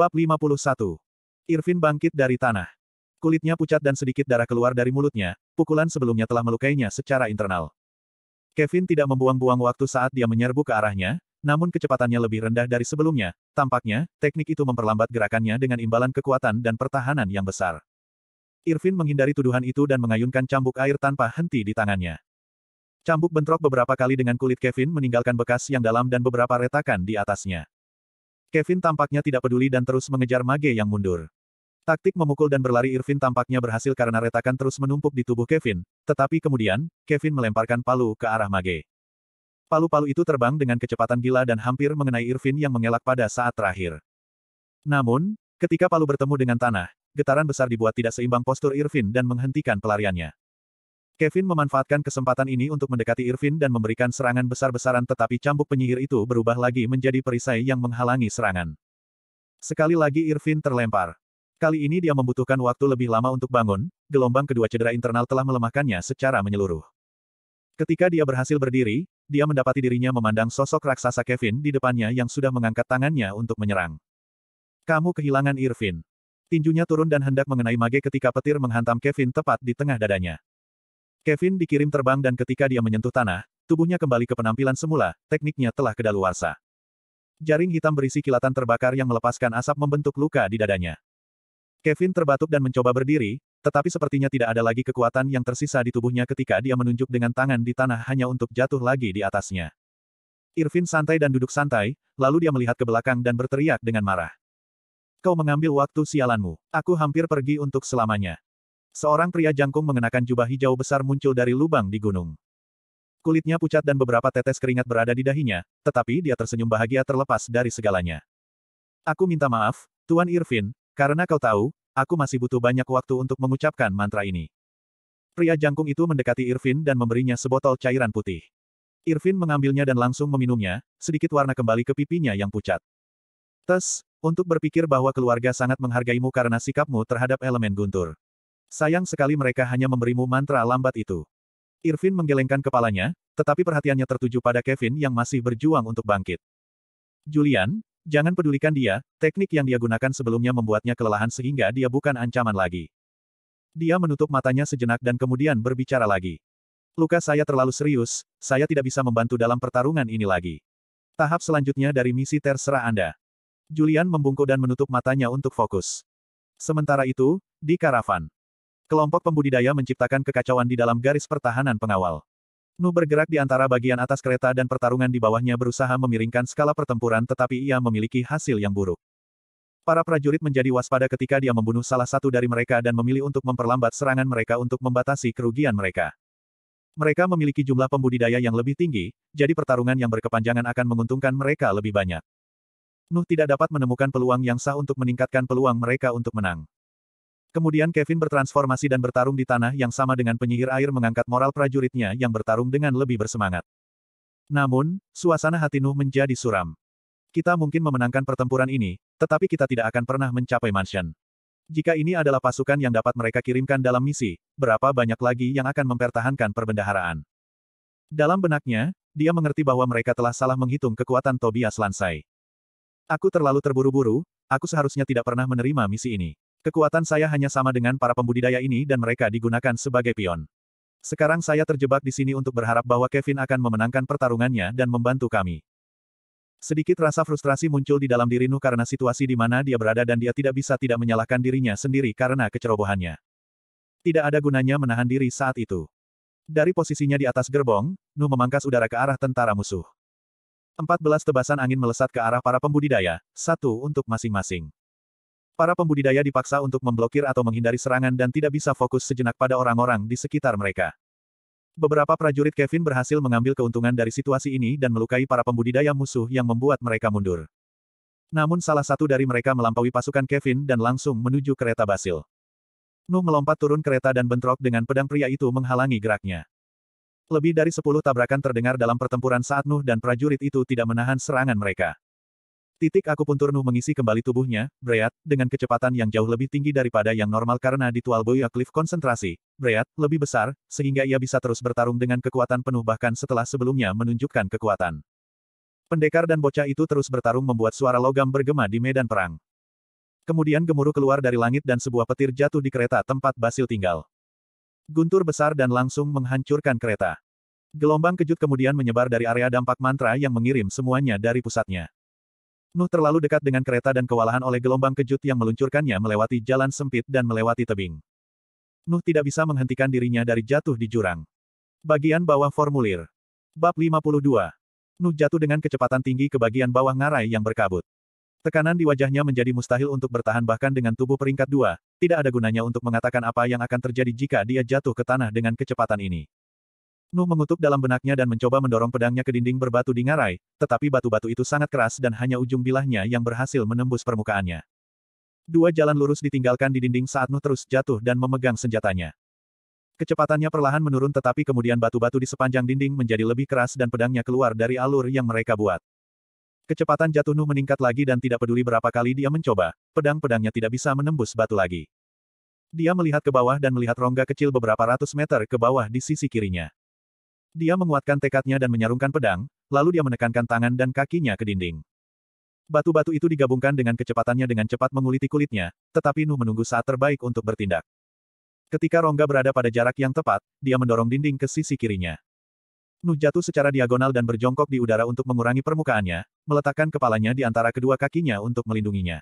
Bab 51. Irvin bangkit dari tanah. Kulitnya pucat dan sedikit darah keluar dari mulutnya, pukulan sebelumnya telah melukainya secara internal. Kevin tidak membuang-buang waktu saat dia menyerbu ke arahnya, namun kecepatannya lebih rendah dari sebelumnya. Tampaknya, teknik itu memperlambat gerakannya dengan imbalan kekuatan dan pertahanan yang besar. Irvin menghindari tuduhan itu dan mengayunkan cambuk air tanpa henti di tangannya. Cambuk bentrok beberapa kali dengan kulit Kevin meninggalkan bekas yang dalam dan beberapa retakan di atasnya. Kevin tampaknya tidak peduli dan terus mengejar Mage yang mundur. Taktik memukul dan berlari Irvin tampaknya berhasil karena retakan terus menumpuk di tubuh Kevin, tetapi kemudian, Kevin melemparkan palu ke arah Mage. Palu-palu itu terbang dengan kecepatan gila dan hampir mengenai Irvin yang mengelak pada saat terakhir. Namun, ketika palu bertemu dengan tanah, getaran besar dibuat tidak seimbang postur Irvin dan menghentikan pelariannya. Kevin memanfaatkan kesempatan ini untuk mendekati Irvin dan memberikan serangan besar-besaran tetapi cambuk penyihir itu berubah lagi menjadi perisai yang menghalangi serangan. Sekali lagi Irvin terlempar. Kali ini dia membutuhkan waktu lebih lama untuk bangun, gelombang kedua cedera internal telah melemahkannya secara menyeluruh. Ketika dia berhasil berdiri, dia mendapati dirinya memandang sosok raksasa Kevin di depannya yang sudah mengangkat tangannya untuk menyerang. Kamu kehilangan Irvin. Tinjunya turun dan hendak mengenai Mage ketika petir menghantam Kevin tepat di tengah dadanya. Kevin dikirim terbang dan ketika dia menyentuh tanah, tubuhnya kembali ke penampilan semula, tekniknya telah kedaluarsa. Jaring hitam berisi kilatan terbakar yang melepaskan asap membentuk luka di dadanya. Kevin terbatuk dan mencoba berdiri, tetapi sepertinya tidak ada lagi kekuatan yang tersisa di tubuhnya ketika dia menunjuk dengan tangan di tanah hanya untuk jatuh lagi di atasnya. Irvin santai dan duduk santai, lalu dia melihat ke belakang dan berteriak dengan marah. Kau mengambil waktu sialanmu. Aku hampir pergi untuk selamanya. Seorang pria jangkung mengenakan jubah hijau besar muncul dari lubang di gunung. Kulitnya pucat dan beberapa tetes keringat berada di dahinya, tetapi dia tersenyum bahagia terlepas dari segalanya. Aku minta maaf, Tuan Irvin, karena kau tahu, aku masih butuh banyak waktu untuk mengucapkan mantra ini. Pria jangkung itu mendekati Irvin dan memberinya sebotol cairan putih. Irvin mengambilnya dan langsung meminumnya, sedikit warna kembali ke pipinya yang pucat. Tes, untuk berpikir bahwa keluarga sangat menghargaimu karena sikapmu terhadap elemen guntur. Sayang sekali mereka hanya memberimu mantra lambat itu. Irvin menggelengkan kepalanya, tetapi perhatiannya tertuju pada Kevin yang masih berjuang untuk bangkit. Julian, jangan pedulikan dia, teknik yang dia gunakan sebelumnya membuatnya kelelahan sehingga dia bukan ancaman lagi. Dia menutup matanya sejenak dan kemudian berbicara lagi. Luka saya terlalu serius, saya tidak bisa membantu dalam pertarungan ini lagi. Tahap selanjutnya dari misi terserah Anda. Julian membungkuk dan menutup matanya untuk fokus. Sementara itu, di karavan. Kelompok pembudidaya menciptakan kekacauan di dalam garis pertahanan pengawal. Nu bergerak di antara bagian atas kereta dan pertarungan di bawahnya berusaha memiringkan skala pertempuran tetapi ia memiliki hasil yang buruk. Para prajurit menjadi waspada ketika dia membunuh salah satu dari mereka dan memilih untuk memperlambat serangan mereka untuk membatasi kerugian mereka. Mereka memiliki jumlah pembudidaya yang lebih tinggi, jadi pertarungan yang berkepanjangan akan menguntungkan mereka lebih banyak. Nuh tidak dapat menemukan peluang yang sah untuk meningkatkan peluang mereka untuk menang. Kemudian Kevin bertransformasi dan bertarung di tanah yang sama dengan penyihir air mengangkat moral prajuritnya yang bertarung dengan lebih bersemangat. Namun, suasana hati Nuh menjadi suram. Kita mungkin memenangkan pertempuran ini, tetapi kita tidak akan pernah mencapai mansion. Jika ini adalah pasukan yang dapat mereka kirimkan dalam misi, berapa banyak lagi yang akan mempertahankan perbendaharaan? Dalam benaknya, dia mengerti bahwa mereka telah salah menghitung kekuatan Tobias Lansai. Aku terlalu terburu-buru, aku seharusnya tidak pernah menerima misi ini. Kekuatan saya hanya sama dengan para pembudidaya ini dan mereka digunakan sebagai pion. Sekarang saya terjebak di sini untuk berharap bahwa Kevin akan memenangkan pertarungannya dan membantu kami. Sedikit rasa frustrasi muncul di dalam diri Nuh karena situasi di mana dia berada dan dia tidak bisa tidak menyalahkan dirinya sendiri karena kecerobohannya. Tidak ada gunanya menahan diri saat itu. Dari posisinya di atas gerbong, Nu memangkas udara ke arah tentara musuh. 14 tebasan angin melesat ke arah para pembudidaya, satu untuk masing-masing. Para pembudidaya dipaksa untuk memblokir atau menghindari serangan dan tidak bisa fokus sejenak pada orang-orang di sekitar mereka. Beberapa prajurit Kevin berhasil mengambil keuntungan dari situasi ini dan melukai para pembudidaya musuh yang membuat mereka mundur. Namun salah satu dari mereka melampaui pasukan Kevin dan langsung menuju kereta Basil. Nu melompat turun kereta dan bentrok dengan pedang pria itu menghalangi geraknya. Lebih dari sepuluh tabrakan terdengar dalam pertempuran saat Nuh dan prajurit itu tidak menahan serangan mereka. Titik Aku Pun Nu mengisi kembali tubuhnya, Breat, dengan kecepatan yang jauh lebih tinggi daripada yang normal karena Tual Boya Cliff konsentrasi. Breat, lebih besar, sehingga ia bisa terus bertarung dengan kekuatan penuh bahkan setelah sebelumnya menunjukkan kekuatan. Pendekar dan bocah itu terus bertarung membuat suara logam bergema di medan perang. Kemudian gemuruh keluar dari langit dan sebuah petir jatuh di kereta tempat Basil tinggal. Guntur besar dan langsung menghancurkan kereta. Gelombang kejut kemudian menyebar dari area dampak mantra yang mengirim semuanya dari pusatnya. Nuh terlalu dekat dengan kereta dan kewalahan oleh gelombang kejut yang meluncurkannya melewati jalan sempit dan melewati tebing. Nuh tidak bisa menghentikan dirinya dari jatuh di jurang. Bagian bawah formulir. Bab 52. Nuh jatuh dengan kecepatan tinggi ke bagian bawah ngarai yang berkabut. Tekanan di wajahnya menjadi mustahil untuk bertahan bahkan dengan tubuh peringkat dua, tidak ada gunanya untuk mengatakan apa yang akan terjadi jika dia jatuh ke tanah dengan kecepatan ini. Nuh mengutuk dalam benaknya dan mencoba mendorong pedangnya ke dinding berbatu di ngarai, tetapi batu-batu itu sangat keras dan hanya ujung bilahnya yang berhasil menembus permukaannya. Dua jalan lurus ditinggalkan di dinding saat Nu terus jatuh dan memegang senjatanya. Kecepatannya perlahan menurun tetapi kemudian batu-batu di sepanjang dinding menjadi lebih keras dan pedangnya keluar dari alur yang mereka buat. Kecepatan jatuh Nuh meningkat lagi dan tidak peduli berapa kali dia mencoba, pedang-pedangnya tidak bisa menembus batu lagi. Dia melihat ke bawah dan melihat rongga kecil beberapa ratus meter ke bawah di sisi kirinya. Dia menguatkan tekadnya dan menyarungkan pedang, lalu dia menekankan tangan dan kakinya ke dinding. Batu-batu itu digabungkan dengan kecepatannya dengan cepat menguliti kulitnya, tetapi Nu menunggu saat terbaik untuk bertindak. Ketika rongga berada pada jarak yang tepat, dia mendorong dinding ke sisi kirinya. Nu jatuh secara diagonal dan berjongkok di udara untuk mengurangi permukaannya, meletakkan kepalanya di antara kedua kakinya untuk melindunginya.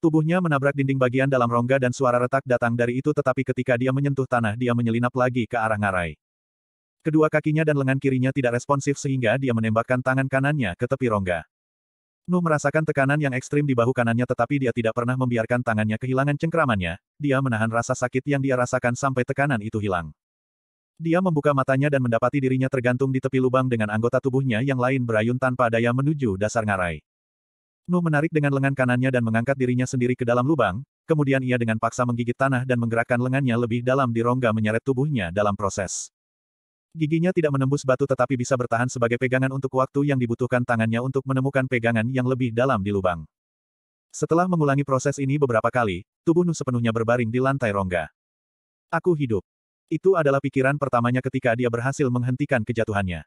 Tubuhnya menabrak dinding bagian dalam rongga dan suara retak datang dari itu tetapi ketika dia menyentuh tanah dia menyelinap lagi ke arah ngarai. Kedua kakinya dan lengan kirinya tidak responsif sehingga dia menembakkan tangan kanannya ke tepi rongga. Nu merasakan tekanan yang ekstrim di bahu kanannya tetapi dia tidak pernah membiarkan tangannya kehilangan cengkeramannya. dia menahan rasa sakit yang dia rasakan sampai tekanan itu hilang. Dia membuka matanya dan mendapati dirinya tergantung di tepi lubang dengan anggota tubuhnya yang lain berayun tanpa daya menuju dasar ngarai. Nu menarik dengan lengan kanannya dan mengangkat dirinya sendiri ke dalam lubang, kemudian ia dengan paksa menggigit tanah dan menggerakkan lengannya lebih dalam di rongga menyeret tubuhnya dalam proses. Giginya tidak menembus batu tetapi bisa bertahan sebagai pegangan untuk waktu yang dibutuhkan tangannya untuk menemukan pegangan yang lebih dalam di lubang. Setelah mengulangi proses ini beberapa kali, tubuh Nu sepenuhnya berbaring di lantai rongga. Aku hidup. Itu adalah pikiran pertamanya ketika dia berhasil menghentikan kejatuhannya.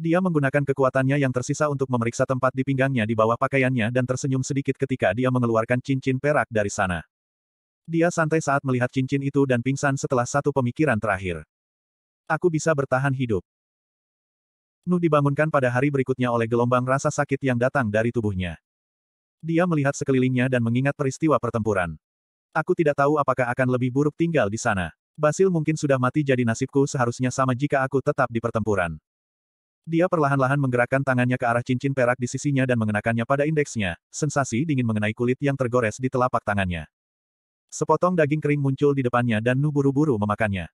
Dia menggunakan kekuatannya yang tersisa untuk memeriksa tempat di pinggangnya di bawah pakaiannya dan tersenyum sedikit ketika dia mengeluarkan cincin perak dari sana. Dia santai saat melihat cincin itu dan pingsan setelah satu pemikiran terakhir aku bisa bertahan hidup. Nuh dibangunkan pada hari berikutnya oleh gelombang rasa sakit yang datang dari tubuhnya. Dia melihat sekelilingnya dan mengingat peristiwa pertempuran. Aku tidak tahu apakah akan lebih buruk tinggal di sana. Basil mungkin sudah mati jadi nasibku seharusnya sama jika aku tetap di pertempuran. Dia perlahan-lahan menggerakkan tangannya ke arah cincin perak di sisinya dan mengenakannya pada indeksnya, sensasi dingin mengenai kulit yang tergores di telapak tangannya. Sepotong daging kering muncul di depannya dan Nu buru-buru memakannya.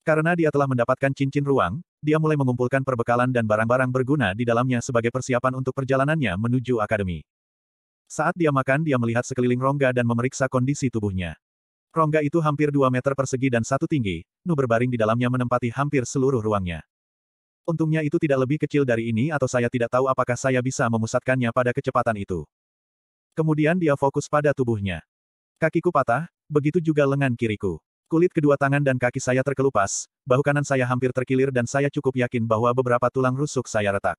Karena dia telah mendapatkan cincin ruang, dia mulai mengumpulkan perbekalan dan barang-barang berguna di dalamnya sebagai persiapan untuk perjalanannya menuju akademi. Saat dia makan dia melihat sekeliling rongga dan memeriksa kondisi tubuhnya. Rongga itu hampir 2 meter persegi dan satu tinggi, Nu berbaring di dalamnya menempati hampir seluruh ruangnya. Untungnya itu tidak lebih kecil dari ini atau saya tidak tahu apakah saya bisa memusatkannya pada kecepatan itu. Kemudian dia fokus pada tubuhnya. Kakiku patah, begitu juga lengan kiriku. Kulit kedua tangan dan kaki saya terkelupas, bahu kanan saya hampir terkilir dan saya cukup yakin bahwa beberapa tulang rusuk saya retak.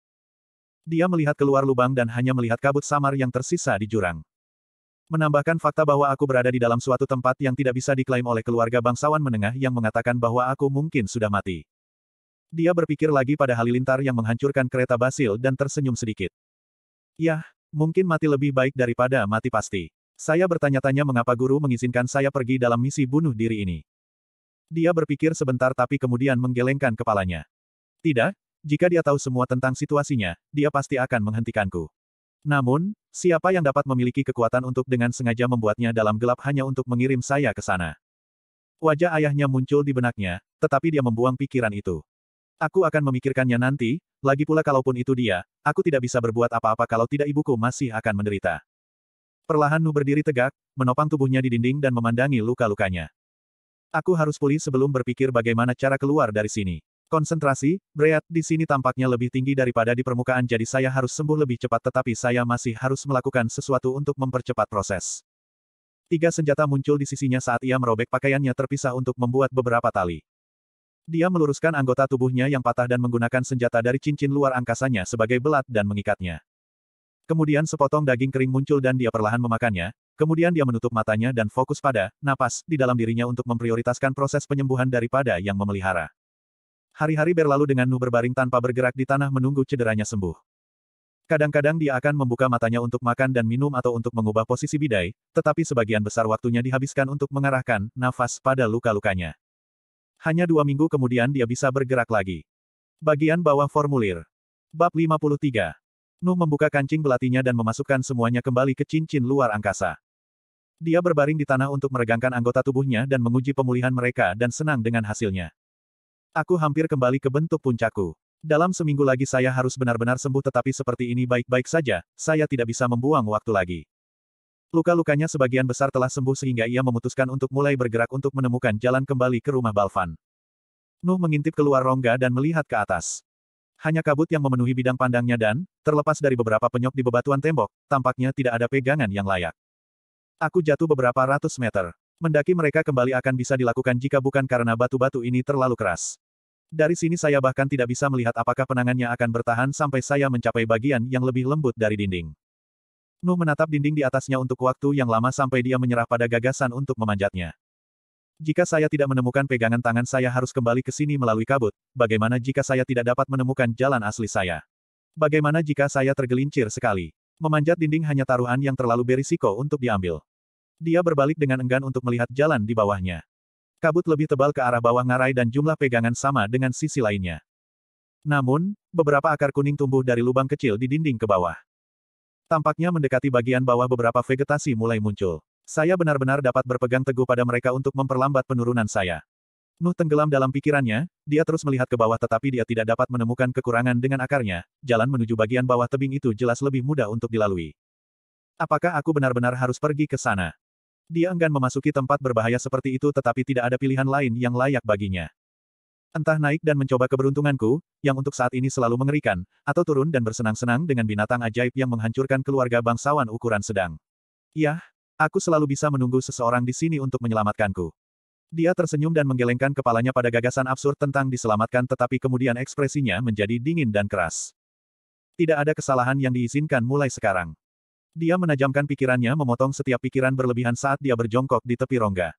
Dia melihat keluar lubang dan hanya melihat kabut samar yang tersisa di jurang. Menambahkan fakta bahwa aku berada di dalam suatu tempat yang tidak bisa diklaim oleh keluarga bangsawan menengah yang mengatakan bahwa aku mungkin sudah mati. Dia berpikir lagi pada halilintar yang menghancurkan kereta Basil dan tersenyum sedikit. Yah, mungkin mati lebih baik daripada mati pasti. Saya bertanya-tanya mengapa guru mengizinkan saya pergi dalam misi bunuh diri ini. Dia berpikir sebentar tapi kemudian menggelengkan kepalanya. Tidak, jika dia tahu semua tentang situasinya, dia pasti akan menghentikanku. Namun, siapa yang dapat memiliki kekuatan untuk dengan sengaja membuatnya dalam gelap hanya untuk mengirim saya ke sana? Wajah ayahnya muncul di benaknya, tetapi dia membuang pikiran itu. Aku akan memikirkannya nanti, lagi pula kalaupun itu dia, aku tidak bisa berbuat apa-apa kalau tidak ibuku masih akan menderita. Perlahan Nu berdiri tegak, menopang tubuhnya di dinding dan memandangi luka-lukanya. Aku harus pulih sebelum berpikir bagaimana cara keluar dari sini. Konsentrasi, Breat, di sini tampaknya lebih tinggi daripada di permukaan jadi saya harus sembuh lebih cepat tetapi saya masih harus melakukan sesuatu untuk mempercepat proses. Tiga senjata muncul di sisinya saat ia merobek pakaiannya terpisah untuk membuat beberapa tali. Dia meluruskan anggota tubuhnya yang patah dan menggunakan senjata dari cincin luar angkasanya sebagai belat dan mengikatnya. Kemudian sepotong daging kering muncul dan dia perlahan memakannya, kemudian dia menutup matanya dan fokus pada napas di dalam dirinya untuk memprioritaskan proses penyembuhan daripada yang memelihara. Hari-hari berlalu dengan Nu berbaring tanpa bergerak di tanah menunggu cederanya sembuh. Kadang-kadang dia akan membuka matanya untuk makan dan minum atau untuk mengubah posisi bidai, tetapi sebagian besar waktunya dihabiskan untuk mengarahkan nafas pada luka-lukanya. Hanya dua minggu kemudian dia bisa bergerak lagi. Bagian bawah formulir. Bab 53. Nuh membuka kancing belatinya dan memasukkan semuanya kembali ke cincin luar angkasa. Dia berbaring di tanah untuk meregangkan anggota tubuhnya dan menguji pemulihan mereka dan senang dengan hasilnya. Aku hampir kembali ke bentuk puncaku. Dalam seminggu lagi saya harus benar-benar sembuh tetapi seperti ini baik-baik saja, saya tidak bisa membuang waktu lagi. Luka-lukanya sebagian besar telah sembuh sehingga ia memutuskan untuk mulai bergerak untuk menemukan jalan kembali ke rumah Balvan. Nuh mengintip keluar rongga dan melihat ke atas. Hanya kabut yang memenuhi bidang pandangnya dan, terlepas dari beberapa penyok di bebatuan tembok, tampaknya tidak ada pegangan yang layak. Aku jatuh beberapa ratus meter. Mendaki mereka kembali akan bisa dilakukan jika bukan karena batu-batu ini terlalu keras. Dari sini saya bahkan tidak bisa melihat apakah penangannya akan bertahan sampai saya mencapai bagian yang lebih lembut dari dinding. Nuh menatap dinding di atasnya untuk waktu yang lama sampai dia menyerah pada gagasan untuk memanjatnya. Jika saya tidak menemukan pegangan tangan saya harus kembali ke sini melalui kabut, bagaimana jika saya tidak dapat menemukan jalan asli saya? Bagaimana jika saya tergelincir sekali? Memanjat dinding hanya taruhan yang terlalu berisiko untuk diambil. Dia berbalik dengan enggan untuk melihat jalan di bawahnya. Kabut lebih tebal ke arah bawah ngarai dan jumlah pegangan sama dengan sisi lainnya. Namun, beberapa akar kuning tumbuh dari lubang kecil di dinding ke bawah. Tampaknya mendekati bagian bawah beberapa vegetasi mulai muncul. Saya benar-benar dapat berpegang teguh pada mereka untuk memperlambat penurunan saya. Nuh tenggelam dalam pikirannya, dia terus melihat ke bawah tetapi dia tidak dapat menemukan kekurangan dengan akarnya, jalan menuju bagian bawah tebing itu jelas lebih mudah untuk dilalui. Apakah aku benar-benar harus pergi ke sana? Dia enggan memasuki tempat berbahaya seperti itu tetapi tidak ada pilihan lain yang layak baginya. Entah naik dan mencoba keberuntunganku, yang untuk saat ini selalu mengerikan, atau turun dan bersenang-senang dengan binatang ajaib yang menghancurkan keluarga bangsawan ukuran sedang. Yah, Aku selalu bisa menunggu seseorang di sini untuk menyelamatkanku. Dia tersenyum dan menggelengkan kepalanya pada gagasan absurd tentang diselamatkan tetapi kemudian ekspresinya menjadi dingin dan keras. Tidak ada kesalahan yang diizinkan mulai sekarang. Dia menajamkan pikirannya memotong setiap pikiran berlebihan saat dia berjongkok di tepi rongga.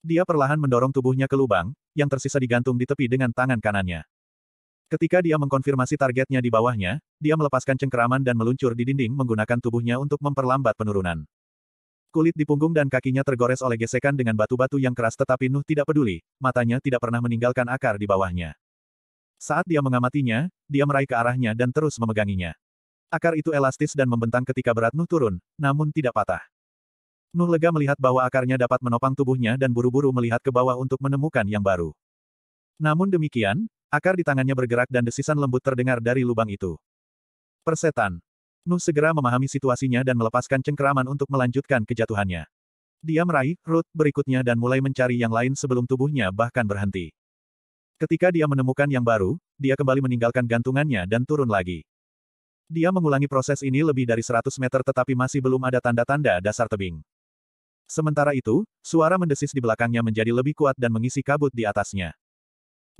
Dia perlahan mendorong tubuhnya ke lubang, yang tersisa digantung di tepi dengan tangan kanannya. Ketika dia mengkonfirmasi targetnya di bawahnya, dia melepaskan cengkeraman dan meluncur di dinding menggunakan tubuhnya untuk memperlambat penurunan. Kulit di punggung dan kakinya tergores oleh gesekan dengan batu-batu yang keras tetapi Nuh tidak peduli, matanya tidak pernah meninggalkan akar di bawahnya. Saat dia mengamatinya, dia meraih ke arahnya dan terus memeganginya. Akar itu elastis dan membentang ketika berat Nuh turun, namun tidak patah. Nuh lega melihat bahwa akarnya dapat menopang tubuhnya dan buru-buru melihat ke bawah untuk menemukan yang baru. Namun demikian, akar di tangannya bergerak dan desisan lembut terdengar dari lubang itu. Persetan, Nuh segera memahami situasinya dan melepaskan cengkeraman untuk melanjutkan kejatuhannya. Dia meraih root berikutnya dan mulai mencari yang lain sebelum tubuhnya bahkan berhenti. Ketika dia menemukan yang baru, dia kembali meninggalkan gantungannya dan turun lagi. Dia mengulangi proses ini lebih dari 100 meter tetapi masih belum ada tanda-tanda dasar tebing. Sementara itu, suara mendesis di belakangnya menjadi lebih kuat dan mengisi kabut di atasnya.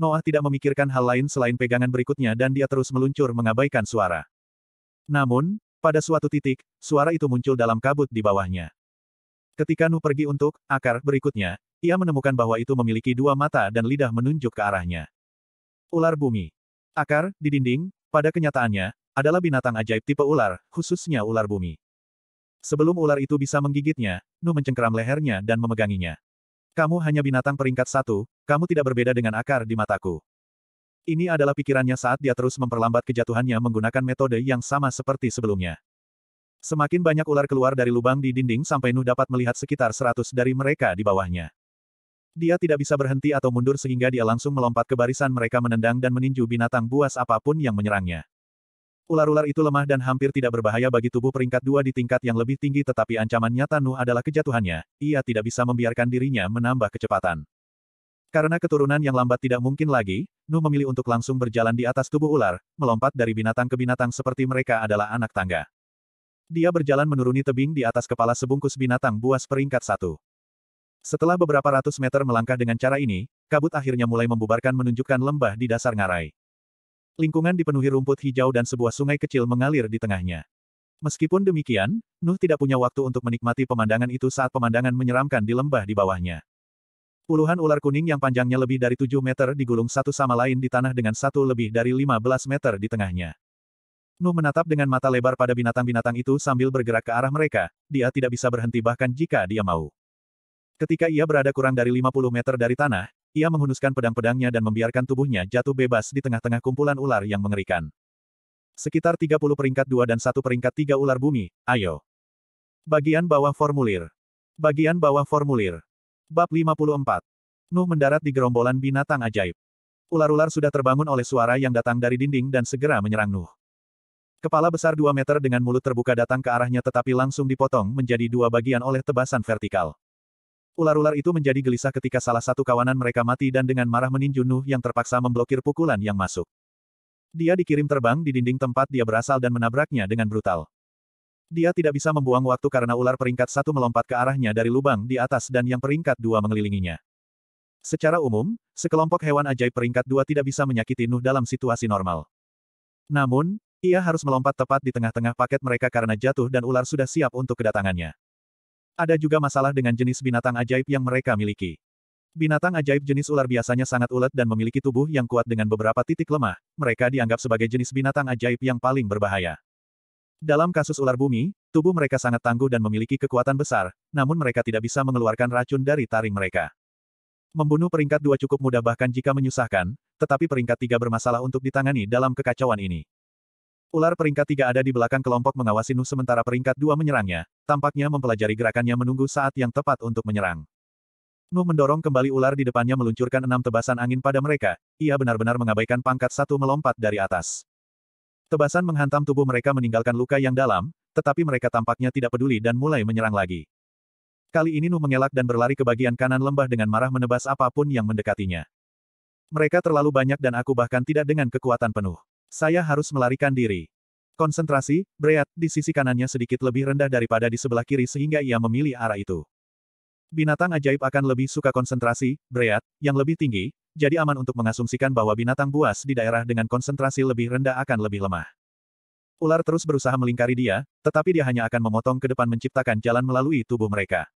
Noah tidak memikirkan hal lain selain pegangan berikutnya dan dia terus meluncur mengabaikan suara. Namun, pada suatu titik, suara itu muncul dalam kabut di bawahnya. Ketika Nu pergi untuk akar berikutnya, ia menemukan bahwa itu memiliki dua mata dan lidah menunjuk ke arahnya. Ular bumi. Akar, di dinding, pada kenyataannya, adalah binatang ajaib tipe ular, khususnya ular bumi. Sebelum ular itu bisa menggigitnya, Nu mencengkeram lehernya dan memeganginya. Kamu hanya binatang peringkat satu, kamu tidak berbeda dengan akar di mataku. Ini adalah pikirannya saat dia terus memperlambat kejatuhannya menggunakan metode yang sama seperti sebelumnya. Semakin banyak ular keluar dari lubang di dinding sampai Nuh dapat melihat sekitar seratus dari mereka di bawahnya. Dia tidak bisa berhenti atau mundur sehingga dia langsung melompat ke barisan mereka menendang dan meninju binatang buas apapun yang menyerangnya. Ular-ular itu lemah dan hampir tidak berbahaya bagi tubuh peringkat dua di tingkat yang lebih tinggi tetapi ancaman nyata Nuh adalah kejatuhannya, ia tidak bisa membiarkan dirinya menambah kecepatan. Karena keturunan yang lambat tidak mungkin lagi, Nu memilih untuk langsung berjalan di atas tubuh ular, melompat dari binatang ke binatang seperti mereka adalah anak tangga. Dia berjalan menuruni tebing di atas kepala sebungkus binatang buas peringkat satu. Setelah beberapa ratus meter melangkah dengan cara ini, kabut akhirnya mulai membubarkan menunjukkan lembah di dasar ngarai. Lingkungan dipenuhi rumput hijau dan sebuah sungai kecil mengalir di tengahnya. Meskipun demikian, Nuh tidak punya waktu untuk menikmati pemandangan itu saat pemandangan menyeramkan di lembah di bawahnya. Puluhan ular kuning yang panjangnya lebih dari 7 meter digulung satu sama lain di tanah dengan satu lebih dari 15 meter di tengahnya. Nuh menatap dengan mata lebar pada binatang-binatang itu sambil bergerak ke arah mereka, dia tidak bisa berhenti bahkan jika dia mau. Ketika ia berada kurang dari 50 meter dari tanah, ia menghunuskan pedang-pedangnya dan membiarkan tubuhnya jatuh bebas di tengah-tengah kumpulan ular yang mengerikan. Sekitar 30 peringkat 2 dan satu peringkat 3 ular bumi, ayo. Bagian bawah formulir. Bagian bawah formulir. Bab 54. Nuh mendarat di gerombolan binatang ajaib. Ular-ular sudah terbangun oleh suara yang datang dari dinding dan segera menyerang Nuh. Kepala besar 2 meter dengan mulut terbuka datang ke arahnya tetapi langsung dipotong menjadi dua bagian oleh tebasan vertikal. Ular-ular itu menjadi gelisah ketika salah satu kawanan mereka mati dan dengan marah meninju Nuh yang terpaksa memblokir pukulan yang masuk. Dia dikirim terbang di dinding tempat dia berasal dan menabraknya dengan brutal. Dia tidak bisa membuang waktu karena ular peringkat satu melompat ke arahnya dari lubang di atas dan yang peringkat dua mengelilinginya. Secara umum, sekelompok hewan ajaib peringkat dua tidak bisa menyakiti Nuh dalam situasi normal. Namun, ia harus melompat tepat di tengah-tengah paket mereka karena jatuh dan ular sudah siap untuk kedatangannya. Ada juga masalah dengan jenis binatang ajaib yang mereka miliki. Binatang ajaib jenis ular biasanya sangat ulet dan memiliki tubuh yang kuat dengan beberapa titik lemah, mereka dianggap sebagai jenis binatang ajaib yang paling berbahaya. Dalam kasus ular bumi, tubuh mereka sangat tangguh dan memiliki kekuatan besar, namun mereka tidak bisa mengeluarkan racun dari taring mereka. Membunuh peringkat dua cukup mudah bahkan jika menyusahkan, tetapi peringkat tiga bermasalah untuk ditangani dalam kekacauan ini. Ular peringkat tiga ada di belakang kelompok mengawasi Nuh sementara peringkat dua menyerangnya, tampaknya mempelajari gerakannya menunggu saat yang tepat untuk menyerang. Nuh mendorong kembali ular di depannya meluncurkan enam tebasan angin pada mereka, ia benar-benar mengabaikan pangkat satu melompat dari atas. Tebasan menghantam tubuh mereka meninggalkan luka yang dalam, tetapi mereka tampaknya tidak peduli dan mulai menyerang lagi. Kali ini Nu mengelak dan berlari ke bagian kanan lembah dengan marah menebas apapun yang mendekatinya. Mereka terlalu banyak dan aku bahkan tidak dengan kekuatan penuh. Saya harus melarikan diri. Konsentrasi, Breat, di sisi kanannya sedikit lebih rendah daripada di sebelah kiri sehingga ia memilih arah itu. Binatang ajaib akan lebih suka konsentrasi, Breat, yang lebih tinggi, jadi aman untuk mengasumsikan bahwa binatang buas di daerah dengan konsentrasi lebih rendah akan lebih lemah. Ular terus berusaha melingkari dia, tetapi dia hanya akan memotong ke depan menciptakan jalan melalui tubuh mereka.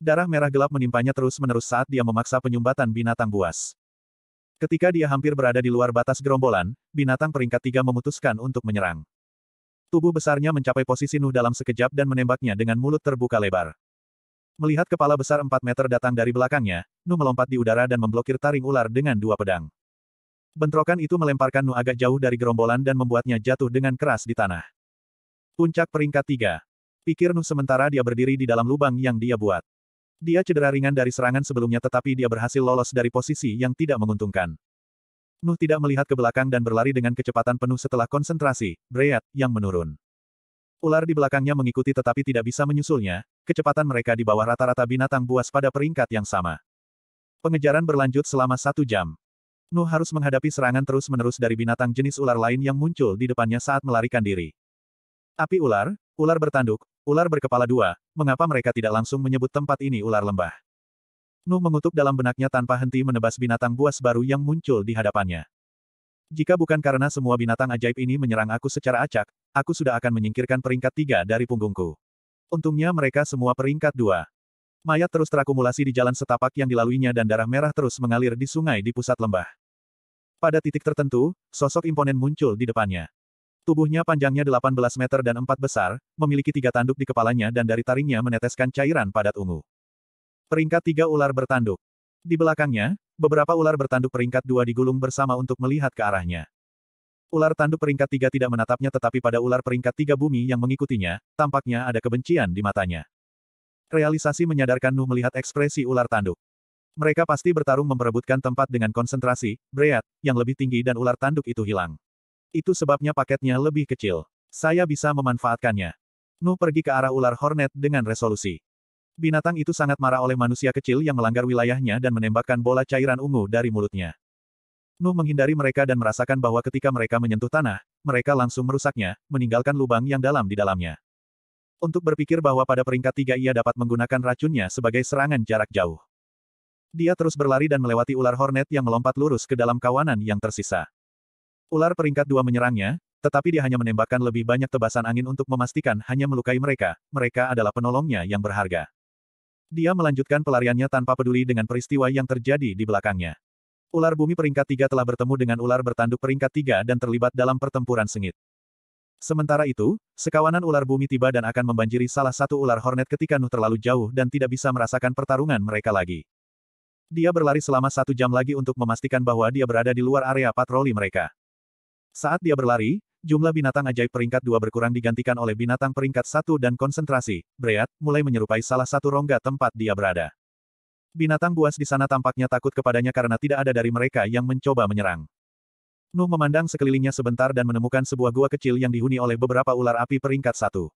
Darah merah gelap menimpanya terus-menerus saat dia memaksa penyumbatan binatang buas. Ketika dia hampir berada di luar batas gerombolan, binatang peringkat tiga memutuskan untuk menyerang. Tubuh besarnya mencapai posisi Nuh dalam sekejap dan menembaknya dengan mulut terbuka lebar. Melihat kepala besar 4 meter datang dari belakangnya, Nu melompat di udara dan memblokir taring ular dengan dua pedang. Bentrokan itu melemparkan Nu agak jauh dari gerombolan dan membuatnya jatuh dengan keras di tanah. Puncak peringkat 3. Pikir Nu sementara dia berdiri di dalam lubang yang dia buat. Dia cedera ringan dari serangan sebelumnya tetapi dia berhasil lolos dari posisi yang tidak menguntungkan. Nuh tidak melihat ke belakang dan berlari dengan kecepatan penuh setelah konsentrasi, Breat, yang menurun. Ular di belakangnya mengikuti tetapi tidak bisa menyusulnya, kecepatan mereka di bawah rata-rata binatang buas pada peringkat yang sama. Pengejaran berlanjut selama satu jam. Nuh harus menghadapi serangan terus-menerus dari binatang jenis ular lain yang muncul di depannya saat melarikan diri. Api ular, ular bertanduk, ular berkepala dua, mengapa mereka tidak langsung menyebut tempat ini ular lembah? Nuh mengutuk dalam benaknya tanpa henti menebas binatang buas baru yang muncul di hadapannya. Jika bukan karena semua binatang ajaib ini menyerang aku secara acak, aku sudah akan menyingkirkan peringkat tiga dari punggungku. Untungnya mereka semua peringkat dua. Mayat terus terakumulasi di jalan setapak yang dilaluinya dan darah merah terus mengalir di sungai di pusat lembah. Pada titik tertentu, sosok imponen muncul di depannya. Tubuhnya panjangnya 18 meter dan 4 besar, memiliki tiga tanduk di kepalanya dan dari taringnya meneteskan cairan padat ungu. Peringkat tiga ular bertanduk. Di belakangnya, Beberapa ular bertanduk peringkat dua digulung bersama untuk melihat ke arahnya. Ular tanduk peringkat tiga tidak menatapnya tetapi pada ular peringkat tiga bumi yang mengikutinya, tampaknya ada kebencian di matanya. Realisasi menyadarkan Nuh melihat ekspresi ular tanduk. Mereka pasti bertarung memperebutkan tempat dengan konsentrasi, breat, yang lebih tinggi dan ular tanduk itu hilang. Itu sebabnya paketnya lebih kecil. Saya bisa memanfaatkannya. Nuh pergi ke arah ular hornet dengan resolusi. Binatang itu sangat marah oleh manusia kecil yang melanggar wilayahnya dan menembakkan bola cairan ungu dari mulutnya. Nuh menghindari mereka dan merasakan bahwa ketika mereka menyentuh tanah, mereka langsung merusaknya, meninggalkan lubang yang dalam di dalamnya. Untuk berpikir bahwa pada peringkat tiga ia dapat menggunakan racunnya sebagai serangan jarak jauh. Dia terus berlari dan melewati ular hornet yang melompat lurus ke dalam kawanan yang tersisa. Ular peringkat dua menyerangnya, tetapi dia hanya menembakkan lebih banyak tebasan angin untuk memastikan hanya melukai mereka, mereka adalah penolongnya yang berharga. Dia melanjutkan pelariannya tanpa peduli dengan peristiwa yang terjadi di belakangnya. Ular bumi peringkat tiga telah bertemu dengan ular bertanduk peringkat tiga dan terlibat dalam pertempuran sengit. Sementara itu, sekawanan ular bumi tiba dan akan membanjiri salah satu ular hornet ketika Nuh terlalu jauh dan tidak bisa merasakan pertarungan mereka lagi. Dia berlari selama satu jam lagi untuk memastikan bahwa dia berada di luar area patroli mereka. Saat dia berlari, jumlah binatang ajaib peringkat 2 berkurang digantikan oleh binatang peringkat 1 dan konsentrasi, Breat, mulai menyerupai salah satu rongga tempat dia berada. Binatang buas di sana tampaknya takut kepadanya karena tidak ada dari mereka yang mencoba menyerang. Nuh memandang sekelilingnya sebentar dan menemukan sebuah gua kecil yang dihuni oleh beberapa ular api peringkat satu.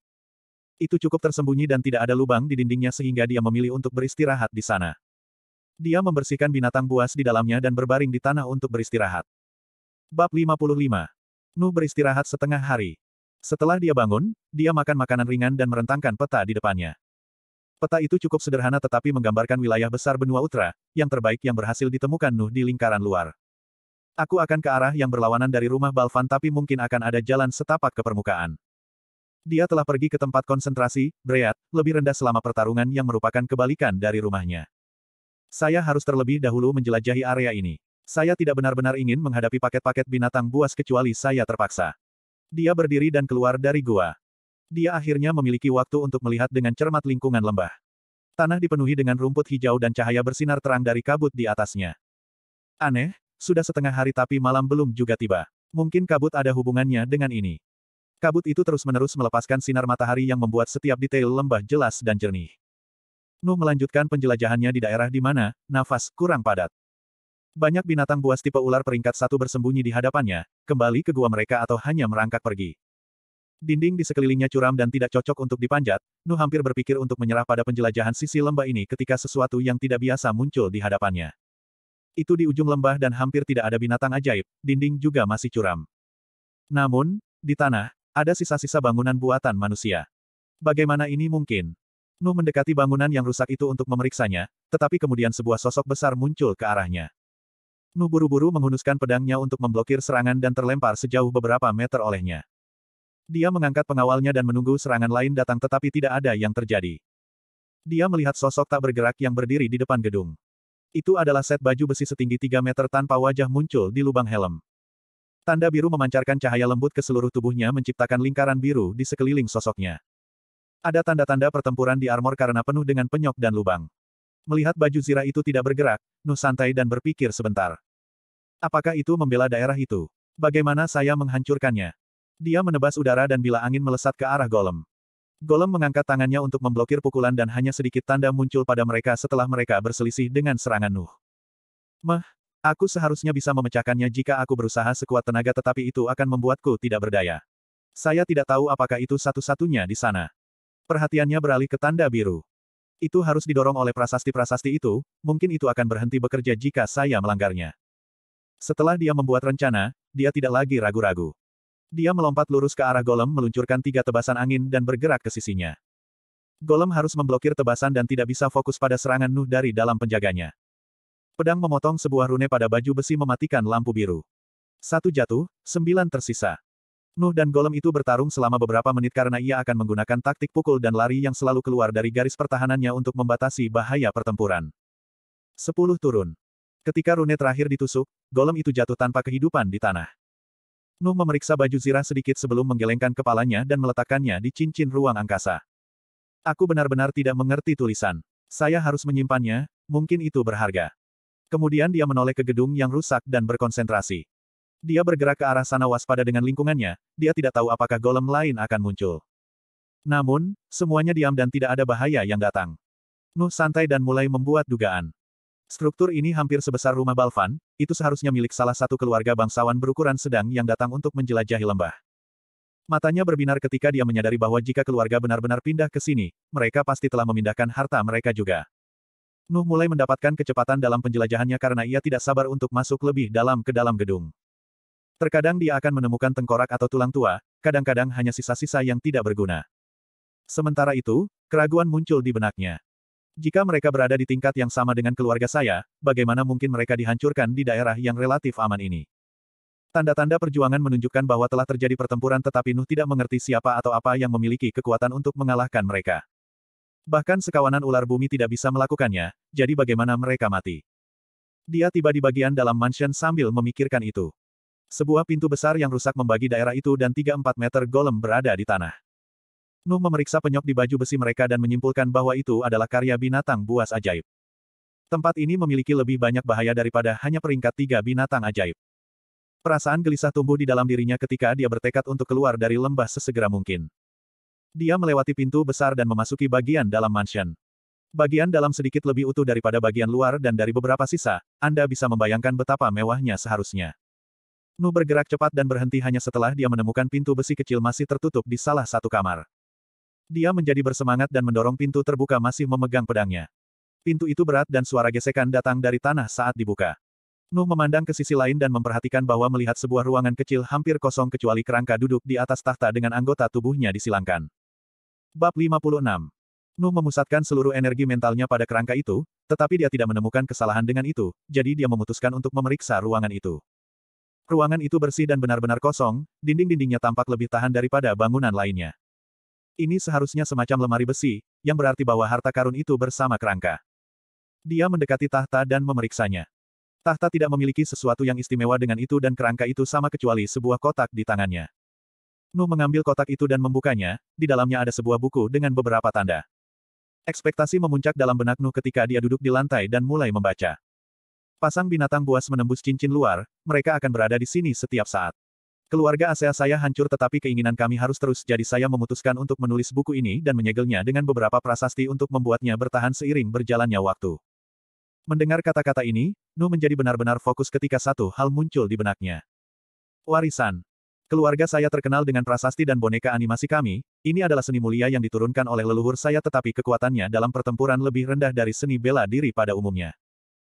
Itu cukup tersembunyi dan tidak ada lubang di dindingnya sehingga dia memilih untuk beristirahat di sana. Dia membersihkan binatang buas di dalamnya dan berbaring di tanah untuk beristirahat. Bab 55 Nuh beristirahat setengah hari. Setelah dia bangun, dia makan makanan ringan dan merentangkan peta di depannya. Peta itu cukup sederhana tetapi menggambarkan wilayah besar benua Utra, yang terbaik yang berhasil ditemukan Nuh di lingkaran luar. Aku akan ke arah yang berlawanan dari rumah Balvan tapi mungkin akan ada jalan setapak ke permukaan. Dia telah pergi ke tempat konsentrasi, Breat, lebih rendah selama pertarungan yang merupakan kebalikan dari rumahnya. Saya harus terlebih dahulu menjelajahi area ini. Saya tidak benar-benar ingin menghadapi paket-paket binatang buas kecuali saya terpaksa. Dia berdiri dan keluar dari gua. Dia akhirnya memiliki waktu untuk melihat dengan cermat lingkungan lembah. Tanah dipenuhi dengan rumput hijau dan cahaya bersinar terang dari kabut di atasnya. Aneh, sudah setengah hari tapi malam belum juga tiba. Mungkin kabut ada hubungannya dengan ini. Kabut itu terus-menerus melepaskan sinar matahari yang membuat setiap detail lembah jelas dan jernih. Nuh melanjutkan penjelajahannya di daerah di mana nafas kurang padat. Banyak binatang buas tipe ular peringkat satu bersembunyi di hadapannya, kembali ke gua mereka atau hanya merangkak pergi. Dinding di sekelilingnya curam dan tidak cocok untuk dipanjat, Nu hampir berpikir untuk menyerah pada penjelajahan sisi lembah ini ketika sesuatu yang tidak biasa muncul di hadapannya. Itu di ujung lembah dan hampir tidak ada binatang ajaib, dinding juga masih curam. Namun, di tanah, ada sisa-sisa bangunan buatan manusia. Bagaimana ini mungkin? Nuh mendekati bangunan yang rusak itu untuk memeriksanya, tetapi kemudian sebuah sosok besar muncul ke arahnya. Nu buru-buru menghunuskan pedangnya untuk memblokir serangan dan terlempar sejauh beberapa meter olehnya. Dia mengangkat pengawalnya dan menunggu serangan lain datang tetapi tidak ada yang terjadi. Dia melihat sosok tak bergerak yang berdiri di depan gedung. Itu adalah set baju besi setinggi 3 meter tanpa wajah muncul di lubang helm. Tanda biru memancarkan cahaya lembut ke seluruh tubuhnya menciptakan lingkaran biru di sekeliling sosoknya. Ada tanda-tanda pertempuran di armor karena penuh dengan penyok dan lubang. Melihat baju zirah itu tidak bergerak, Nuh santai dan berpikir sebentar. Apakah itu membela daerah itu? Bagaimana saya menghancurkannya? Dia menebas udara dan bila angin melesat ke arah golem. Golem mengangkat tangannya untuk memblokir pukulan dan hanya sedikit tanda muncul pada mereka setelah mereka berselisih dengan serangan Nuh. Meh, aku seharusnya bisa memecahkannya jika aku berusaha sekuat tenaga tetapi itu akan membuatku tidak berdaya. Saya tidak tahu apakah itu satu-satunya di sana. Perhatiannya beralih ke tanda biru. Itu harus didorong oleh prasasti-prasasti itu, mungkin itu akan berhenti bekerja jika saya melanggarnya. Setelah dia membuat rencana, dia tidak lagi ragu-ragu. Dia melompat lurus ke arah golem meluncurkan tiga tebasan angin dan bergerak ke sisinya. Golem harus memblokir tebasan dan tidak bisa fokus pada serangan Nuh dari dalam penjaganya. Pedang memotong sebuah rune pada baju besi mematikan lampu biru. Satu jatuh, sembilan tersisa. Nuh dan Golem itu bertarung selama beberapa menit karena ia akan menggunakan taktik pukul dan lari yang selalu keluar dari garis pertahanannya untuk membatasi bahaya pertempuran. Sepuluh turun. Ketika rune terakhir ditusuk, Golem itu jatuh tanpa kehidupan di tanah. Nuh memeriksa baju zirah sedikit sebelum menggelengkan kepalanya dan meletakkannya di cincin ruang angkasa. Aku benar-benar tidak mengerti tulisan. Saya harus menyimpannya, mungkin itu berharga. Kemudian dia menoleh ke gedung yang rusak dan berkonsentrasi. Dia bergerak ke arah sana waspada dengan lingkungannya, dia tidak tahu apakah golem lain akan muncul. Namun, semuanya diam dan tidak ada bahaya yang datang. Nuh santai dan mulai membuat dugaan. Struktur ini hampir sebesar rumah Balvan, itu seharusnya milik salah satu keluarga bangsawan berukuran sedang yang datang untuk menjelajahi lembah. Matanya berbinar ketika dia menyadari bahwa jika keluarga benar-benar pindah ke sini, mereka pasti telah memindahkan harta mereka juga. Nuh mulai mendapatkan kecepatan dalam penjelajahannya karena ia tidak sabar untuk masuk lebih dalam ke dalam gedung. Terkadang dia akan menemukan tengkorak atau tulang tua, kadang-kadang hanya sisa-sisa yang tidak berguna. Sementara itu, keraguan muncul di benaknya. Jika mereka berada di tingkat yang sama dengan keluarga saya, bagaimana mungkin mereka dihancurkan di daerah yang relatif aman ini? Tanda-tanda perjuangan menunjukkan bahwa telah terjadi pertempuran tetapi Nuh tidak mengerti siapa atau apa yang memiliki kekuatan untuk mengalahkan mereka. Bahkan sekawanan ular bumi tidak bisa melakukannya, jadi bagaimana mereka mati? Dia tiba di bagian dalam mansion sambil memikirkan itu. Sebuah pintu besar yang rusak membagi daerah itu dan 3-4 meter golem berada di tanah. Nuh memeriksa penyok di baju besi mereka dan menyimpulkan bahwa itu adalah karya binatang buas ajaib. Tempat ini memiliki lebih banyak bahaya daripada hanya peringkat tiga binatang ajaib. Perasaan gelisah tumbuh di dalam dirinya ketika dia bertekad untuk keluar dari lembah sesegera mungkin. Dia melewati pintu besar dan memasuki bagian dalam mansion. Bagian dalam sedikit lebih utuh daripada bagian luar dan dari beberapa sisa, Anda bisa membayangkan betapa mewahnya seharusnya. Nu bergerak cepat dan berhenti hanya setelah dia menemukan pintu besi kecil masih tertutup di salah satu kamar. Dia menjadi bersemangat dan mendorong pintu terbuka masih memegang pedangnya. Pintu itu berat dan suara gesekan datang dari tanah saat dibuka. Nu memandang ke sisi lain dan memperhatikan bahwa melihat sebuah ruangan kecil hampir kosong kecuali kerangka duduk di atas tahta dengan anggota tubuhnya disilangkan. Bab 56 Nu memusatkan seluruh energi mentalnya pada kerangka itu, tetapi dia tidak menemukan kesalahan dengan itu, jadi dia memutuskan untuk memeriksa ruangan itu. Ruangan itu bersih dan benar-benar kosong, dinding-dindingnya tampak lebih tahan daripada bangunan lainnya. Ini seharusnya semacam lemari besi, yang berarti bahwa harta karun itu bersama kerangka. Dia mendekati tahta dan memeriksanya. Tahta tidak memiliki sesuatu yang istimewa dengan itu dan kerangka itu sama kecuali sebuah kotak di tangannya. Nu mengambil kotak itu dan membukanya, di dalamnya ada sebuah buku dengan beberapa tanda. Ekspektasi memuncak dalam benak Nu ketika dia duduk di lantai dan mulai membaca. Pasang binatang buas menembus cincin luar, mereka akan berada di sini setiap saat. Keluarga Asia saya hancur tetapi keinginan kami harus terus jadi saya memutuskan untuk menulis buku ini dan menyegelnya dengan beberapa prasasti untuk membuatnya bertahan seiring berjalannya waktu. Mendengar kata-kata ini, Nu menjadi benar-benar fokus ketika satu hal muncul di benaknya. Warisan. Keluarga saya terkenal dengan prasasti dan boneka animasi kami, ini adalah seni mulia yang diturunkan oleh leluhur saya tetapi kekuatannya dalam pertempuran lebih rendah dari seni bela diri pada umumnya.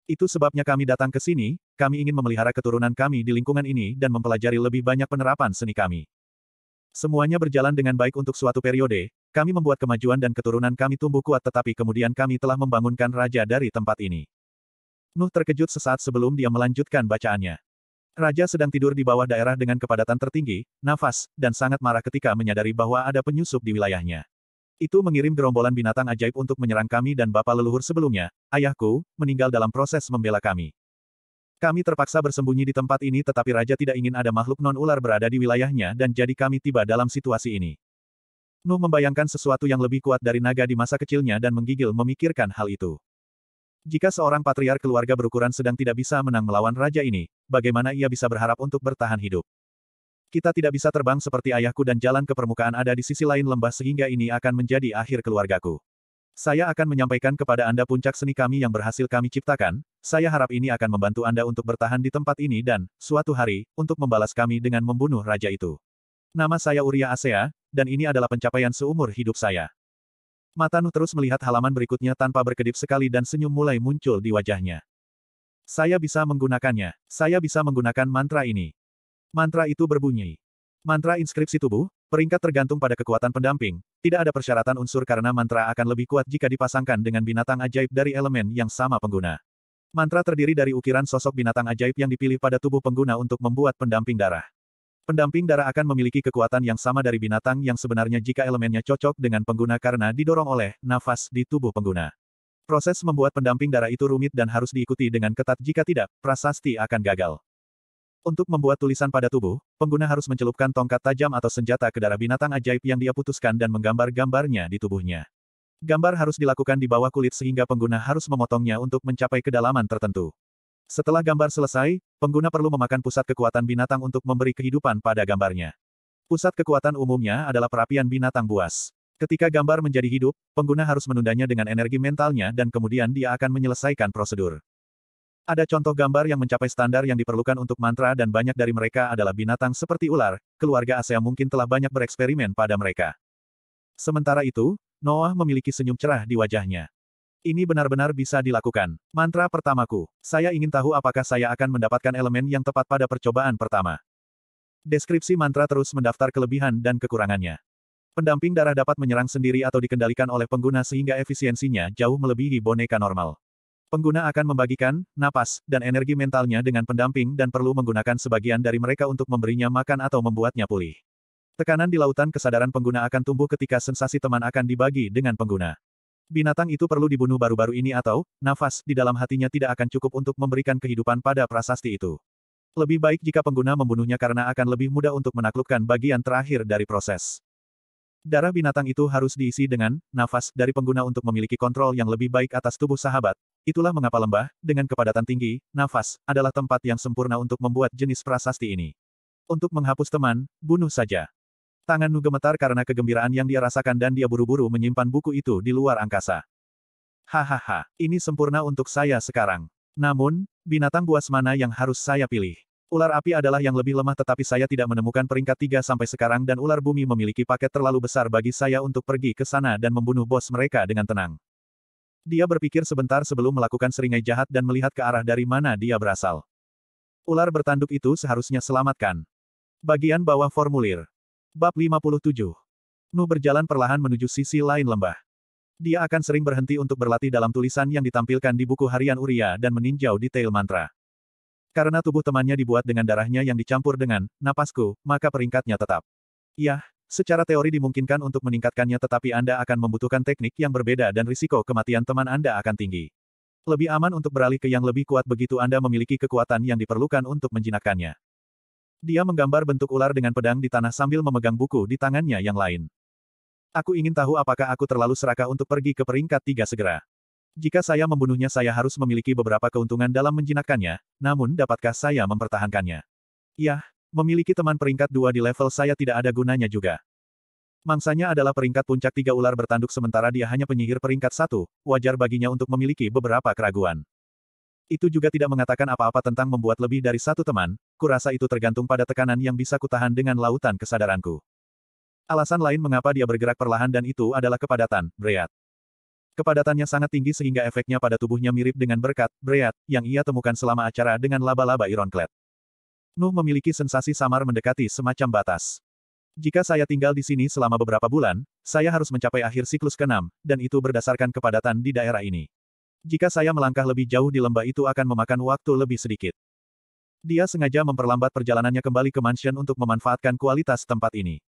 Itu sebabnya kami datang ke sini, kami ingin memelihara keturunan kami di lingkungan ini dan mempelajari lebih banyak penerapan seni kami. Semuanya berjalan dengan baik untuk suatu periode, kami membuat kemajuan dan keturunan kami tumbuh kuat tetapi kemudian kami telah membangunkan raja dari tempat ini. Nuh terkejut sesaat sebelum dia melanjutkan bacaannya. Raja sedang tidur di bawah daerah dengan kepadatan tertinggi, nafas, dan sangat marah ketika menyadari bahwa ada penyusup di wilayahnya. Itu mengirim gerombolan binatang ajaib untuk menyerang kami dan bapak leluhur sebelumnya, ayahku, meninggal dalam proses membela kami. Kami terpaksa bersembunyi di tempat ini tetapi Raja tidak ingin ada makhluk non-ular berada di wilayahnya dan jadi kami tiba dalam situasi ini. Nuh membayangkan sesuatu yang lebih kuat dari naga di masa kecilnya dan menggigil memikirkan hal itu. Jika seorang patriar keluarga berukuran sedang tidak bisa menang melawan raja ini, bagaimana ia bisa berharap untuk bertahan hidup? Kita tidak bisa terbang seperti ayahku dan jalan ke permukaan ada di sisi lain lembah sehingga ini akan menjadi akhir keluargaku. Saya akan menyampaikan kepada Anda puncak seni kami yang berhasil kami ciptakan, saya harap ini akan membantu Anda untuk bertahan di tempat ini dan, suatu hari, untuk membalas kami dengan membunuh raja itu. Nama saya Uria Asea, dan ini adalah pencapaian seumur hidup saya. Matanu terus melihat halaman berikutnya tanpa berkedip sekali dan senyum mulai muncul di wajahnya. Saya bisa menggunakannya. Saya bisa menggunakan mantra ini. Mantra itu berbunyi. Mantra inskripsi tubuh, peringkat tergantung pada kekuatan pendamping, tidak ada persyaratan unsur karena mantra akan lebih kuat jika dipasangkan dengan binatang ajaib dari elemen yang sama pengguna. Mantra terdiri dari ukiran sosok binatang ajaib yang dipilih pada tubuh pengguna untuk membuat pendamping darah. Pendamping darah akan memiliki kekuatan yang sama dari binatang yang sebenarnya jika elemennya cocok dengan pengguna karena didorong oleh nafas di tubuh pengguna. Proses membuat pendamping darah itu rumit dan harus diikuti dengan ketat jika tidak, prasasti akan gagal. Untuk membuat tulisan pada tubuh, pengguna harus mencelupkan tongkat tajam atau senjata ke darah binatang ajaib yang dia putuskan dan menggambar gambarnya di tubuhnya. Gambar harus dilakukan di bawah kulit sehingga pengguna harus memotongnya untuk mencapai kedalaman tertentu. Setelah gambar selesai, pengguna perlu memakan pusat kekuatan binatang untuk memberi kehidupan pada gambarnya. Pusat kekuatan umumnya adalah perapian binatang buas. Ketika gambar menjadi hidup, pengguna harus menundanya dengan energi mentalnya dan kemudian dia akan menyelesaikan prosedur. Ada contoh gambar yang mencapai standar yang diperlukan untuk mantra dan banyak dari mereka adalah binatang seperti ular, keluarga Asea mungkin telah banyak bereksperimen pada mereka. Sementara itu, Noah memiliki senyum cerah di wajahnya. Ini benar-benar bisa dilakukan. Mantra pertamaku. Saya ingin tahu apakah saya akan mendapatkan elemen yang tepat pada percobaan pertama. Deskripsi mantra terus mendaftar kelebihan dan kekurangannya. Pendamping darah dapat menyerang sendiri atau dikendalikan oleh pengguna sehingga efisiensinya jauh melebihi boneka normal. Pengguna akan membagikan napas dan energi mentalnya dengan pendamping dan perlu menggunakan sebagian dari mereka untuk memberinya makan atau membuatnya pulih. Tekanan di lautan kesadaran pengguna akan tumbuh ketika sensasi teman akan dibagi dengan pengguna. Binatang itu perlu dibunuh baru-baru ini atau nafas di dalam hatinya tidak akan cukup untuk memberikan kehidupan pada prasasti itu. Lebih baik jika pengguna membunuhnya karena akan lebih mudah untuk menaklukkan bagian terakhir dari proses. Darah binatang itu harus diisi dengan nafas dari pengguna untuk memiliki kontrol yang lebih baik atas tubuh sahabat, Itulah mengapa lembah, dengan kepadatan tinggi, nafas, adalah tempat yang sempurna untuk membuat jenis prasasti ini. Untuk menghapus teman, bunuh saja. Tangan Nu gemetar karena kegembiraan yang dia rasakan dan dia buru-buru menyimpan buku itu di luar angkasa. Hahaha, ini sempurna untuk saya sekarang. Namun, binatang buas mana yang harus saya pilih? Ular api adalah yang lebih lemah tetapi saya tidak menemukan peringkat tiga sampai sekarang dan ular bumi memiliki paket terlalu besar bagi saya untuk pergi ke sana dan membunuh bos mereka dengan tenang. Dia berpikir sebentar sebelum melakukan seringai jahat dan melihat ke arah dari mana dia berasal. Ular bertanduk itu seharusnya selamatkan. Bagian bawah formulir. Bab 57. Nu berjalan perlahan menuju sisi lain lembah. Dia akan sering berhenti untuk berlatih dalam tulisan yang ditampilkan di buku harian Uria dan meninjau detail mantra. Karena tubuh temannya dibuat dengan darahnya yang dicampur dengan napasku, maka peringkatnya tetap. Yah, Secara teori dimungkinkan untuk meningkatkannya tetapi Anda akan membutuhkan teknik yang berbeda dan risiko kematian teman Anda akan tinggi. Lebih aman untuk beralih ke yang lebih kuat begitu Anda memiliki kekuatan yang diperlukan untuk menjinakkannya. Dia menggambar bentuk ular dengan pedang di tanah sambil memegang buku di tangannya yang lain. Aku ingin tahu apakah aku terlalu serakah untuk pergi ke peringkat tiga segera. Jika saya membunuhnya saya harus memiliki beberapa keuntungan dalam menjinakkannya, namun dapatkah saya mempertahankannya? Yah, Memiliki teman peringkat dua di level saya tidak ada gunanya juga. Mangsanya adalah peringkat puncak tiga ular bertanduk sementara dia hanya penyihir peringkat satu, wajar baginya untuk memiliki beberapa keraguan. Itu juga tidak mengatakan apa-apa tentang membuat lebih dari satu teman, kurasa itu tergantung pada tekanan yang bisa kutahan dengan lautan kesadaranku. Alasan lain mengapa dia bergerak perlahan dan itu adalah kepadatan, Breat. Kepadatannya sangat tinggi sehingga efeknya pada tubuhnya mirip dengan berkat, Breat, yang ia temukan selama acara dengan laba-laba Ironclad. Nuh memiliki sensasi samar mendekati semacam batas. Jika saya tinggal di sini selama beberapa bulan, saya harus mencapai akhir siklus keenam, dan itu berdasarkan kepadatan di daerah ini. Jika saya melangkah lebih jauh di lembah itu akan memakan waktu lebih sedikit. Dia sengaja memperlambat perjalanannya kembali ke mansion untuk memanfaatkan kualitas tempat ini.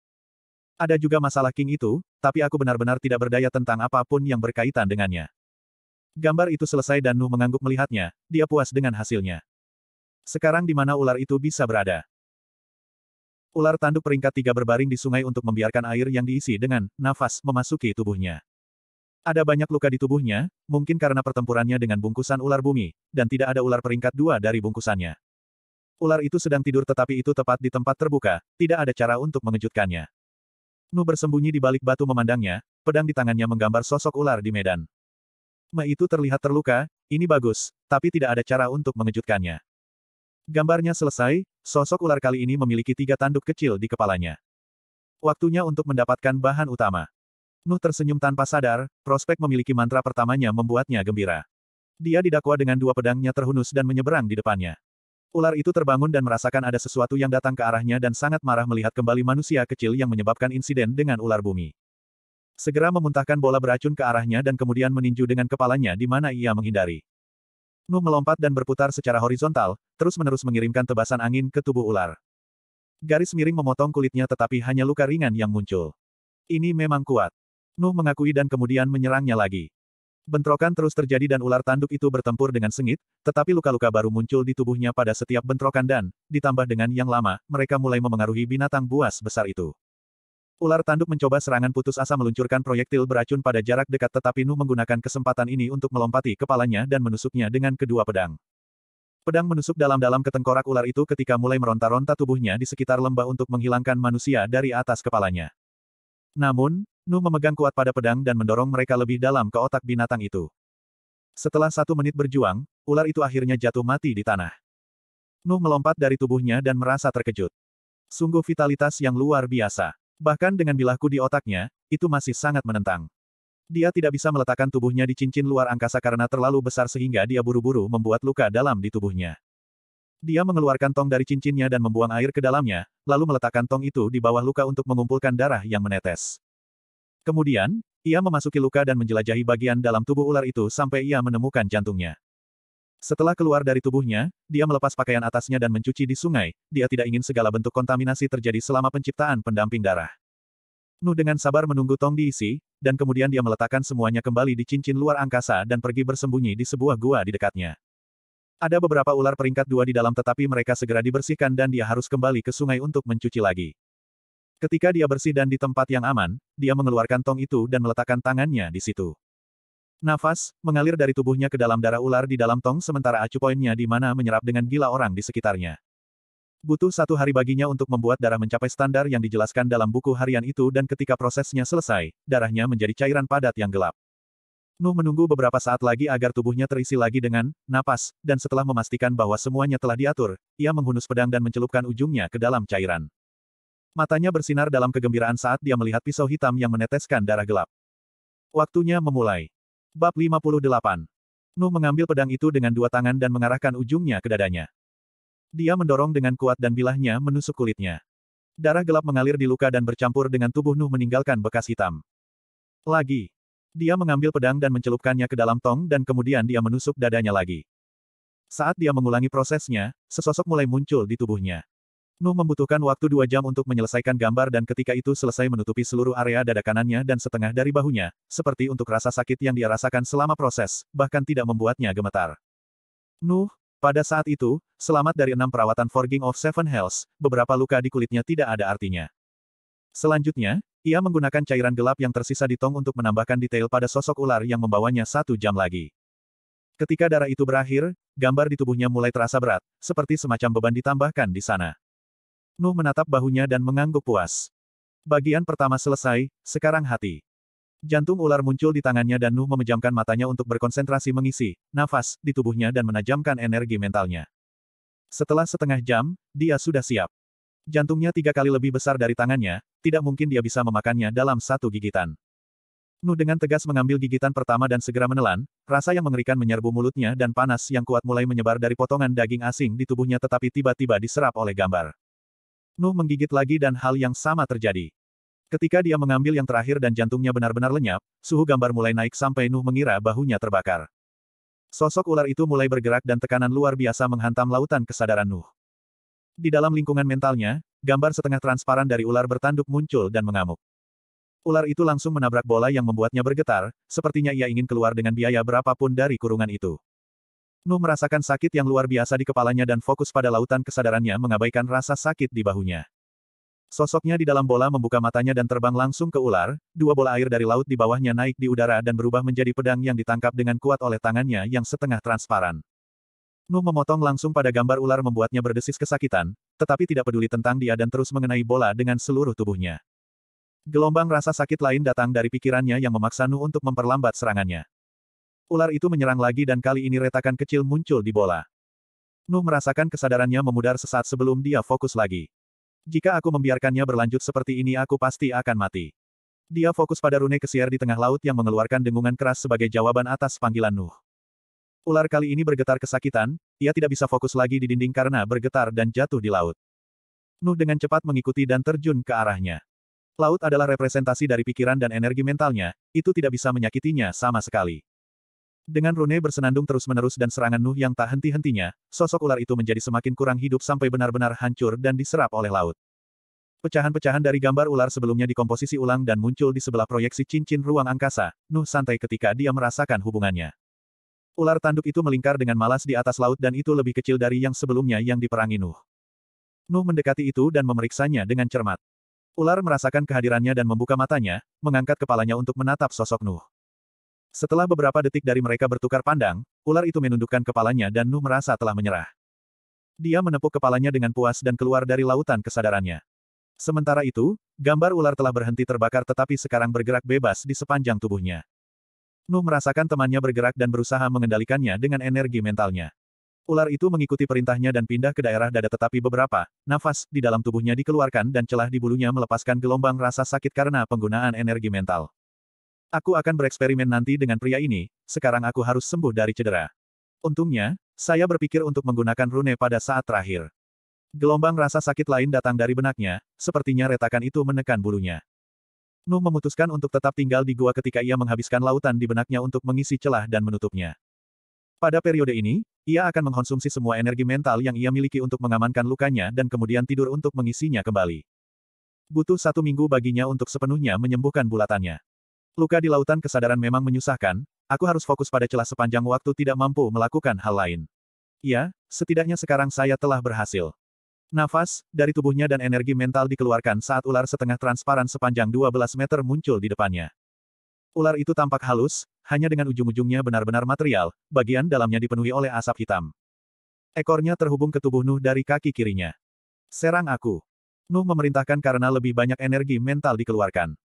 Ada juga masalah King itu, tapi aku benar-benar tidak berdaya tentang apapun yang berkaitan dengannya. Gambar itu selesai dan Nuh mengangguk melihatnya, dia puas dengan hasilnya. Sekarang di mana ular itu bisa berada? Ular tanduk peringkat tiga berbaring di sungai untuk membiarkan air yang diisi dengan nafas memasuki tubuhnya. Ada banyak luka di tubuhnya, mungkin karena pertempurannya dengan bungkusan ular bumi, dan tidak ada ular peringkat dua dari bungkusannya. Ular itu sedang tidur tetapi itu tepat di tempat terbuka, tidak ada cara untuk mengejutkannya. Nu bersembunyi di balik batu memandangnya, pedang di tangannya menggambar sosok ular di medan. Ma itu terlihat terluka, ini bagus, tapi tidak ada cara untuk mengejutkannya. Gambarnya selesai, sosok ular kali ini memiliki tiga tanduk kecil di kepalanya. Waktunya untuk mendapatkan bahan utama. Nuh tersenyum tanpa sadar, prospek memiliki mantra pertamanya membuatnya gembira. Dia didakwa dengan dua pedangnya terhunus dan menyeberang di depannya. Ular itu terbangun dan merasakan ada sesuatu yang datang ke arahnya dan sangat marah melihat kembali manusia kecil yang menyebabkan insiden dengan ular bumi. Segera memuntahkan bola beracun ke arahnya dan kemudian meninju dengan kepalanya di mana ia menghindari. Nu melompat dan berputar secara horizontal, terus-menerus mengirimkan tebasan angin ke tubuh ular. Garis miring memotong kulitnya tetapi hanya luka ringan yang muncul. Ini memang kuat. Nu mengakui dan kemudian menyerangnya lagi. Bentrokan terus terjadi dan ular tanduk itu bertempur dengan sengit, tetapi luka-luka baru muncul di tubuhnya pada setiap bentrokan dan, ditambah dengan yang lama, mereka mulai memengaruhi binatang buas besar itu. Ular tanduk mencoba serangan putus asa meluncurkan proyektil beracun pada jarak dekat tetapi Nu menggunakan kesempatan ini untuk melompati kepalanya dan menusuknya dengan kedua pedang. Pedang menusuk dalam-dalam ke tengkorak ular itu ketika mulai meronta-ronta tubuhnya di sekitar lembah untuk menghilangkan manusia dari atas kepalanya. Namun, Nu memegang kuat pada pedang dan mendorong mereka lebih dalam ke otak binatang itu. Setelah satu menit berjuang, ular itu akhirnya jatuh mati di tanah. Nu melompat dari tubuhnya dan merasa terkejut. Sungguh vitalitas yang luar biasa. Bahkan dengan bilahku di otaknya, itu masih sangat menentang. Dia tidak bisa meletakkan tubuhnya di cincin luar angkasa karena terlalu besar sehingga dia buru-buru membuat luka dalam di tubuhnya. Dia mengeluarkan tong dari cincinnya dan membuang air ke dalamnya, lalu meletakkan tong itu di bawah luka untuk mengumpulkan darah yang menetes. Kemudian, ia memasuki luka dan menjelajahi bagian dalam tubuh ular itu sampai ia menemukan jantungnya. Setelah keluar dari tubuhnya, dia melepas pakaian atasnya dan mencuci di sungai, dia tidak ingin segala bentuk kontaminasi terjadi selama penciptaan pendamping darah. Nu dengan sabar menunggu tong diisi, dan kemudian dia meletakkan semuanya kembali di cincin luar angkasa dan pergi bersembunyi di sebuah gua di dekatnya. Ada beberapa ular peringkat dua di dalam tetapi mereka segera dibersihkan dan dia harus kembali ke sungai untuk mencuci lagi. Ketika dia bersih dan di tempat yang aman, dia mengeluarkan tong itu dan meletakkan tangannya di situ. Nafas, mengalir dari tubuhnya ke dalam darah ular di dalam tong sementara acu poinnya di mana menyerap dengan gila orang di sekitarnya. Butuh satu hari baginya untuk membuat darah mencapai standar yang dijelaskan dalam buku harian itu dan ketika prosesnya selesai, darahnya menjadi cairan padat yang gelap. Nuh menunggu beberapa saat lagi agar tubuhnya terisi lagi dengan napas, dan setelah memastikan bahwa semuanya telah diatur, ia menghunus pedang dan mencelupkan ujungnya ke dalam cairan. Matanya bersinar dalam kegembiraan saat dia melihat pisau hitam yang meneteskan darah gelap. Waktunya memulai. Bab 58. Nuh mengambil pedang itu dengan dua tangan dan mengarahkan ujungnya ke dadanya. Dia mendorong dengan kuat dan bilahnya menusuk kulitnya. Darah gelap mengalir di luka dan bercampur dengan tubuh Nuh meninggalkan bekas hitam. Lagi. Dia mengambil pedang dan mencelupkannya ke dalam tong dan kemudian dia menusuk dadanya lagi. Saat dia mengulangi prosesnya, sesosok mulai muncul di tubuhnya. Nuh membutuhkan waktu dua jam untuk menyelesaikan gambar dan ketika itu selesai menutupi seluruh area dada kanannya dan setengah dari bahunya, seperti untuk rasa sakit yang dia rasakan selama proses, bahkan tidak membuatnya gemetar. Nuh, pada saat itu, selamat dari enam perawatan Forging of Seven Hells, beberapa luka di kulitnya tidak ada artinya. Selanjutnya, ia menggunakan cairan gelap yang tersisa di tong untuk menambahkan detail pada sosok ular yang membawanya satu jam lagi. Ketika darah itu berakhir, gambar di tubuhnya mulai terasa berat, seperti semacam beban ditambahkan di sana. Nuh menatap bahunya dan mengangguk puas. Bagian pertama selesai, sekarang hati. Jantung ular muncul di tangannya dan Nuh memejamkan matanya untuk berkonsentrasi mengisi nafas di tubuhnya dan menajamkan energi mentalnya. Setelah setengah jam, dia sudah siap. Jantungnya tiga kali lebih besar dari tangannya, tidak mungkin dia bisa memakannya dalam satu gigitan. Nuh dengan tegas mengambil gigitan pertama dan segera menelan, rasa yang mengerikan menyerbu mulutnya dan panas yang kuat mulai menyebar dari potongan daging asing di tubuhnya tetapi tiba-tiba diserap oleh gambar. Nuh menggigit lagi dan hal yang sama terjadi. Ketika dia mengambil yang terakhir dan jantungnya benar-benar lenyap, suhu gambar mulai naik sampai Nuh mengira bahunya terbakar. Sosok ular itu mulai bergerak dan tekanan luar biasa menghantam lautan kesadaran Nuh. Di dalam lingkungan mentalnya, gambar setengah transparan dari ular bertanduk muncul dan mengamuk. Ular itu langsung menabrak bola yang membuatnya bergetar, sepertinya ia ingin keluar dengan biaya berapapun dari kurungan itu. Nuh merasakan sakit yang luar biasa di kepalanya dan fokus pada lautan kesadarannya mengabaikan rasa sakit di bahunya. Sosoknya di dalam bola membuka matanya dan terbang langsung ke ular, dua bola air dari laut di bawahnya naik di udara dan berubah menjadi pedang yang ditangkap dengan kuat oleh tangannya yang setengah transparan. Nuh memotong langsung pada gambar ular membuatnya berdesis kesakitan, tetapi tidak peduli tentang dia dan terus mengenai bola dengan seluruh tubuhnya. Gelombang rasa sakit lain datang dari pikirannya yang memaksa Nuh untuk memperlambat serangannya. Ular itu menyerang lagi dan kali ini retakan kecil muncul di bola. Nuh merasakan kesadarannya memudar sesaat sebelum dia fokus lagi. Jika aku membiarkannya berlanjut seperti ini aku pasti akan mati. Dia fokus pada rune kesiar di tengah laut yang mengeluarkan dengungan keras sebagai jawaban atas panggilan Nuh. Ular kali ini bergetar kesakitan, ia tidak bisa fokus lagi di dinding karena bergetar dan jatuh di laut. Nuh dengan cepat mengikuti dan terjun ke arahnya. Laut adalah representasi dari pikiran dan energi mentalnya, itu tidak bisa menyakitinya sama sekali. Dengan Rune bersenandung terus-menerus dan serangan Nuh yang tak henti-hentinya, sosok ular itu menjadi semakin kurang hidup sampai benar-benar hancur dan diserap oleh laut. Pecahan-pecahan dari gambar ular sebelumnya dikomposisi ulang dan muncul di sebelah proyeksi cincin ruang angkasa, Nuh santai ketika dia merasakan hubungannya. Ular tanduk itu melingkar dengan malas di atas laut dan itu lebih kecil dari yang sebelumnya yang diperangi Nuh. Nuh mendekati itu dan memeriksanya dengan cermat. Ular merasakan kehadirannya dan membuka matanya, mengangkat kepalanya untuk menatap sosok Nuh. Setelah beberapa detik dari mereka bertukar pandang, ular itu menundukkan kepalanya dan Nuh merasa telah menyerah. Dia menepuk kepalanya dengan puas dan keluar dari lautan kesadarannya. Sementara itu, gambar ular telah berhenti terbakar tetapi sekarang bergerak bebas di sepanjang tubuhnya. Nuh merasakan temannya bergerak dan berusaha mengendalikannya dengan energi mentalnya. Ular itu mengikuti perintahnya dan pindah ke daerah dada tetapi beberapa nafas di dalam tubuhnya dikeluarkan dan celah di bulunya melepaskan gelombang rasa sakit karena penggunaan energi mental. Aku akan bereksperimen nanti dengan pria ini, sekarang aku harus sembuh dari cedera. Untungnya, saya berpikir untuk menggunakan rune pada saat terakhir. Gelombang rasa sakit lain datang dari benaknya, sepertinya retakan itu menekan bulunya. Nuh memutuskan untuk tetap tinggal di gua ketika ia menghabiskan lautan di benaknya untuk mengisi celah dan menutupnya. Pada periode ini, ia akan mengkonsumsi semua energi mental yang ia miliki untuk mengamankan lukanya dan kemudian tidur untuk mengisinya kembali. Butuh satu minggu baginya untuk sepenuhnya menyembuhkan bulatannya. Luka di lautan kesadaran memang menyusahkan, aku harus fokus pada celah sepanjang waktu tidak mampu melakukan hal lain. Ya, setidaknya sekarang saya telah berhasil. Nafas, dari tubuhnya dan energi mental dikeluarkan saat ular setengah transparan sepanjang 12 meter muncul di depannya. Ular itu tampak halus, hanya dengan ujung-ujungnya benar-benar material, bagian dalamnya dipenuhi oleh asap hitam. Ekornya terhubung ke tubuh Nuh dari kaki kirinya. Serang aku. Nuh memerintahkan karena lebih banyak energi mental dikeluarkan.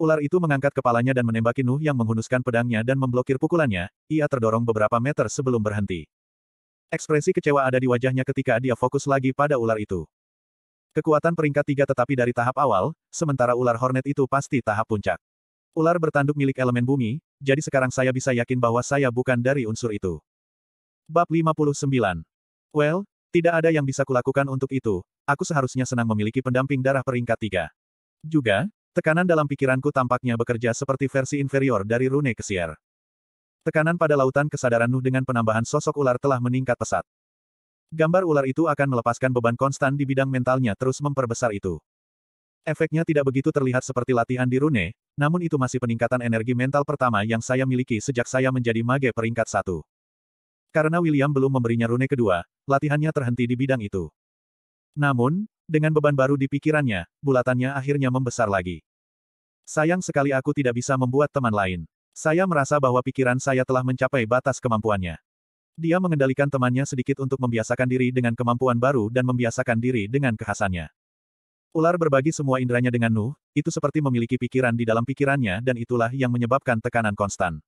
Ular itu mengangkat kepalanya dan menembaki Nuh yang menghunuskan pedangnya dan memblokir pukulannya, ia terdorong beberapa meter sebelum berhenti. Ekspresi kecewa ada di wajahnya ketika dia fokus lagi pada ular itu. Kekuatan peringkat tiga tetapi dari tahap awal, sementara ular Hornet itu pasti tahap puncak. Ular bertanduk milik elemen bumi, jadi sekarang saya bisa yakin bahwa saya bukan dari unsur itu. Bab 59. Well, tidak ada yang bisa kulakukan untuk itu, aku seharusnya senang memiliki pendamping darah peringkat tiga. Juga, Tekanan dalam pikiranku tampaknya bekerja seperti versi inferior dari rune kesier. Tekanan pada lautan kesadaran Nuh dengan penambahan sosok ular telah meningkat pesat. Gambar ular itu akan melepaskan beban konstan di bidang mentalnya terus memperbesar itu. Efeknya tidak begitu terlihat seperti latihan di rune, namun itu masih peningkatan energi mental pertama yang saya miliki sejak saya menjadi mage peringkat satu. Karena William belum memberinya rune kedua, latihannya terhenti di bidang itu. Namun, dengan beban baru di pikirannya, bulatannya akhirnya membesar lagi. Sayang sekali aku tidak bisa membuat teman lain. Saya merasa bahwa pikiran saya telah mencapai batas kemampuannya. Dia mengendalikan temannya sedikit untuk membiasakan diri dengan kemampuan baru dan membiasakan diri dengan kehasannya. Ular berbagi semua inderanya dengan Nuh, itu seperti memiliki pikiran di dalam pikirannya dan itulah yang menyebabkan tekanan konstan.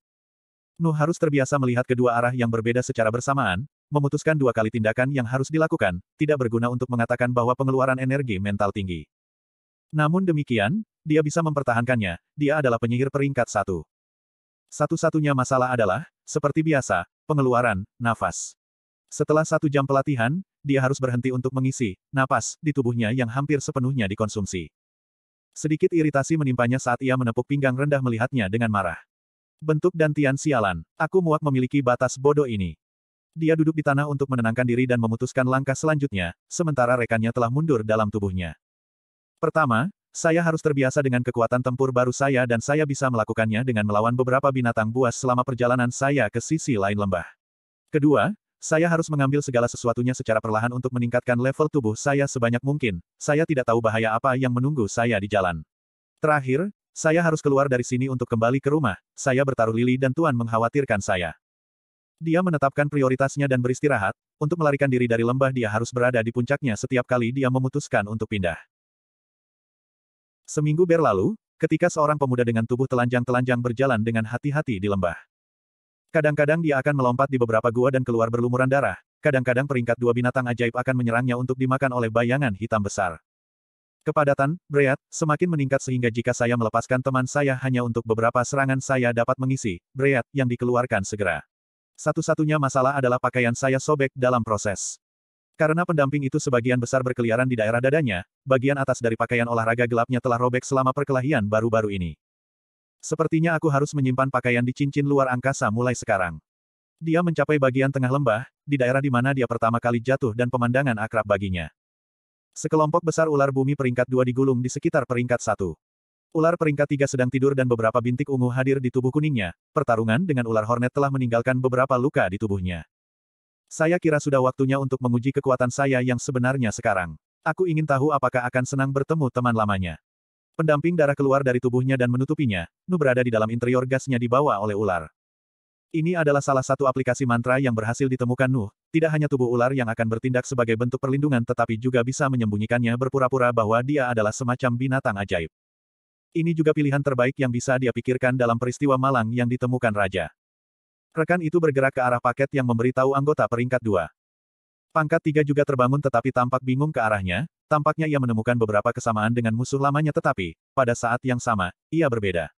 Nuh harus terbiasa melihat kedua arah yang berbeda secara bersamaan, memutuskan dua kali tindakan yang harus dilakukan, tidak berguna untuk mengatakan bahwa pengeluaran energi mental tinggi. Namun demikian, dia bisa mempertahankannya, dia adalah penyihir peringkat satu. Satu-satunya masalah adalah, seperti biasa, pengeluaran, nafas. Setelah satu jam pelatihan, dia harus berhenti untuk mengisi nafas di tubuhnya yang hampir sepenuhnya dikonsumsi. Sedikit iritasi menimpanya saat ia menepuk pinggang rendah melihatnya dengan marah. Bentuk dan tian sialan, aku muak memiliki batas bodoh ini. Dia duduk di tanah untuk menenangkan diri dan memutuskan langkah selanjutnya, sementara rekannya telah mundur dalam tubuhnya. Pertama, saya harus terbiasa dengan kekuatan tempur baru saya dan saya bisa melakukannya dengan melawan beberapa binatang buas selama perjalanan saya ke sisi lain lembah. Kedua, saya harus mengambil segala sesuatunya secara perlahan untuk meningkatkan level tubuh saya sebanyak mungkin, saya tidak tahu bahaya apa yang menunggu saya di jalan. Terakhir, saya harus keluar dari sini untuk kembali ke rumah, saya bertaruh lili dan Tuan mengkhawatirkan saya. Dia menetapkan prioritasnya dan beristirahat, untuk melarikan diri dari lembah dia harus berada di puncaknya setiap kali dia memutuskan untuk pindah. Seminggu berlalu, ketika seorang pemuda dengan tubuh telanjang-telanjang berjalan dengan hati-hati di lembah. Kadang-kadang dia akan melompat di beberapa gua dan keluar berlumuran darah, kadang-kadang peringkat dua binatang ajaib akan menyerangnya untuk dimakan oleh bayangan hitam besar. Kepadatan, Breat, semakin meningkat sehingga jika saya melepaskan teman saya hanya untuk beberapa serangan saya dapat mengisi, Breat, yang dikeluarkan segera. Satu-satunya masalah adalah pakaian saya sobek dalam proses. Karena pendamping itu sebagian besar berkeliaran di daerah dadanya, bagian atas dari pakaian olahraga gelapnya telah robek selama perkelahian baru-baru ini. Sepertinya aku harus menyimpan pakaian di cincin luar angkasa mulai sekarang. Dia mencapai bagian tengah lembah, di daerah di mana dia pertama kali jatuh dan pemandangan akrab baginya. Sekelompok besar ular bumi peringkat dua digulung di sekitar peringkat satu. Ular peringkat tiga sedang tidur dan beberapa bintik ungu hadir di tubuh kuningnya. Pertarungan dengan ular hornet telah meninggalkan beberapa luka di tubuhnya. Saya kira sudah waktunya untuk menguji kekuatan saya yang sebenarnya sekarang. Aku ingin tahu apakah akan senang bertemu teman lamanya. Pendamping darah keluar dari tubuhnya dan menutupinya. Nu berada di dalam interior gasnya dibawa oleh ular. Ini adalah salah satu aplikasi mantra yang berhasil ditemukan Nuh. Tidak hanya tubuh ular yang akan bertindak sebagai bentuk perlindungan tetapi juga bisa menyembunyikannya berpura-pura bahwa dia adalah semacam binatang ajaib. Ini juga pilihan terbaik yang bisa dia pikirkan dalam peristiwa malang yang ditemukan Raja. Rekan itu bergerak ke arah paket yang memberitahu anggota peringkat dua. Pangkat tiga juga terbangun tetapi tampak bingung ke arahnya, tampaknya ia menemukan beberapa kesamaan dengan musuh lamanya tetapi, pada saat yang sama, ia berbeda.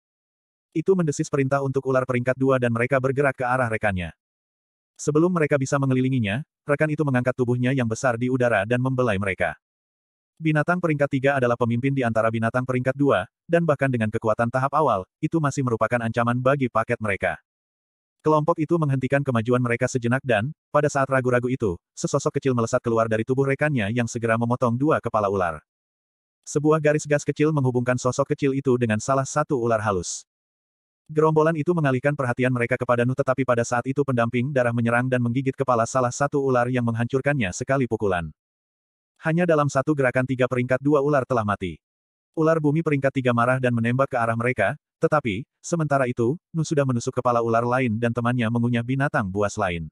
Itu mendesis perintah untuk ular peringkat dua dan mereka bergerak ke arah rekannya. Sebelum mereka bisa mengelilinginya, rekan itu mengangkat tubuhnya yang besar di udara dan membelai mereka. Binatang peringkat tiga adalah pemimpin di antara binatang peringkat dua, dan bahkan dengan kekuatan tahap awal, itu masih merupakan ancaman bagi paket mereka. Kelompok itu menghentikan kemajuan mereka sejenak dan, pada saat ragu-ragu itu, sesosok kecil melesat keluar dari tubuh rekannya yang segera memotong dua kepala ular. Sebuah garis gas kecil menghubungkan sosok kecil itu dengan salah satu ular halus. Gerombolan itu mengalihkan perhatian mereka kepada Nu tetapi pada saat itu pendamping darah menyerang dan menggigit kepala salah satu ular yang menghancurkannya sekali pukulan. Hanya dalam satu gerakan tiga peringkat dua ular telah mati. Ular bumi peringkat tiga marah dan menembak ke arah mereka, tetapi, sementara itu, Nu sudah menusuk kepala ular lain dan temannya mengunyah binatang buas lain.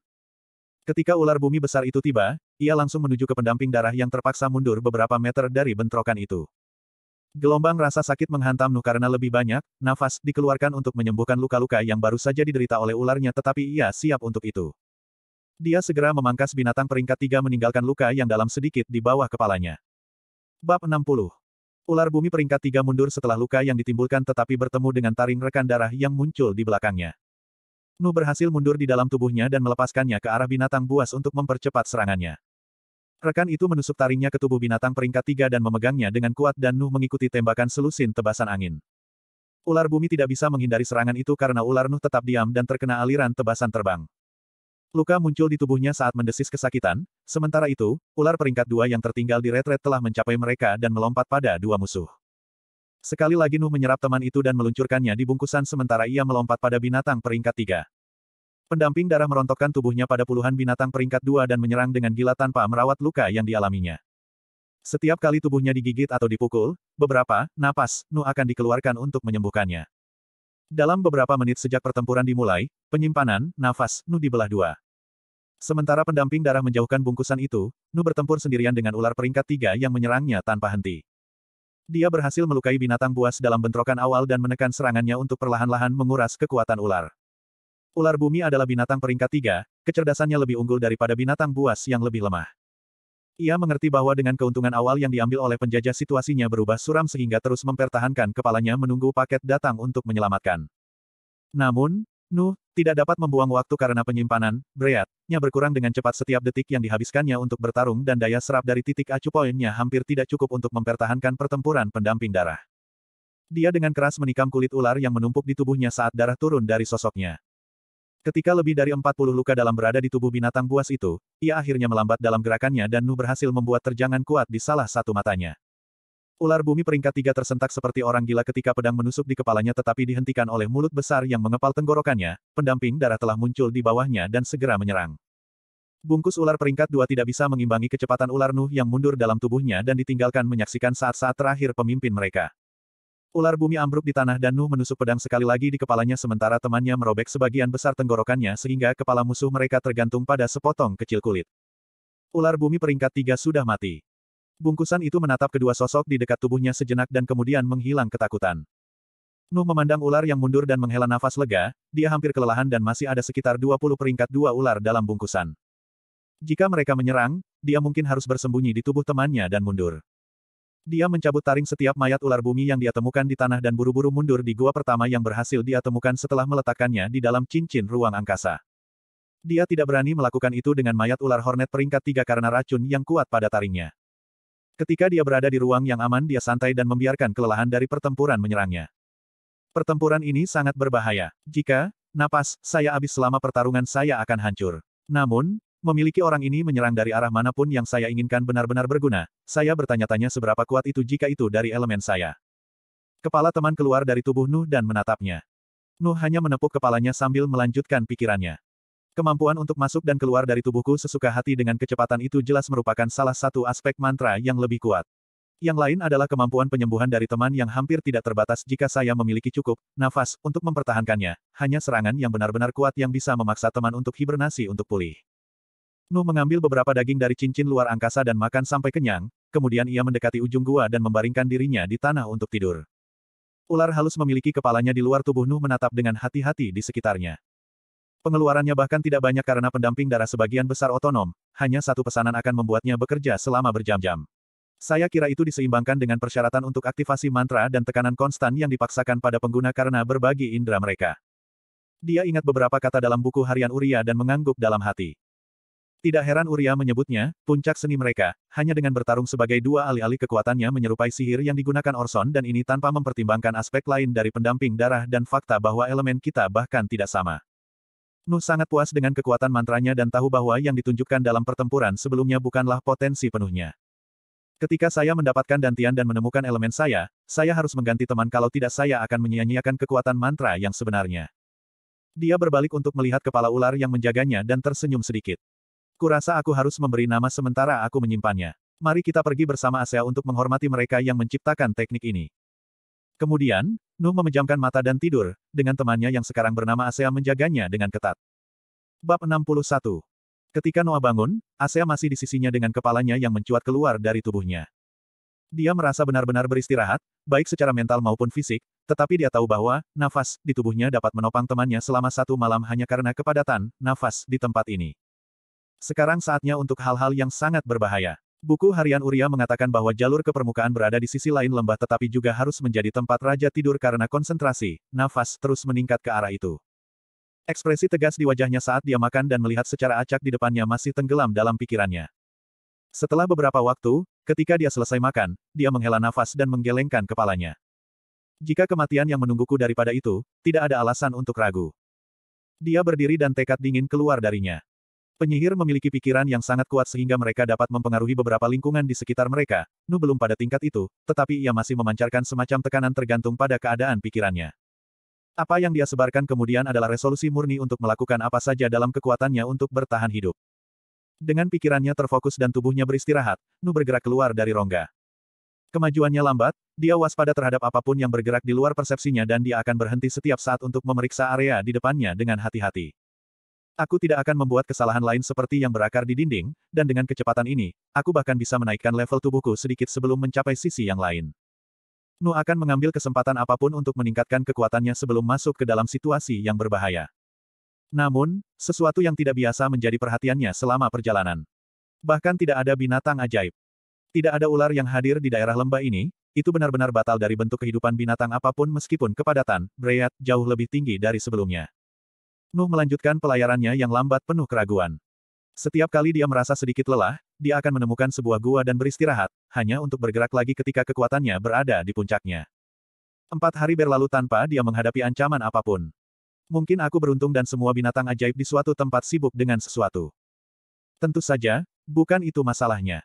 Ketika ular bumi besar itu tiba, ia langsung menuju ke pendamping darah yang terpaksa mundur beberapa meter dari bentrokan itu. Gelombang rasa sakit menghantam Nu karena lebih banyak, nafas, dikeluarkan untuk menyembuhkan luka-luka yang baru saja diderita oleh ularnya tetapi ia siap untuk itu. Dia segera memangkas binatang peringkat tiga meninggalkan luka yang dalam sedikit di bawah kepalanya. Bab 60 Ular bumi peringkat tiga mundur setelah luka yang ditimbulkan tetapi bertemu dengan taring rekan darah yang muncul di belakangnya. Nu berhasil mundur di dalam tubuhnya dan melepaskannya ke arah binatang buas untuk mempercepat serangannya. Rekan itu menusuk taringnya ke tubuh binatang peringkat tiga dan memegangnya dengan kuat dan Nuh mengikuti tembakan selusin tebasan angin. Ular bumi tidak bisa menghindari serangan itu karena ular Nuh tetap diam dan terkena aliran tebasan terbang. Luka muncul di tubuhnya saat mendesis kesakitan, sementara itu, ular peringkat dua yang tertinggal di retret telah mencapai mereka dan melompat pada dua musuh. Sekali lagi Nuh menyerap teman itu dan meluncurkannya di bungkusan sementara ia melompat pada binatang peringkat tiga. Pendamping darah merontokkan tubuhnya pada puluhan binatang peringkat dua dan menyerang dengan gila tanpa merawat luka yang dialaminya. Setiap kali tubuhnya digigit atau dipukul, beberapa napas Nuh akan dikeluarkan untuk menyembuhkannya. Dalam beberapa menit sejak pertempuran dimulai, penyimpanan nafas Nuh dibelah dua. Sementara pendamping darah menjauhkan bungkusan itu, Nu bertempur sendirian dengan ular peringkat tiga yang menyerangnya tanpa henti. Dia berhasil melukai binatang buas dalam bentrokan awal dan menekan serangannya untuk perlahan-lahan menguras kekuatan ular. Ular bumi adalah binatang peringkat tiga, kecerdasannya lebih unggul daripada binatang buas yang lebih lemah. Ia mengerti bahwa dengan keuntungan awal yang diambil oleh penjajah situasinya berubah suram sehingga terus mempertahankan kepalanya menunggu paket datang untuk menyelamatkan. Namun, Nu tidak dapat membuang waktu karena penyimpanan, Breatnya berkurang dengan cepat setiap detik yang dihabiskannya untuk bertarung dan daya serap dari titik acu poinnya hampir tidak cukup untuk mempertahankan pertempuran pendamping darah. Dia dengan keras menikam kulit ular yang menumpuk di tubuhnya saat darah turun dari sosoknya. Ketika lebih dari 40 luka dalam berada di tubuh binatang buas itu, ia akhirnya melambat dalam gerakannya dan Nu berhasil membuat terjangan kuat di salah satu matanya. Ular bumi peringkat tiga tersentak seperti orang gila ketika pedang menusuk di kepalanya tetapi dihentikan oleh mulut besar yang mengepal tenggorokannya, pendamping darah telah muncul di bawahnya dan segera menyerang. Bungkus ular peringkat dua tidak bisa mengimbangi kecepatan ular Nuh yang mundur dalam tubuhnya dan ditinggalkan menyaksikan saat-saat terakhir pemimpin mereka. Ular bumi ambruk di tanah dan Nuh menusuk pedang sekali lagi di kepalanya sementara temannya merobek sebagian besar tenggorokannya sehingga kepala musuh mereka tergantung pada sepotong kecil kulit. Ular bumi peringkat tiga sudah mati. Bungkusan itu menatap kedua sosok di dekat tubuhnya sejenak dan kemudian menghilang ketakutan. Nuh memandang ular yang mundur dan menghela nafas lega, dia hampir kelelahan dan masih ada sekitar 20 peringkat dua ular dalam bungkusan. Jika mereka menyerang, dia mungkin harus bersembunyi di tubuh temannya dan mundur. Dia mencabut taring setiap mayat ular bumi yang dia temukan di tanah dan buru-buru mundur di gua pertama yang berhasil dia temukan setelah meletakkannya di dalam cincin ruang angkasa. Dia tidak berani melakukan itu dengan mayat ular hornet peringkat tiga karena racun yang kuat pada taringnya. Ketika dia berada di ruang yang aman dia santai dan membiarkan kelelahan dari pertempuran menyerangnya. Pertempuran ini sangat berbahaya. Jika, napas, saya habis selama pertarungan saya akan hancur. Namun, memiliki orang ini menyerang dari arah manapun yang saya inginkan benar-benar berguna, saya bertanya-tanya seberapa kuat itu jika itu dari elemen saya. Kepala teman keluar dari tubuh Nuh dan menatapnya. Nuh hanya menepuk kepalanya sambil melanjutkan pikirannya. Kemampuan untuk masuk dan keluar dari tubuhku sesuka hati dengan kecepatan itu jelas merupakan salah satu aspek mantra yang lebih kuat. Yang lain adalah kemampuan penyembuhan dari teman yang hampir tidak terbatas jika saya memiliki cukup nafas untuk mempertahankannya. Hanya serangan yang benar-benar kuat yang bisa memaksa teman untuk hibernasi untuk pulih. Nuh mengambil beberapa daging dari cincin luar angkasa dan makan sampai kenyang, kemudian ia mendekati ujung gua dan membaringkan dirinya di tanah untuk tidur. Ular halus memiliki kepalanya di luar tubuh Nuh menatap dengan hati-hati di sekitarnya. Pengeluarannya bahkan tidak banyak karena pendamping darah sebagian besar otonom, hanya satu pesanan akan membuatnya bekerja selama berjam-jam. Saya kira itu diseimbangkan dengan persyaratan untuk aktivasi mantra dan tekanan konstan yang dipaksakan pada pengguna karena berbagi indera mereka. Dia ingat beberapa kata dalam buku harian Uria dan mengangguk dalam hati. Tidak heran Uria menyebutnya, puncak seni mereka, hanya dengan bertarung sebagai dua alih-alih kekuatannya menyerupai sihir yang digunakan Orson dan ini tanpa mempertimbangkan aspek lain dari pendamping darah dan fakta bahwa elemen kita bahkan tidak sama. Nu sangat puas dengan kekuatan mantranya dan tahu bahwa yang ditunjukkan dalam pertempuran sebelumnya bukanlah potensi penuhnya. Ketika saya mendapatkan dantian dan menemukan elemen saya, saya harus mengganti teman kalau tidak saya akan menyia-nyiakan kekuatan mantra yang sebenarnya. Dia berbalik untuk melihat kepala ular yang menjaganya dan tersenyum sedikit. Kurasa aku harus memberi nama sementara aku menyimpannya. Mari kita pergi bersama Asia untuk menghormati mereka yang menciptakan teknik ini. Kemudian, Nuh memejamkan mata dan tidur, dengan temannya yang sekarang bernama Asea menjaganya dengan ketat. Bab 61 Ketika Noah bangun, Asea masih di sisinya dengan kepalanya yang mencuat keluar dari tubuhnya. Dia merasa benar-benar beristirahat, baik secara mental maupun fisik, tetapi dia tahu bahwa, nafas, di tubuhnya dapat menopang temannya selama satu malam hanya karena kepadatan, nafas, di tempat ini. Sekarang saatnya untuk hal-hal yang sangat berbahaya. Buku harian Uria mengatakan bahwa jalur ke permukaan berada di sisi lain lembah tetapi juga harus menjadi tempat raja tidur karena konsentrasi, nafas terus meningkat ke arah itu. Ekspresi tegas di wajahnya saat dia makan dan melihat secara acak di depannya masih tenggelam dalam pikirannya. Setelah beberapa waktu, ketika dia selesai makan, dia menghela nafas dan menggelengkan kepalanya. Jika kematian yang menungguku daripada itu, tidak ada alasan untuk ragu. Dia berdiri dan tekad dingin keluar darinya. Penyihir memiliki pikiran yang sangat kuat sehingga mereka dapat mempengaruhi beberapa lingkungan di sekitar mereka. Nu belum pada tingkat itu, tetapi ia masih memancarkan semacam tekanan tergantung pada keadaan pikirannya. Apa yang dia sebarkan kemudian adalah resolusi murni untuk melakukan apa saja dalam kekuatannya untuk bertahan hidup. Dengan pikirannya terfokus dan tubuhnya beristirahat, Nu bergerak keluar dari rongga. Kemajuannya lambat, dia waspada terhadap apapun yang bergerak di luar persepsinya dan dia akan berhenti setiap saat untuk memeriksa area di depannya dengan hati-hati. Aku tidak akan membuat kesalahan lain seperti yang berakar di dinding, dan dengan kecepatan ini, aku bahkan bisa menaikkan level tubuhku sedikit sebelum mencapai sisi yang lain. Nu akan mengambil kesempatan apapun untuk meningkatkan kekuatannya sebelum masuk ke dalam situasi yang berbahaya. Namun, sesuatu yang tidak biasa menjadi perhatiannya selama perjalanan. Bahkan tidak ada binatang ajaib. Tidak ada ular yang hadir di daerah lembah ini, itu benar-benar batal dari bentuk kehidupan binatang apapun meskipun kepadatan, Breyat, jauh lebih tinggi dari sebelumnya. Nuh melanjutkan pelayarannya yang lambat penuh keraguan. Setiap kali dia merasa sedikit lelah, dia akan menemukan sebuah gua dan beristirahat, hanya untuk bergerak lagi ketika kekuatannya berada di puncaknya. Empat hari berlalu tanpa dia menghadapi ancaman apapun. Mungkin aku beruntung dan semua binatang ajaib di suatu tempat sibuk dengan sesuatu. Tentu saja, bukan itu masalahnya.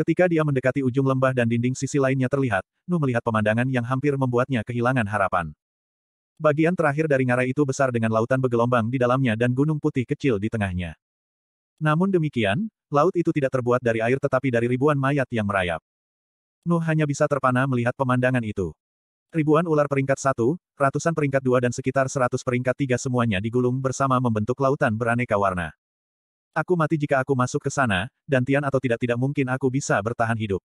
Ketika dia mendekati ujung lembah dan dinding sisi lainnya terlihat, Nuh melihat pemandangan yang hampir membuatnya kehilangan harapan. Bagian terakhir dari ngarai itu besar dengan lautan bergelombang di dalamnya dan gunung putih kecil di tengahnya. Namun demikian, laut itu tidak terbuat dari air tetapi dari ribuan mayat yang merayap. Nuh hanya bisa terpana melihat pemandangan itu. Ribuan ular peringkat satu, ratusan peringkat dua dan sekitar seratus peringkat tiga semuanya digulung bersama membentuk lautan beraneka warna. Aku mati jika aku masuk ke sana, dan tian atau tidak tidak mungkin aku bisa bertahan hidup.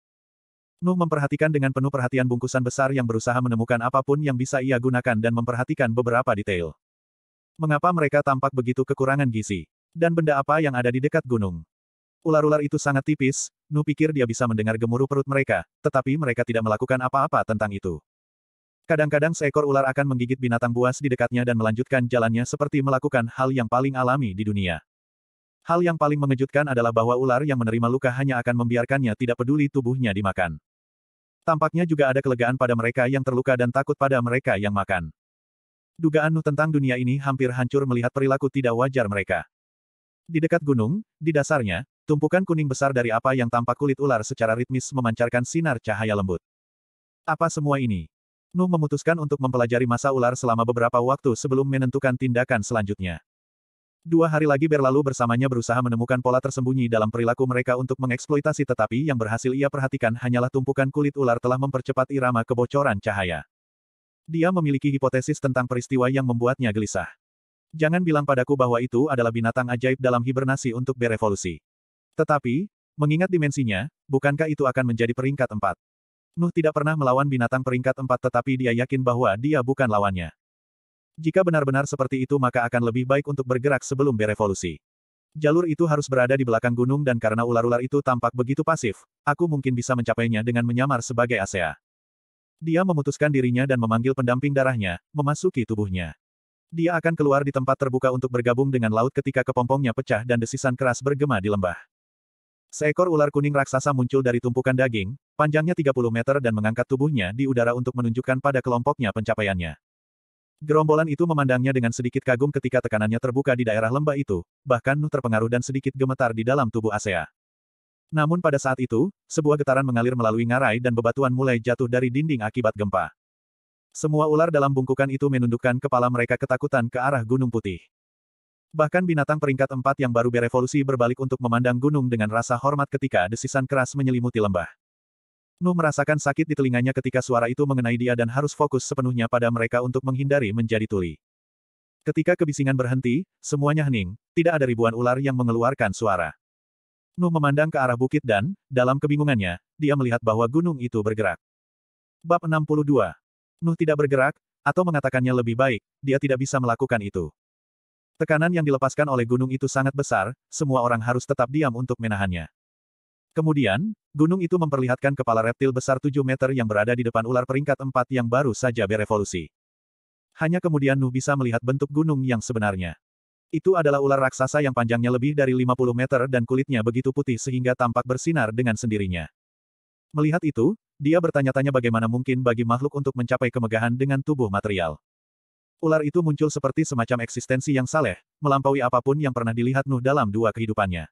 Nuh memperhatikan dengan penuh perhatian bungkusan besar yang berusaha menemukan apapun yang bisa ia gunakan dan memperhatikan beberapa detail. Mengapa mereka tampak begitu kekurangan gizi? Dan benda apa yang ada di dekat gunung? Ular-ular itu sangat tipis, Nu pikir dia bisa mendengar gemuruh perut mereka, tetapi mereka tidak melakukan apa-apa tentang itu. Kadang-kadang seekor ular akan menggigit binatang buas di dekatnya dan melanjutkan jalannya seperti melakukan hal yang paling alami di dunia. Hal yang paling mengejutkan adalah bahwa ular yang menerima luka hanya akan membiarkannya tidak peduli tubuhnya dimakan. Tampaknya juga ada kelegaan pada mereka yang terluka dan takut pada mereka yang makan. Dugaan Nu tentang dunia ini hampir hancur melihat perilaku tidak wajar mereka. Di dekat gunung, di dasarnya, tumpukan kuning besar dari apa yang tampak kulit ular secara ritmis memancarkan sinar cahaya lembut. Apa semua ini? Nu memutuskan untuk mempelajari masa ular selama beberapa waktu sebelum menentukan tindakan selanjutnya. Dua hari lagi berlalu bersamanya berusaha menemukan pola tersembunyi dalam perilaku mereka untuk mengeksploitasi tetapi yang berhasil ia perhatikan hanyalah tumpukan kulit ular telah mempercepat irama kebocoran cahaya. Dia memiliki hipotesis tentang peristiwa yang membuatnya gelisah. Jangan bilang padaku bahwa itu adalah binatang ajaib dalam hibernasi untuk berevolusi. Tetapi, mengingat dimensinya, bukankah itu akan menjadi peringkat empat? Nuh tidak pernah melawan binatang peringkat empat tetapi dia yakin bahwa dia bukan lawannya. Jika benar-benar seperti itu maka akan lebih baik untuk bergerak sebelum berevolusi. Jalur itu harus berada di belakang gunung dan karena ular-ular itu tampak begitu pasif, aku mungkin bisa mencapainya dengan menyamar sebagai ASEA. Dia memutuskan dirinya dan memanggil pendamping darahnya, memasuki tubuhnya. Dia akan keluar di tempat terbuka untuk bergabung dengan laut ketika kepompongnya pecah dan desisan keras bergema di lembah. Seekor ular kuning raksasa muncul dari tumpukan daging, panjangnya 30 meter dan mengangkat tubuhnya di udara untuk menunjukkan pada kelompoknya pencapaiannya. Gerombolan itu memandangnya dengan sedikit kagum ketika tekanannya terbuka di daerah lembah itu, bahkan Nuh terpengaruh dan sedikit gemetar di dalam tubuh Asea. Namun pada saat itu, sebuah getaran mengalir melalui ngarai dan bebatuan mulai jatuh dari dinding akibat gempa. Semua ular dalam bungkukan itu menundukkan kepala mereka ketakutan ke arah Gunung Putih. Bahkan binatang peringkat empat yang baru berevolusi berbalik untuk memandang gunung dengan rasa hormat ketika desisan keras menyelimuti lembah. Nu merasakan sakit di telinganya ketika suara itu mengenai dia dan harus fokus sepenuhnya pada mereka untuk menghindari menjadi tuli. Ketika kebisingan berhenti, semuanya hening, tidak ada ribuan ular yang mengeluarkan suara. Nu memandang ke arah bukit dan, dalam kebingungannya, dia melihat bahwa gunung itu bergerak. Bab 62. Nu tidak bergerak, atau mengatakannya lebih baik, dia tidak bisa melakukan itu. Tekanan yang dilepaskan oleh gunung itu sangat besar, semua orang harus tetap diam untuk menahannya. Kemudian, gunung itu memperlihatkan kepala reptil besar 7 meter yang berada di depan ular peringkat 4 yang baru saja berevolusi. Hanya kemudian Nuh bisa melihat bentuk gunung yang sebenarnya. Itu adalah ular raksasa yang panjangnya lebih dari 50 meter dan kulitnya begitu putih sehingga tampak bersinar dengan sendirinya. Melihat itu, dia bertanya-tanya bagaimana mungkin bagi makhluk untuk mencapai kemegahan dengan tubuh material. Ular itu muncul seperti semacam eksistensi yang saleh, melampaui apapun yang pernah dilihat Nuh dalam dua kehidupannya.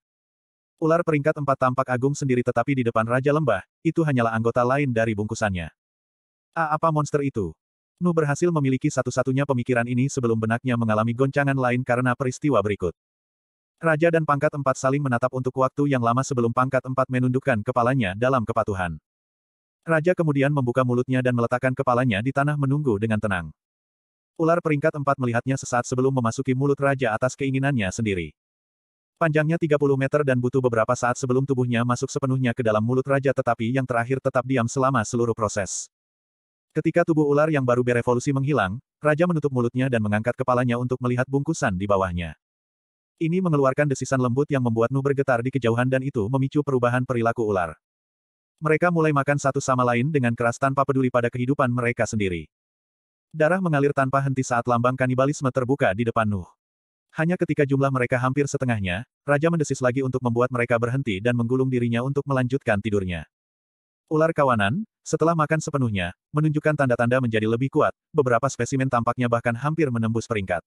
Ular peringkat empat tampak agung sendiri tetapi di depan Raja Lembah, itu hanyalah anggota lain dari bungkusannya. A apa monster itu? Nu berhasil memiliki satu-satunya pemikiran ini sebelum benaknya mengalami goncangan lain karena peristiwa berikut. Raja dan pangkat empat saling menatap untuk waktu yang lama sebelum pangkat empat menundukkan kepalanya dalam kepatuhan. Raja kemudian membuka mulutnya dan meletakkan kepalanya di tanah menunggu dengan tenang. Ular peringkat empat melihatnya sesaat sebelum memasuki mulut raja atas keinginannya sendiri. Panjangnya 30 meter dan butuh beberapa saat sebelum tubuhnya masuk sepenuhnya ke dalam mulut raja tetapi yang terakhir tetap diam selama seluruh proses. Ketika tubuh ular yang baru berevolusi menghilang, raja menutup mulutnya dan mengangkat kepalanya untuk melihat bungkusan di bawahnya. Ini mengeluarkan desisan lembut yang membuat Nu bergetar di kejauhan dan itu memicu perubahan perilaku ular. Mereka mulai makan satu sama lain dengan keras tanpa peduli pada kehidupan mereka sendiri. Darah mengalir tanpa henti saat lambang kanibalisme terbuka di depan Nuh. Hanya ketika jumlah mereka hampir setengahnya, Raja mendesis lagi untuk membuat mereka berhenti dan menggulung dirinya untuk melanjutkan tidurnya. Ular kawanan, setelah makan sepenuhnya, menunjukkan tanda-tanda menjadi lebih kuat, beberapa spesimen tampaknya bahkan hampir menembus peringkat.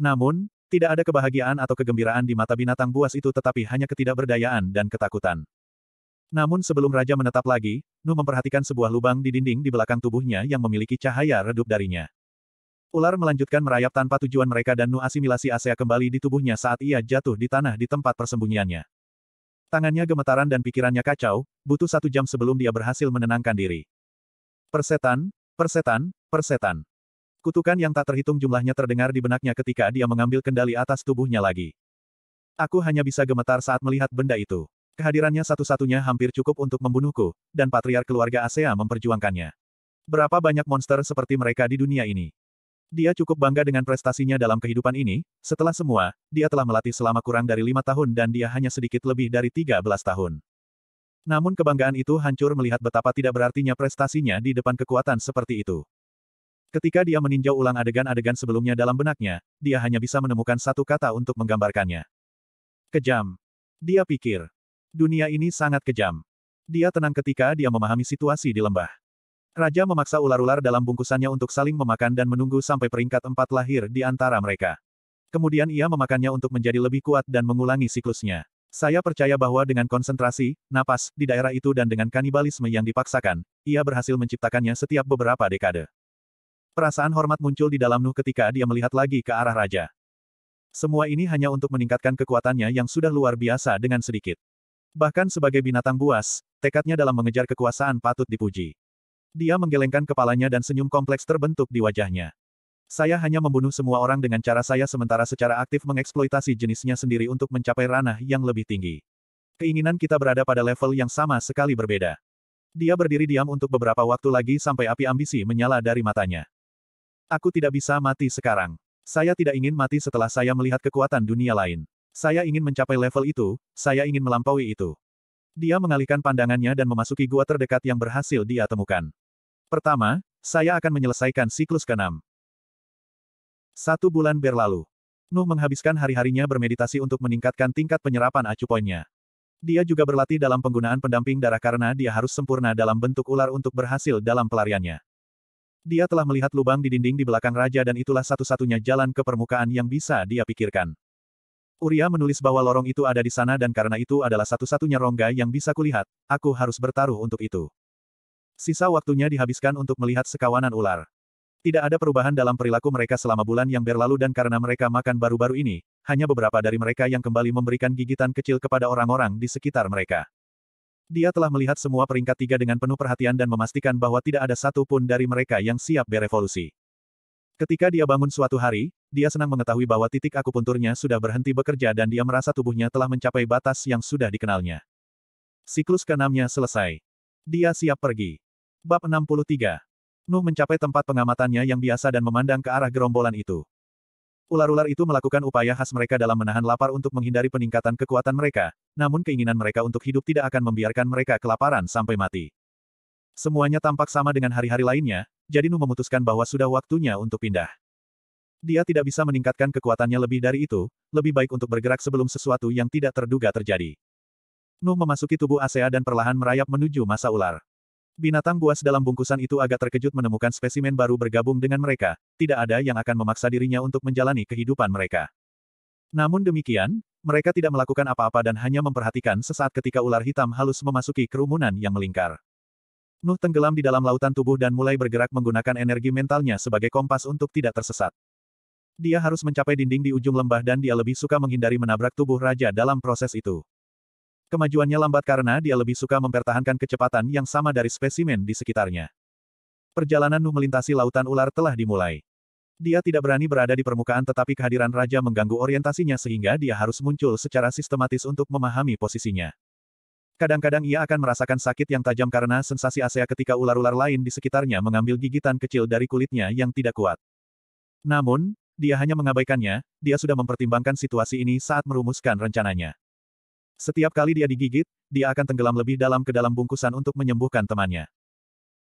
Namun, tidak ada kebahagiaan atau kegembiraan di mata binatang buas itu tetapi hanya ketidakberdayaan dan ketakutan. Namun sebelum Raja menetap lagi, Nuh memperhatikan sebuah lubang di dinding di belakang tubuhnya yang memiliki cahaya redup darinya. Ular melanjutkan merayap tanpa tujuan mereka dan Nu asimilasi Asea kembali di tubuhnya saat ia jatuh di tanah di tempat persembunyiannya. Tangannya gemetaran dan pikirannya kacau, butuh satu jam sebelum dia berhasil menenangkan diri. Persetan, persetan, persetan. Kutukan yang tak terhitung jumlahnya terdengar di benaknya ketika dia mengambil kendali atas tubuhnya lagi. Aku hanya bisa gemetar saat melihat benda itu. Kehadirannya satu-satunya hampir cukup untuk membunuhku, dan patriar keluarga ASEA memperjuangkannya. Berapa banyak monster seperti mereka di dunia ini? Dia cukup bangga dengan prestasinya dalam kehidupan ini, setelah semua, dia telah melatih selama kurang dari lima tahun dan dia hanya sedikit lebih dari 13 tahun. Namun kebanggaan itu hancur melihat betapa tidak berartinya prestasinya di depan kekuatan seperti itu. Ketika dia meninjau ulang adegan-adegan sebelumnya dalam benaknya, dia hanya bisa menemukan satu kata untuk menggambarkannya. Kejam. Dia pikir. Dunia ini sangat kejam. Dia tenang ketika dia memahami situasi di lembah. Raja memaksa ular-ular dalam bungkusannya untuk saling memakan dan menunggu sampai peringkat empat lahir di antara mereka. Kemudian ia memakannya untuk menjadi lebih kuat dan mengulangi siklusnya. Saya percaya bahwa dengan konsentrasi, napas, di daerah itu dan dengan kanibalisme yang dipaksakan, ia berhasil menciptakannya setiap beberapa dekade. Perasaan hormat muncul di dalam Nuh ketika dia melihat lagi ke arah raja. Semua ini hanya untuk meningkatkan kekuatannya yang sudah luar biasa dengan sedikit. Bahkan sebagai binatang buas, tekadnya dalam mengejar kekuasaan patut dipuji. Dia menggelengkan kepalanya dan senyum kompleks terbentuk di wajahnya. Saya hanya membunuh semua orang dengan cara saya sementara secara aktif mengeksploitasi jenisnya sendiri untuk mencapai ranah yang lebih tinggi. Keinginan kita berada pada level yang sama sekali berbeda. Dia berdiri diam untuk beberapa waktu lagi sampai api ambisi menyala dari matanya. Aku tidak bisa mati sekarang. Saya tidak ingin mati setelah saya melihat kekuatan dunia lain. Saya ingin mencapai level itu, saya ingin melampaui itu. Dia mengalihkan pandangannya dan memasuki gua terdekat yang berhasil dia temukan. Pertama, saya akan menyelesaikan siklus ke-6. Satu bulan berlalu. Nuh menghabiskan hari-harinya bermeditasi untuk meningkatkan tingkat penyerapan acu poinnya. Dia juga berlatih dalam penggunaan pendamping darah karena dia harus sempurna dalam bentuk ular untuk berhasil dalam pelariannya. Dia telah melihat lubang di dinding di belakang raja dan itulah satu-satunya jalan ke permukaan yang bisa dia pikirkan. Uria menulis bahwa lorong itu ada di sana dan karena itu adalah satu-satunya rongga yang bisa kulihat, aku harus bertaruh untuk itu. Sisa waktunya dihabiskan untuk melihat sekawanan ular. Tidak ada perubahan dalam perilaku mereka selama bulan yang berlalu dan karena mereka makan baru-baru ini, hanya beberapa dari mereka yang kembali memberikan gigitan kecil kepada orang-orang di sekitar mereka. Dia telah melihat semua peringkat tiga dengan penuh perhatian dan memastikan bahwa tidak ada satu pun dari mereka yang siap berevolusi. Ketika dia bangun suatu hari, dia senang mengetahui bahwa titik akupunturnya sudah berhenti bekerja dan dia merasa tubuhnya telah mencapai batas yang sudah dikenalnya. Siklus keenamnya selesai. Dia siap pergi. Bab 63. Nuh mencapai tempat pengamatannya yang biasa dan memandang ke arah gerombolan itu. Ular-ular itu melakukan upaya khas mereka dalam menahan lapar untuk menghindari peningkatan kekuatan mereka, namun keinginan mereka untuk hidup tidak akan membiarkan mereka kelaparan sampai mati. Semuanya tampak sama dengan hari-hari lainnya, jadi Nuh memutuskan bahwa sudah waktunya untuk pindah. Dia tidak bisa meningkatkan kekuatannya lebih dari itu, lebih baik untuk bergerak sebelum sesuatu yang tidak terduga terjadi. Nuh memasuki tubuh ASEA dan perlahan merayap menuju masa ular. Binatang buas dalam bungkusan itu agak terkejut menemukan spesimen baru bergabung dengan mereka, tidak ada yang akan memaksa dirinya untuk menjalani kehidupan mereka. Namun demikian, mereka tidak melakukan apa-apa dan hanya memperhatikan sesaat ketika ular hitam halus memasuki kerumunan yang melingkar. Nuh tenggelam di dalam lautan tubuh dan mulai bergerak menggunakan energi mentalnya sebagai kompas untuk tidak tersesat. Dia harus mencapai dinding di ujung lembah dan dia lebih suka menghindari menabrak tubuh raja dalam proses itu. Kemajuannya lambat karena dia lebih suka mempertahankan kecepatan yang sama dari spesimen di sekitarnya. Perjalanan Nu melintasi lautan ular telah dimulai. Dia tidak berani berada di permukaan tetapi kehadiran raja mengganggu orientasinya sehingga dia harus muncul secara sistematis untuk memahami posisinya. Kadang-kadang ia akan merasakan sakit yang tajam karena sensasi ASEA ketika ular-ular lain di sekitarnya mengambil gigitan kecil dari kulitnya yang tidak kuat. Namun, dia hanya mengabaikannya, dia sudah mempertimbangkan situasi ini saat merumuskan rencananya. Setiap kali dia digigit, dia akan tenggelam lebih dalam ke dalam bungkusan untuk menyembuhkan temannya.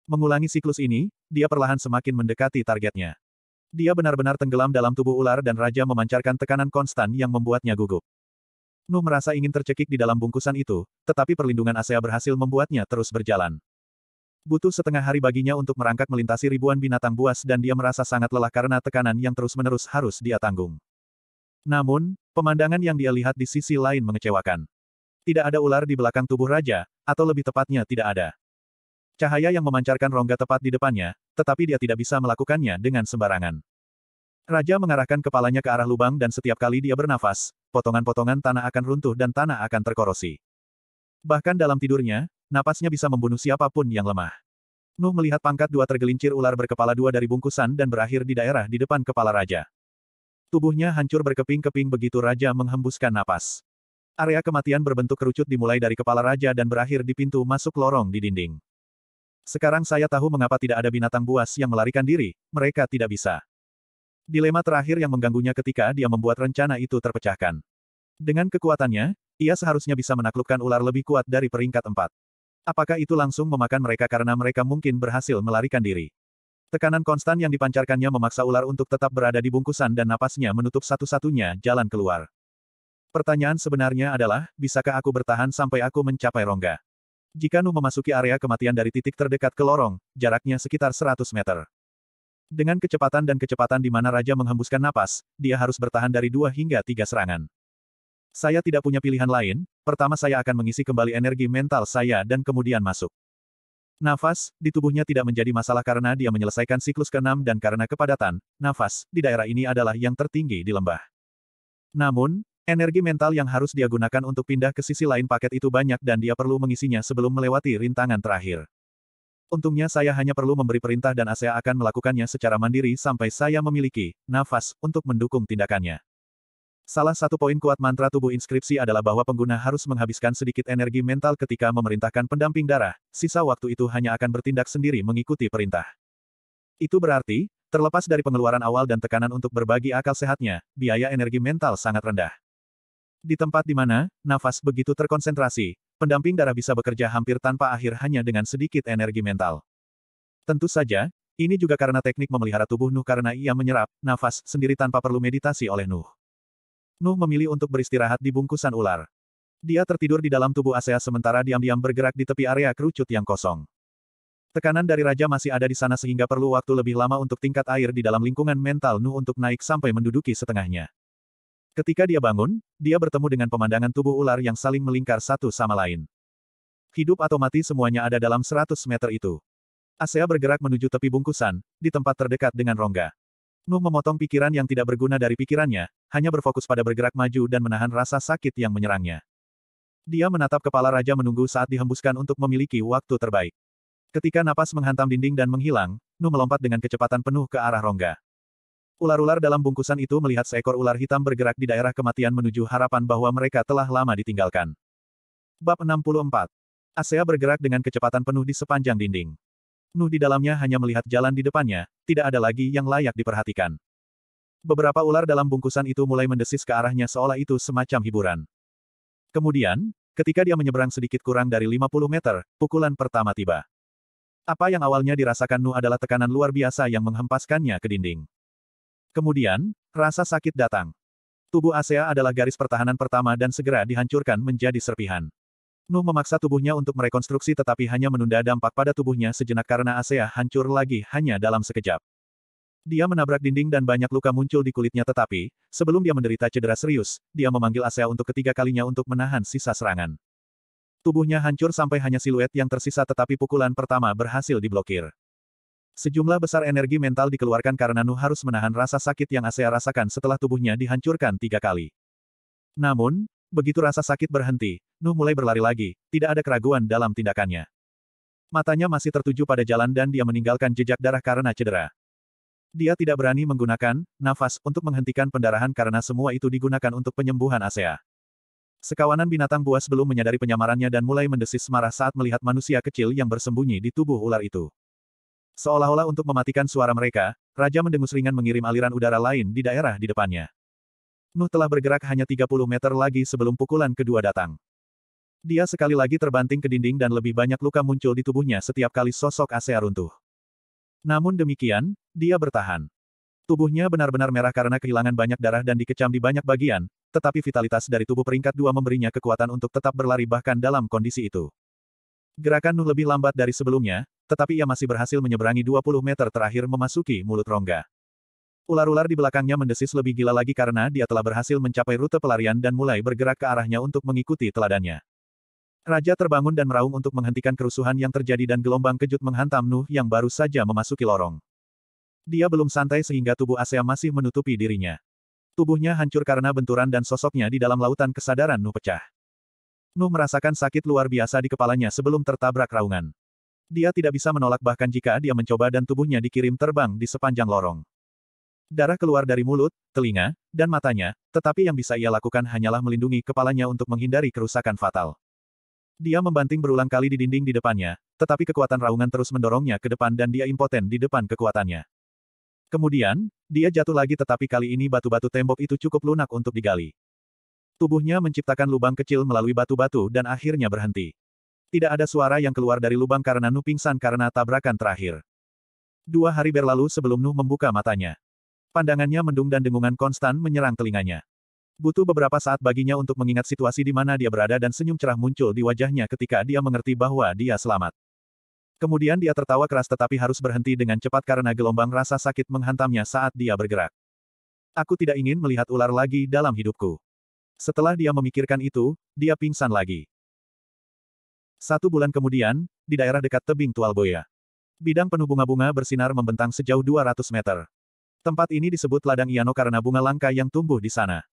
Mengulangi siklus ini, dia perlahan semakin mendekati targetnya. Dia benar-benar tenggelam dalam tubuh ular dan raja memancarkan tekanan konstan yang membuatnya gugup. Nuh merasa ingin tercekik di dalam bungkusan itu, tetapi perlindungan ASEA berhasil membuatnya terus berjalan. Butuh setengah hari baginya untuk merangkak melintasi ribuan binatang buas dan dia merasa sangat lelah karena tekanan yang terus-menerus harus dia tanggung. Namun, pemandangan yang dia lihat di sisi lain mengecewakan. Tidak ada ular di belakang tubuh raja, atau lebih tepatnya tidak ada. Cahaya yang memancarkan rongga tepat di depannya, tetapi dia tidak bisa melakukannya dengan sembarangan. Raja mengarahkan kepalanya ke arah lubang dan setiap kali dia bernafas, potongan-potongan tanah akan runtuh dan tanah akan terkorosi. Bahkan dalam tidurnya, napasnya bisa membunuh siapapun yang lemah. Nuh melihat pangkat dua tergelincir ular berkepala dua dari bungkusan dan berakhir di daerah di depan kepala raja. Tubuhnya hancur berkeping-keping begitu raja menghembuskan napas. Area kematian berbentuk kerucut dimulai dari kepala raja dan berakhir di pintu masuk lorong di dinding. Sekarang saya tahu mengapa tidak ada binatang buas yang melarikan diri, mereka tidak bisa. Dilema terakhir yang mengganggunya ketika dia membuat rencana itu terpecahkan. Dengan kekuatannya, ia seharusnya bisa menaklukkan ular lebih kuat dari peringkat empat. Apakah itu langsung memakan mereka karena mereka mungkin berhasil melarikan diri? Tekanan konstan yang dipancarkannya memaksa ular untuk tetap berada di bungkusan dan napasnya menutup satu-satunya jalan keluar. Pertanyaan sebenarnya adalah, bisakah aku bertahan sampai aku mencapai rongga? Jika Nu memasuki area kematian dari titik terdekat ke lorong, jaraknya sekitar 100 meter. Dengan kecepatan dan kecepatan di mana Raja menghembuskan napas, dia harus bertahan dari dua hingga tiga serangan. Saya tidak punya pilihan lain, pertama saya akan mengisi kembali energi mental saya dan kemudian masuk. Nafas, di tubuhnya tidak menjadi masalah karena dia menyelesaikan siklus ke-6 dan karena kepadatan, nafas, di daerah ini adalah yang tertinggi di lembah. Namun, Energi mental yang harus dia gunakan untuk pindah ke sisi lain paket itu banyak dan dia perlu mengisinya sebelum melewati rintangan terakhir. Untungnya saya hanya perlu memberi perintah dan ASEA akan melakukannya secara mandiri sampai saya memiliki nafas untuk mendukung tindakannya. Salah satu poin kuat mantra tubuh inskripsi adalah bahwa pengguna harus menghabiskan sedikit energi mental ketika memerintahkan pendamping darah, sisa waktu itu hanya akan bertindak sendiri mengikuti perintah. Itu berarti, terlepas dari pengeluaran awal dan tekanan untuk berbagi akal sehatnya, biaya energi mental sangat rendah. Di tempat di mana, nafas begitu terkonsentrasi, pendamping darah bisa bekerja hampir tanpa akhir hanya dengan sedikit energi mental. Tentu saja, ini juga karena teknik memelihara tubuh Nuh karena ia menyerap nafas sendiri tanpa perlu meditasi oleh Nuh. Nuh memilih untuk beristirahat di bungkusan ular. Dia tertidur di dalam tubuh Asea sementara diam-diam bergerak di tepi area kerucut yang kosong. Tekanan dari raja masih ada di sana sehingga perlu waktu lebih lama untuk tingkat air di dalam lingkungan mental Nuh untuk naik sampai menduduki setengahnya. Ketika dia bangun, dia bertemu dengan pemandangan tubuh ular yang saling melingkar satu sama lain. Hidup atau mati semuanya ada dalam 100 meter itu. Asea bergerak menuju tepi bungkusan, di tempat terdekat dengan rongga. Nuh memotong pikiran yang tidak berguna dari pikirannya, hanya berfokus pada bergerak maju dan menahan rasa sakit yang menyerangnya. Dia menatap kepala raja menunggu saat dihembuskan untuk memiliki waktu terbaik. Ketika napas menghantam dinding dan menghilang, Nuh melompat dengan kecepatan penuh ke arah rongga. Ular-ular dalam bungkusan itu melihat seekor ular hitam bergerak di daerah kematian menuju harapan bahwa mereka telah lama ditinggalkan. Bab 64. ASEA bergerak dengan kecepatan penuh di sepanjang dinding. Nuh di dalamnya hanya melihat jalan di depannya, tidak ada lagi yang layak diperhatikan. Beberapa ular dalam bungkusan itu mulai mendesis ke arahnya seolah itu semacam hiburan. Kemudian, ketika dia menyeberang sedikit kurang dari 50 meter, pukulan pertama tiba. Apa yang awalnya dirasakan Nuh adalah tekanan luar biasa yang menghempaskannya ke dinding. Kemudian, rasa sakit datang. Tubuh ASEA adalah garis pertahanan pertama dan segera dihancurkan menjadi serpihan. Nuh memaksa tubuhnya untuk merekonstruksi tetapi hanya menunda dampak pada tubuhnya sejenak karena ASEA hancur lagi hanya dalam sekejap. Dia menabrak dinding dan banyak luka muncul di kulitnya tetapi, sebelum dia menderita cedera serius, dia memanggil ASEA untuk ketiga kalinya untuk menahan sisa serangan. Tubuhnya hancur sampai hanya siluet yang tersisa tetapi pukulan pertama berhasil diblokir. Sejumlah besar energi mental dikeluarkan karena Nu harus menahan rasa sakit yang Asea rasakan setelah tubuhnya dihancurkan tiga kali. Namun, begitu rasa sakit berhenti, Nu mulai berlari lagi, tidak ada keraguan dalam tindakannya. Matanya masih tertuju pada jalan dan dia meninggalkan jejak darah karena cedera. Dia tidak berani menggunakan nafas untuk menghentikan pendarahan karena semua itu digunakan untuk penyembuhan Asea. Sekawanan binatang buas belum menyadari penyamarannya dan mulai mendesis marah saat melihat manusia kecil yang bersembunyi di tubuh ular itu. Seolah-olah untuk mematikan suara mereka, Raja mendengus ringan mengirim aliran udara lain di daerah di depannya. Nuh telah bergerak hanya 30 meter lagi sebelum pukulan kedua datang. Dia sekali lagi terbanting ke dinding dan lebih banyak luka muncul di tubuhnya setiap kali sosok Asea runtuh. Namun demikian, dia bertahan. Tubuhnya benar-benar merah karena kehilangan banyak darah dan dikecam di banyak bagian, tetapi vitalitas dari tubuh peringkat dua memberinya kekuatan untuk tetap berlari bahkan dalam kondisi itu. Gerakan Nuh lebih lambat dari sebelumnya, tetapi ia masih berhasil menyeberangi 20 meter terakhir memasuki mulut rongga. Ular-ular di belakangnya mendesis lebih gila lagi karena dia telah berhasil mencapai rute pelarian dan mulai bergerak ke arahnya untuk mengikuti teladannya. Raja terbangun dan meraung untuk menghentikan kerusuhan yang terjadi dan gelombang kejut menghantam Nuh yang baru saja memasuki lorong. Dia belum santai sehingga tubuh Asia masih menutupi dirinya. Tubuhnya hancur karena benturan dan sosoknya di dalam lautan kesadaran Nuh pecah. Nuh merasakan sakit luar biasa di kepalanya sebelum tertabrak raungan. Dia tidak bisa menolak bahkan jika dia mencoba dan tubuhnya dikirim terbang di sepanjang lorong. Darah keluar dari mulut, telinga, dan matanya, tetapi yang bisa ia lakukan hanyalah melindungi kepalanya untuk menghindari kerusakan fatal. Dia membanting berulang kali di dinding di depannya, tetapi kekuatan raungan terus mendorongnya ke depan dan dia impoten di depan kekuatannya. Kemudian, dia jatuh lagi tetapi kali ini batu-batu tembok itu cukup lunak untuk digali. Tubuhnya menciptakan lubang kecil melalui batu-batu dan akhirnya berhenti. Tidak ada suara yang keluar dari lubang karena Nu pingsan karena tabrakan terakhir. Dua hari berlalu sebelum Nu membuka matanya. Pandangannya mendung dan dengungan konstan menyerang telinganya. Butuh beberapa saat baginya untuk mengingat situasi di mana dia berada dan senyum cerah muncul di wajahnya ketika dia mengerti bahwa dia selamat. Kemudian dia tertawa keras tetapi harus berhenti dengan cepat karena gelombang rasa sakit menghantamnya saat dia bergerak. Aku tidak ingin melihat ular lagi dalam hidupku. Setelah dia memikirkan itu, dia pingsan lagi. Satu bulan kemudian, di daerah dekat tebing Tualboya. Bidang penuh bunga-bunga bersinar membentang sejauh 200 meter. Tempat ini disebut ladang Iano karena bunga langka yang tumbuh di sana.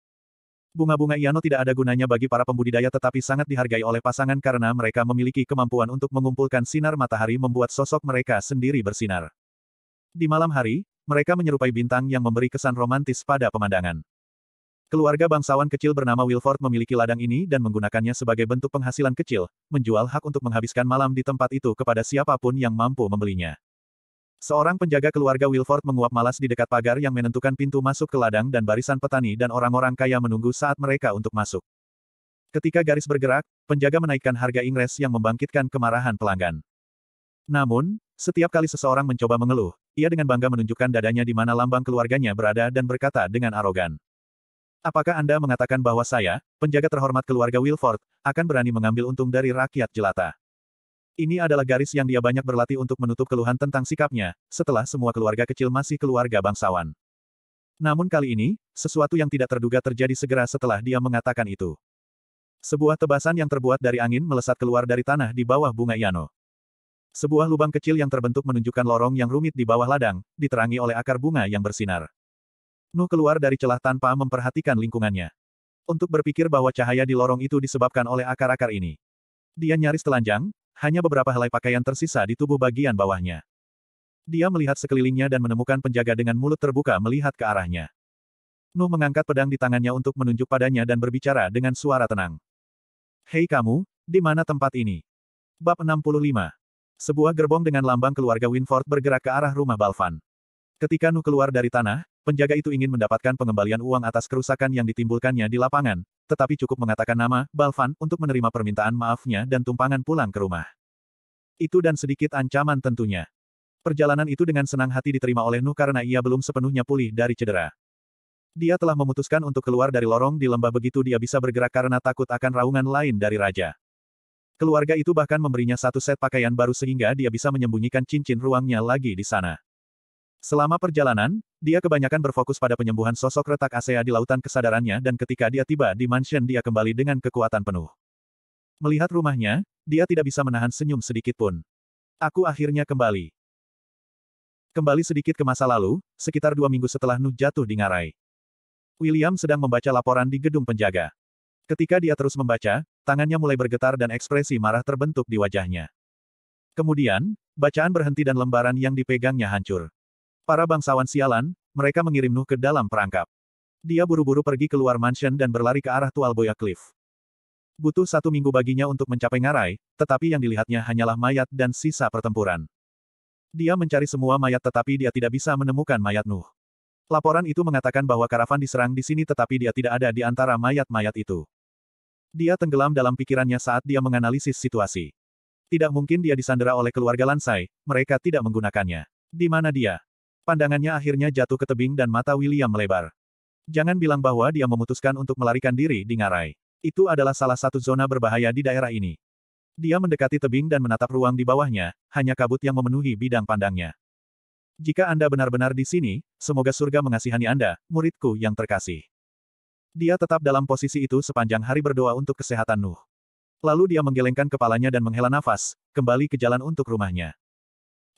Bunga-bunga Iano tidak ada gunanya bagi para pembudidaya tetapi sangat dihargai oleh pasangan karena mereka memiliki kemampuan untuk mengumpulkan sinar matahari membuat sosok mereka sendiri bersinar. Di malam hari, mereka menyerupai bintang yang memberi kesan romantis pada pemandangan. Keluarga bangsawan kecil bernama Wilford memiliki ladang ini dan menggunakannya sebagai bentuk penghasilan kecil, menjual hak untuk menghabiskan malam di tempat itu kepada siapapun yang mampu membelinya. Seorang penjaga keluarga Wilford menguap malas di dekat pagar yang menentukan pintu masuk ke ladang dan barisan petani dan orang-orang kaya menunggu saat mereka untuk masuk. Ketika garis bergerak, penjaga menaikkan harga ingres yang membangkitkan kemarahan pelanggan. Namun, setiap kali seseorang mencoba mengeluh, ia dengan bangga menunjukkan dadanya di mana lambang keluarganya berada dan berkata dengan arogan. Apakah Anda mengatakan bahwa saya, penjaga terhormat keluarga Wilford, akan berani mengambil untung dari rakyat jelata? Ini adalah garis yang dia banyak berlatih untuk menutup keluhan tentang sikapnya, setelah semua keluarga kecil masih keluarga bangsawan. Namun kali ini, sesuatu yang tidak terduga terjadi segera setelah dia mengatakan itu. Sebuah tebasan yang terbuat dari angin melesat keluar dari tanah di bawah bunga Yano. Sebuah lubang kecil yang terbentuk menunjukkan lorong yang rumit di bawah ladang, diterangi oleh akar bunga yang bersinar. Nu keluar dari celah tanpa memperhatikan lingkungannya. Untuk berpikir bahwa cahaya di lorong itu disebabkan oleh akar-akar ini. Dia nyaris telanjang, hanya beberapa helai pakaian tersisa di tubuh bagian bawahnya. Dia melihat sekelilingnya dan menemukan penjaga dengan mulut terbuka melihat ke arahnya. Nu mengangkat pedang di tangannya untuk menunjuk padanya dan berbicara dengan suara tenang. Hei kamu, di mana tempat ini? Bab 65. Sebuah gerbong dengan lambang keluarga Winford bergerak ke arah rumah Balfan. Ketika Nu keluar dari tanah, penjaga itu ingin mendapatkan pengembalian uang atas kerusakan yang ditimbulkannya di lapangan, tetapi cukup mengatakan nama, Balvan, untuk menerima permintaan maafnya dan tumpangan pulang ke rumah. Itu dan sedikit ancaman tentunya. Perjalanan itu dengan senang hati diterima oleh Nu karena ia belum sepenuhnya pulih dari cedera. Dia telah memutuskan untuk keluar dari lorong di lembah begitu dia bisa bergerak karena takut akan raungan lain dari raja. Keluarga itu bahkan memberinya satu set pakaian baru sehingga dia bisa menyembunyikan cincin ruangnya lagi di sana. Selama perjalanan, dia kebanyakan berfokus pada penyembuhan sosok retak ASEA di lautan kesadarannya dan ketika dia tiba di mansion dia kembali dengan kekuatan penuh. Melihat rumahnya, dia tidak bisa menahan senyum sedikit pun. Aku akhirnya kembali. Kembali sedikit ke masa lalu, sekitar dua minggu setelah Nu jatuh di ngarai. William sedang membaca laporan di gedung penjaga. Ketika dia terus membaca, tangannya mulai bergetar dan ekspresi marah terbentuk di wajahnya. Kemudian, bacaan berhenti dan lembaran yang dipegangnya hancur. Para bangsawan sialan, mereka mengirim Nuh ke dalam perangkap. Dia buru-buru pergi keluar mansion dan berlari ke arah Tualboya Cliff. Butuh satu minggu baginya untuk mencapai ngarai, tetapi yang dilihatnya hanyalah mayat dan sisa pertempuran. Dia mencari semua mayat tetapi dia tidak bisa menemukan mayat Nuh. Laporan itu mengatakan bahwa karavan diserang di sini tetapi dia tidak ada di antara mayat-mayat itu. Dia tenggelam dalam pikirannya saat dia menganalisis situasi. Tidak mungkin dia disandera oleh keluarga Lansai, mereka tidak menggunakannya. Di mana dia? Pandangannya akhirnya jatuh ke tebing dan mata William melebar. Jangan bilang bahwa dia memutuskan untuk melarikan diri di ngarai. Itu adalah salah satu zona berbahaya di daerah ini. Dia mendekati tebing dan menatap ruang di bawahnya, hanya kabut yang memenuhi bidang pandangnya. Jika Anda benar-benar di sini, semoga surga mengasihani Anda, muridku yang terkasih. Dia tetap dalam posisi itu sepanjang hari berdoa untuk kesehatan Nuh. Lalu dia menggelengkan kepalanya dan menghela nafas, kembali ke jalan untuk rumahnya.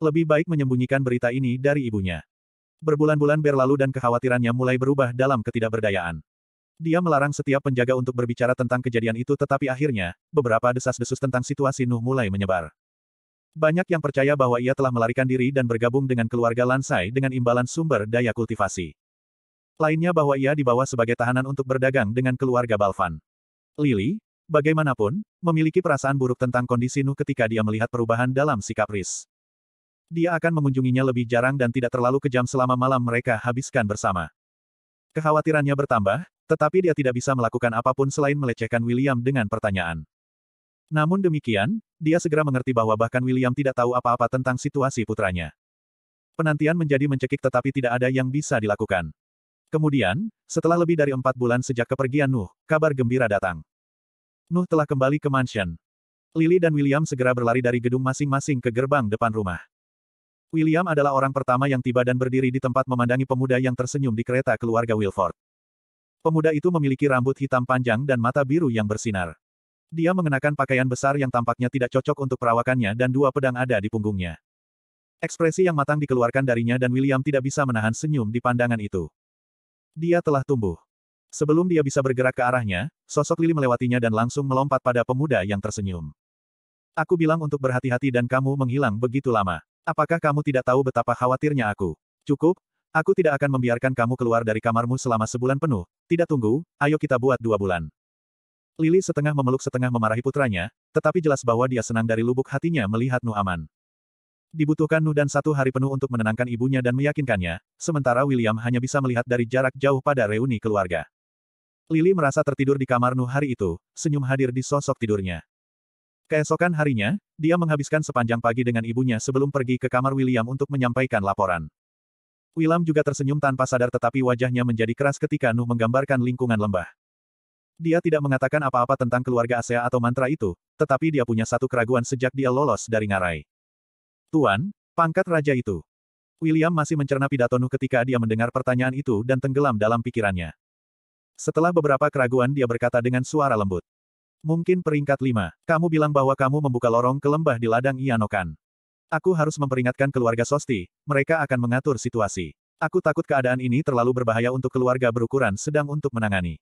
Lebih baik menyembunyikan berita ini dari ibunya. Berbulan-bulan berlalu dan kekhawatirannya mulai berubah dalam ketidakberdayaan. Dia melarang setiap penjaga untuk berbicara tentang kejadian itu tetapi akhirnya, beberapa desas-desus tentang situasi Nuh mulai menyebar. Banyak yang percaya bahwa ia telah melarikan diri dan bergabung dengan keluarga Lansai dengan imbalan sumber daya kultivasi. Lainnya bahwa ia dibawa sebagai tahanan untuk berdagang dengan keluarga Balfan. Lily, bagaimanapun, memiliki perasaan buruk tentang kondisi Nuh ketika dia melihat perubahan dalam sikap Riz dia akan mengunjunginya lebih jarang dan tidak terlalu kejam selama malam mereka habiskan bersama. Kekhawatirannya bertambah, tetapi dia tidak bisa melakukan apapun selain melecehkan William dengan pertanyaan. Namun demikian, dia segera mengerti bahwa bahkan William tidak tahu apa-apa tentang situasi putranya. Penantian menjadi mencekik tetapi tidak ada yang bisa dilakukan. Kemudian, setelah lebih dari empat bulan sejak kepergian Nuh, kabar gembira datang. Nuh telah kembali ke mansion. Lily dan William segera berlari dari gedung masing-masing ke gerbang depan rumah. William adalah orang pertama yang tiba dan berdiri di tempat memandangi pemuda yang tersenyum di kereta keluarga Wilford. Pemuda itu memiliki rambut hitam panjang dan mata biru yang bersinar. Dia mengenakan pakaian besar yang tampaknya tidak cocok untuk perawakannya dan dua pedang ada di punggungnya. Ekspresi yang matang dikeluarkan darinya dan William tidak bisa menahan senyum di pandangan itu. Dia telah tumbuh. Sebelum dia bisa bergerak ke arahnya, sosok Lily melewatinya dan langsung melompat pada pemuda yang tersenyum. Aku bilang untuk berhati-hati dan kamu menghilang begitu lama. Apakah kamu tidak tahu betapa khawatirnya aku? Cukup, aku tidak akan membiarkan kamu keluar dari kamarmu selama sebulan penuh. Tidak tunggu, ayo kita buat dua bulan. Lili setengah memeluk setengah memarahi putranya, tetapi jelas bahwa dia senang dari lubuk hatinya melihat aman. Dibutuhkan Nuh dan satu hari penuh untuk menenangkan ibunya dan meyakinkannya, sementara William hanya bisa melihat dari jarak jauh pada reuni keluarga. Lili merasa tertidur di kamar Nuh hari itu, senyum hadir di sosok tidurnya. Keesokan harinya, dia menghabiskan sepanjang pagi dengan ibunya sebelum pergi ke kamar William untuk menyampaikan laporan. William juga tersenyum tanpa sadar tetapi wajahnya menjadi keras ketika Nu menggambarkan lingkungan lembah. Dia tidak mengatakan apa-apa tentang keluarga Asea atau mantra itu, tetapi dia punya satu keraguan sejak dia lolos dari ngarai. Tuan, pangkat raja itu. William masih mencerna pidato Nuh ketika dia mendengar pertanyaan itu dan tenggelam dalam pikirannya. Setelah beberapa keraguan dia berkata dengan suara lembut. Mungkin peringkat lima. Kamu bilang bahwa kamu membuka lorong ke lembah di ladang Ianokan. Aku harus memperingatkan keluarga Sosti, mereka akan mengatur situasi. Aku takut keadaan ini terlalu berbahaya untuk keluarga berukuran sedang untuk menangani.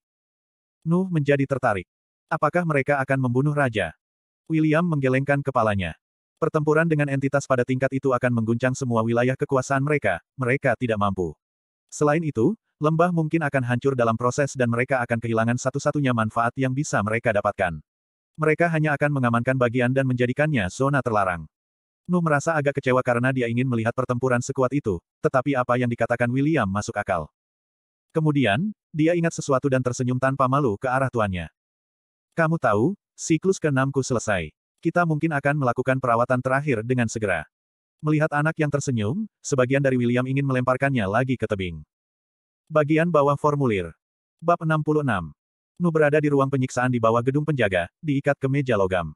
Nuh menjadi tertarik. Apakah mereka akan membunuh raja? William menggelengkan kepalanya. Pertempuran dengan entitas pada tingkat itu akan mengguncang semua wilayah kekuasaan mereka, mereka tidak mampu. Selain itu, Lembah mungkin akan hancur dalam proses dan mereka akan kehilangan satu-satunya manfaat yang bisa mereka dapatkan. Mereka hanya akan mengamankan bagian dan menjadikannya zona terlarang. Nu merasa agak kecewa karena dia ingin melihat pertempuran sekuat itu, tetapi apa yang dikatakan William masuk akal. Kemudian, dia ingat sesuatu dan tersenyum tanpa malu ke arah tuannya. Kamu tahu, siklus keenamku selesai. Kita mungkin akan melakukan perawatan terakhir dengan segera. Melihat anak yang tersenyum, sebagian dari William ingin melemparkannya lagi ke tebing. Bagian bawah formulir. Bab 66. Nu berada di ruang penyiksaan di bawah gedung penjaga, diikat ke meja logam.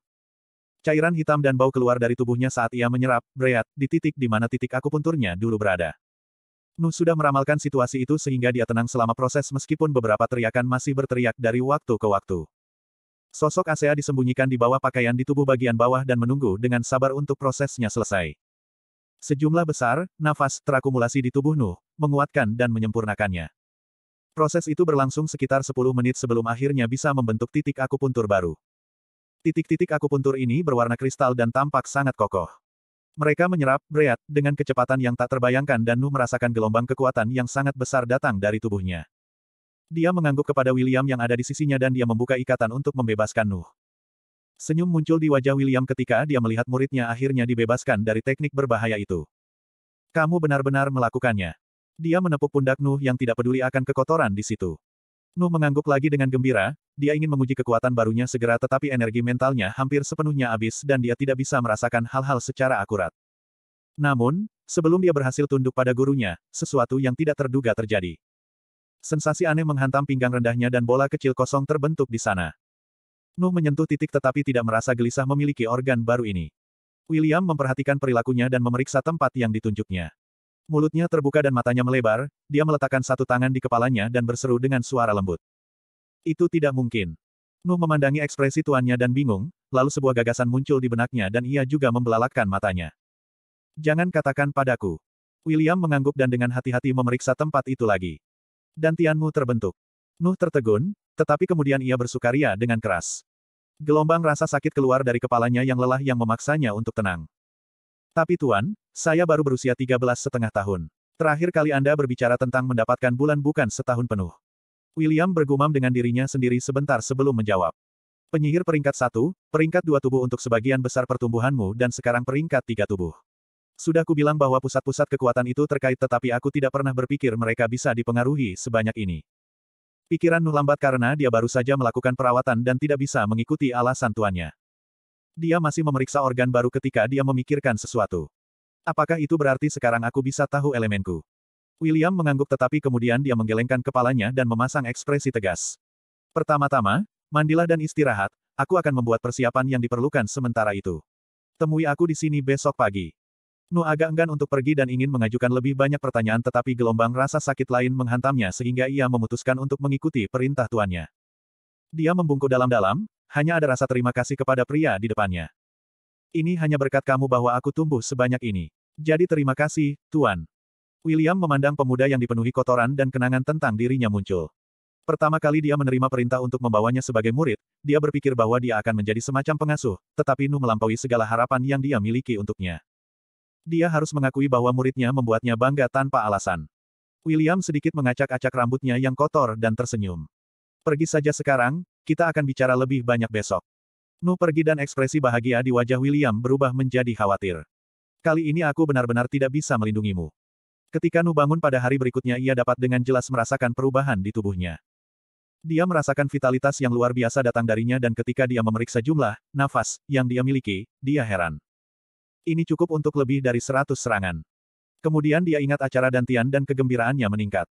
Cairan hitam dan bau keluar dari tubuhnya saat ia menyerap, breat, di titik di mana titik akupunturnya dulu berada. Nu sudah meramalkan situasi itu sehingga dia tenang selama proses meskipun beberapa teriakan masih berteriak dari waktu ke waktu. Sosok ASEA disembunyikan di bawah pakaian di tubuh bagian bawah dan menunggu dengan sabar untuk prosesnya selesai. Sejumlah besar, nafas, terakumulasi di tubuh Nuh, menguatkan dan menyempurnakannya. Proses itu berlangsung sekitar 10 menit sebelum akhirnya bisa membentuk titik akupuntur baru. Titik-titik akupuntur ini berwarna kristal dan tampak sangat kokoh. Mereka menyerap, breat, dengan kecepatan yang tak terbayangkan dan Nuh merasakan gelombang kekuatan yang sangat besar datang dari tubuhnya. Dia mengangguk kepada William yang ada di sisinya dan dia membuka ikatan untuk membebaskan Nuh. Senyum muncul di wajah William ketika dia melihat muridnya akhirnya dibebaskan dari teknik berbahaya itu. Kamu benar-benar melakukannya. Dia menepuk pundak Nuh yang tidak peduli akan kekotoran di situ. Nuh mengangguk lagi dengan gembira, dia ingin menguji kekuatan barunya segera tetapi energi mentalnya hampir sepenuhnya habis dan dia tidak bisa merasakan hal-hal secara akurat. Namun, sebelum dia berhasil tunduk pada gurunya, sesuatu yang tidak terduga terjadi. Sensasi aneh menghantam pinggang rendahnya dan bola kecil kosong terbentuk di sana. Nuh menyentuh titik tetapi tidak merasa gelisah memiliki organ baru ini. William memperhatikan perilakunya dan memeriksa tempat yang ditunjuknya. Mulutnya terbuka dan matanya melebar, dia meletakkan satu tangan di kepalanya dan berseru dengan suara lembut. Itu tidak mungkin. Nuh memandangi ekspresi tuannya dan bingung, lalu sebuah gagasan muncul di benaknya dan ia juga membelalakkan matanya. Jangan katakan padaku. William mengangguk dan dengan hati-hati memeriksa tempat itu lagi. Dan Tianmu terbentuk. Nuh tertegun, tetapi kemudian ia bersukaria dengan keras. Gelombang rasa sakit keluar dari kepalanya yang lelah yang memaksanya untuk tenang. Tapi Tuan, saya baru berusia 13 setengah tahun. Terakhir kali Anda berbicara tentang mendapatkan bulan bukan setahun penuh. William bergumam dengan dirinya sendiri sebentar sebelum menjawab. Penyihir peringkat satu, peringkat dua tubuh untuk sebagian besar pertumbuhanmu dan sekarang peringkat tiga tubuh. Sudah kubilang bahwa pusat-pusat kekuatan itu terkait tetapi aku tidak pernah berpikir mereka bisa dipengaruhi sebanyak ini. Pikiran Nuh lambat karena dia baru saja melakukan perawatan dan tidak bisa mengikuti alasan tuannya. Dia masih memeriksa organ baru ketika dia memikirkan sesuatu. Apakah itu berarti sekarang aku bisa tahu elemenku? William mengangguk tetapi kemudian dia menggelengkan kepalanya dan memasang ekspresi tegas. Pertama-tama, mandilah dan istirahat, aku akan membuat persiapan yang diperlukan sementara itu. Temui aku di sini besok pagi. Nu agak enggan untuk pergi dan ingin mengajukan lebih banyak pertanyaan tetapi gelombang rasa sakit lain menghantamnya sehingga ia memutuskan untuk mengikuti perintah tuannya. Dia membungkuk dalam-dalam, hanya ada rasa terima kasih kepada pria di depannya. Ini hanya berkat kamu bahwa aku tumbuh sebanyak ini. Jadi terima kasih, Tuan. William memandang pemuda yang dipenuhi kotoran dan kenangan tentang dirinya muncul. Pertama kali dia menerima perintah untuk membawanya sebagai murid, dia berpikir bahwa dia akan menjadi semacam pengasuh, tetapi Nu melampaui segala harapan yang dia miliki untuknya. Dia harus mengakui bahwa muridnya membuatnya bangga tanpa alasan. William sedikit mengacak-acak rambutnya yang kotor dan tersenyum. Pergi saja sekarang, kita akan bicara lebih banyak besok. Nu pergi dan ekspresi bahagia di wajah William berubah menjadi khawatir. Kali ini aku benar-benar tidak bisa melindungimu. Ketika Nu bangun pada hari berikutnya ia dapat dengan jelas merasakan perubahan di tubuhnya. Dia merasakan vitalitas yang luar biasa datang darinya dan ketika dia memeriksa jumlah, nafas, yang dia miliki, dia heran. Ini cukup untuk lebih dari seratus serangan. Kemudian dia ingat acara dantian dan kegembiraannya meningkat.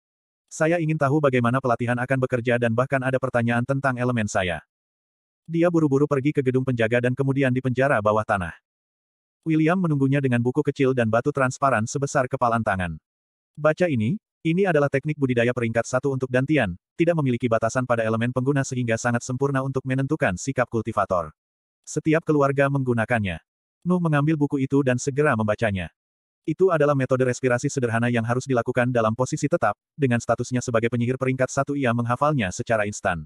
Saya ingin tahu bagaimana pelatihan akan bekerja dan bahkan ada pertanyaan tentang elemen saya. Dia buru-buru pergi ke gedung penjaga dan kemudian dipenjara bawah tanah. William menunggunya dengan buku kecil dan batu transparan sebesar kepalan tangan. Baca ini, ini adalah teknik budidaya peringkat satu untuk dantian, tidak memiliki batasan pada elemen pengguna sehingga sangat sempurna untuk menentukan sikap kultivator. Setiap keluarga menggunakannya. Nuh mengambil buku itu dan segera membacanya. Itu adalah metode respirasi sederhana yang harus dilakukan dalam posisi tetap, dengan statusnya sebagai penyihir peringkat satu ia menghafalnya secara instan.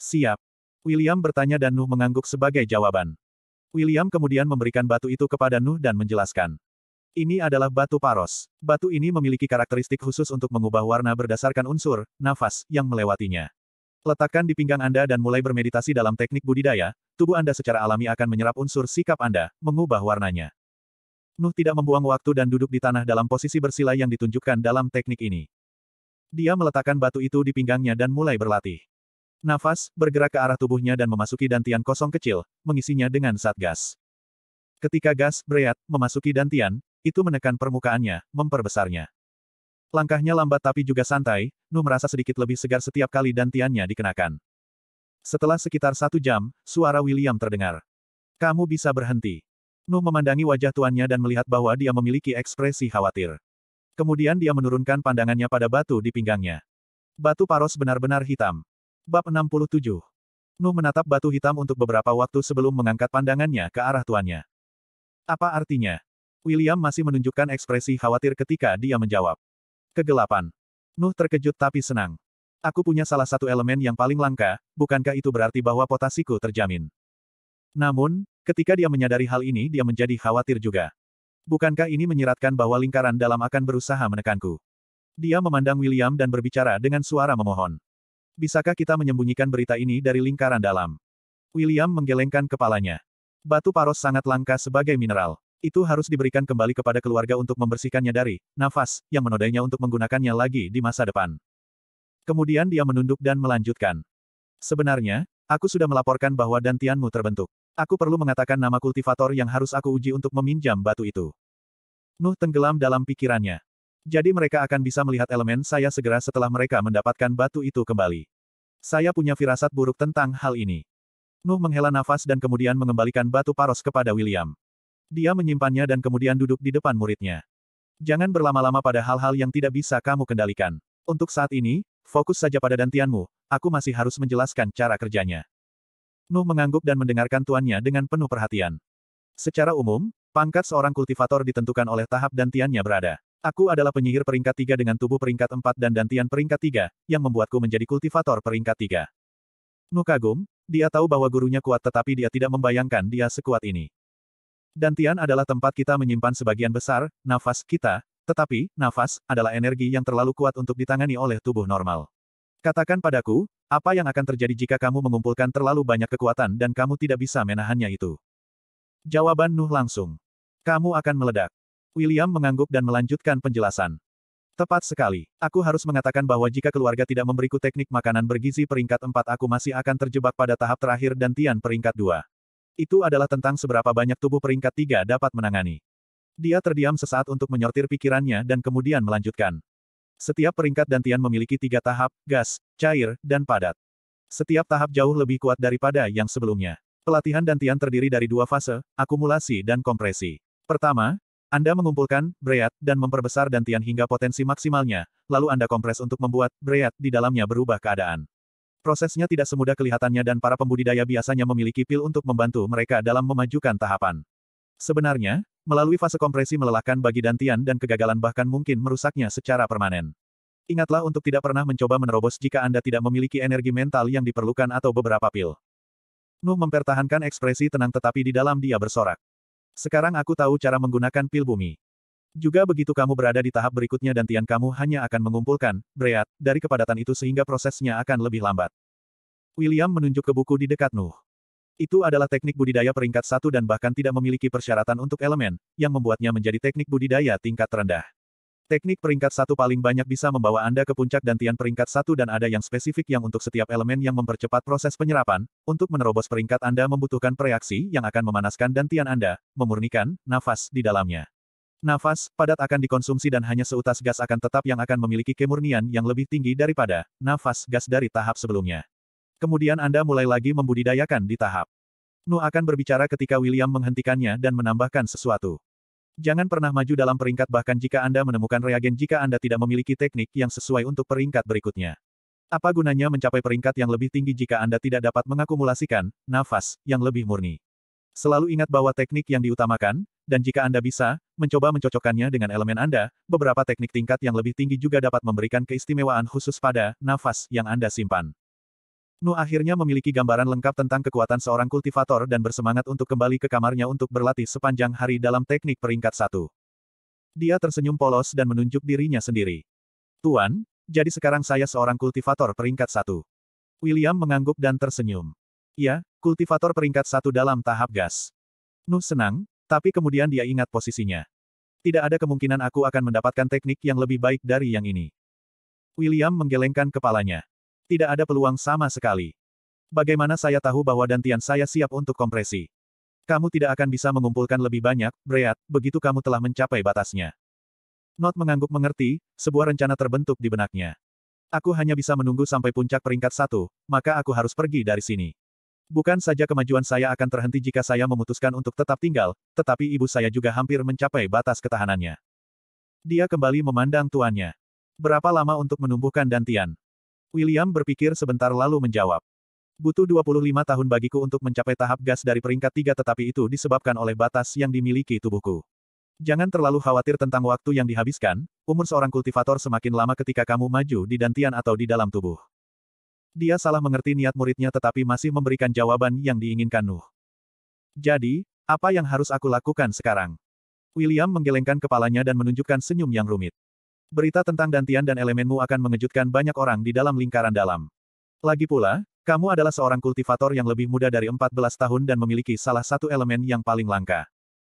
Siap. William bertanya dan Nuh mengangguk sebagai jawaban. William kemudian memberikan batu itu kepada Nuh dan menjelaskan. Ini adalah batu paros. Batu ini memiliki karakteristik khusus untuk mengubah warna berdasarkan unsur, nafas, yang melewatinya. Letakkan di pinggang Anda dan mulai bermeditasi dalam teknik budidaya, tubuh Anda secara alami akan menyerap unsur sikap Anda, mengubah warnanya. Nuh tidak membuang waktu dan duduk di tanah dalam posisi bersila yang ditunjukkan dalam teknik ini. Dia meletakkan batu itu di pinggangnya dan mulai berlatih. Nafas, bergerak ke arah tubuhnya dan memasuki dantian kosong kecil, mengisinya dengan zat gas. Ketika gas, breat, memasuki dantian, itu menekan permukaannya, memperbesarnya. Langkahnya lambat tapi juga santai, Nuh merasa sedikit lebih segar setiap kali dantiannya dikenakan. Setelah sekitar satu jam, suara William terdengar. Kamu bisa berhenti. Nuh memandangi wajah tuannya dan melihat bahwa dia memiliki ekspresi khawatir. Kemudian dia menurunkan pandangannya pada batu di pinggangnya. Batu paros benar-benar hitam. Bab 67. Nuh menatap batu hitam untuk beberapa waktu sebelum mengangkat pandangannya ke arah tuannya. Apa artinya? William masih menunjukkan ekspresi khawatir ketika dia menjawab. Kegelapan. Nuh terkejut tapi senang. Aku punya salah satu elemen yang paling langka, bukankah itu berarti bahwa potasiku terjamin? Namun, ketika dia menyadari hal ini dia menjadi khawatir juga. Bukankah ini menyiratkan bahwa lingkaran dalam akan berusaha menekanku? Dia memandang William dan berbicara dengan suara memohon. Bisakah kita menyembunyikan berita ini dari lingkaran dalam? William menggelengkan kepalanya. Batu paros sangat langka sebagai mineral. Itu harus diberikan kembali kepada keluarga untuk membersihkannya dari nafas yang menodainya untuk menggunakannya lagi di masa depan. Kemudian dia menunduk dan melanjutkan. Sebenarnya, aku sudah melaporkan bahwa dantianmu terbentuk. Aku perlu mengatakan nama kultivator yang harus aku uji untuk meminjam batu itu. Nuh tenggelam dalam pikirannya. Jadi mereka akan bisa melihat elemen saya segera setelah mereka mendapatkan batu itu kembali. Saya punya firasat buruk tentang hal ini. Nuh menghela nafas dan kemudian mengembalikan batu paros kepada William. Dia menyimpannya dan kemudian duduk di depan muridnya. Jangan berlama-lama pada hal-hal yang tidak bisa kamu kendalikan. Untuk saat ini, Fokus saja pada dantianmu, aku masih harus menjelaskan cara kerjanya. Nuh mengangguk dan mendengarkan tuannya dengan penuh perhatian. Secara umum, pangkat seorang kultivator ditentukan oleh tahap dantiannya berada. Aku adalah penyihir peringkat tiga dengan tubuh peringkat empat dan dantian peringkat tiga, yang membuatku menjadi kultivator peringkat tiga. Nuh kagum, dia tahu bahwa gurunya kuat tetapi dia tidak membayangkan dia sekuat ini. Dantian adalah tempat kita menyimpan sebagian besar, nafas kita, tetapi, nafas, adalah energi yang terlalu kuat untuk ditangani oleh tubuh normal. Katakan padaku, apa yang akan terjadi jika kamu mengumpulkan terlalu banyak kekuatan dan kamu tidak bisa menahannya itu? Jawaban Nuh langsung. Kamu akan meledak. William mengangguk dan melanjutkan penjelasan. Tepat sekali. Aku harus mengatakan bahwa jika keluarga tidak memberiku teknik makanan bergizi peringkat 4 aku masih akan terjebak pada tahap terakhir dan Tian peringkat 2. Itu adalah tentang seberapa banyak tubuh peringkat 3 dapat menangani. Dia terdiam sesaat untuk menyortir pikirannya dan kemudian melanjutkan. Setiap peringkat dantian memiliki tiga tahap, gas, cair, dan padat. Setiap tahap jauh lebih kuat daripada yang sebelumnya. Pelatihan dantian terdiri dari dua fase, akumulasi dan kompresi. Pertama, Anda mengumpulkan, breat, dan memperbesar dantian hingga potensi maksimalnya, lalu Anda kompres untuk membuat, breat, di dalamnya berubah keadaan. Prosesnya tidak semudah kelihatannya dan para pembudidaya biasanya memiliki pil untuk membantu mereka dalam memajukan tahapan. Sebenarnya, Melalui fase kompresi melelahkan bagi Dantian dan kegagalan bahkan mungkin merusaknya secara permanen. Ingatlah untuk tidak pernah mencoba menerobos jika Anda tidak memiliki energi mental yang diperlukan atau beberapa pil. Nuh mempertahankan ekspresi tenang tetapi di dalam dia bersorak. Sekarang aku tahu cara menggunakan pil bumi. Juga begitu kamu berada di tahap berikutnya dan tian kamu hanya akan mengumpulkan, breat, dari kepadatan itu sehingga prosesnya akan lebih lambat. William menunjuk ke buku di dekat Nuh. Itu adalah teknik budidaya peringkat satu dan bahkan tidak memiliki persyaratan untuk elemen, yang membuatnya menjadi teknik budidaya tingkat terendah. Teknik peringkat satu paling banyak bisa membawa Anda ke puncak dan tian peringkat satu dan ada yang spesifik yang untuk setiap elemen yang mempercepat proses penyerapan, untuk menerobos peringkat Anda membutuhkan preaksi yang akan memanaskan dan tian Anda, memurnikan, nafas, di dalamnya. Nafas, padat akan dikonsumsi dan hanya seutas gas akan tetap yang akan memiliki kemurnian yang lebih tinggi daripada, nafas gas dari tahap sebelumnya. Kemudian Anda mulai lagi membudidayakan di tahap. Nu akan berbicara ketika William menghentikannya dan menambahkan sesuatu. Jangan pernah maju dalam peringkat bahkan jika Anda menemukan reagen jika Anda tidak memiliki teknik yang sesuai untuk peringkat berikutnya. Apa gunanya mencapai peringkat yang lebih tinggi jika Anda tidak dapat mengakumulasikan nafas yang lebih murni? Selalu ingat bahwa teknik yang diutamakan, dan jika Anda bisa, mencoba mencocokkannya dengan elemen Anda, beberapa teknik tingkat yang lebih tinggi juga dapat memberikan keistimewaan khusus pada nafas yang Anda simpan. Nu akhirnya memiliki gambaran lengkap tentang kekuatan seorang kultivator dan bersemangat untuk kembali ke kamarnya untuk berlatih sepanjang hari dalam teknik peringkat satu. Dia tersenyum polos dan menunjuk dirinya sendiri. Tuan, jadi sekarang saya seorang kultivator peringkat satu. William mengangguk dan tersenyum. Ya, kultivator peringkat satu dalam tahap gas. Nu senang, tapi kemudian dia ingat posisinya. Tidak ada kemungkinan aku akan mendapatkan teknik yang lebih baik dari yang ini. William menggelengkan kepalanya. Tidak ada peluang sama sekali. Bagaimana saya tahu bahwa dantian saya siap untuk kompresi? Kamu tidak akan bisa mengumpulkan lebih banyak, Breat, begitu kamu telah mencapai batasnya. Not mengangguk mengerti, sebuah rencana terbentuk di benaknya. Aku hanya bisa menunggu sampai puncak peringkat satu, maka aku harus pergi dari sini. Bukan saja kemajuan saya akan terhenti jika saya memutuskan untuk tetap tinggal, tetapi ibu saya juga hampir mencapai batas ketahanannya. Dia kembali memandang tuannya. Berapa lama untuk menumbuhkan dantian? William berpikir sebentar lalu menjawab. Butuh 25 tahun bagiku untuk mencapai tahap gas dari peringkat tiga tetapi itu disebabkan oleh batas yang dimiliki tubuhku. Jangan terlalu khawatir tentang waktu yang dihabiskan, umur seorang kultivator semakin lama ketika kamu maju di dantian atau di dalam tubuh. Dia salah mengerti niat muridnya tetapi masih memberikan jawaban yang diinginkan Nuh. Jadi, apa yang harus aku lakukan sekarang? William menggelengkan kepalanya dan menunjukkan senyum yang rumit. Berita tentang Dantian dan elemenmu akan mengejutkan banyak orang di dalam lingkaran dalam. Lagi pula, kamu adalah seorang kultivator yang lebih muda dari 14 tahun dan memiliki salah satu elemen yang paling langka.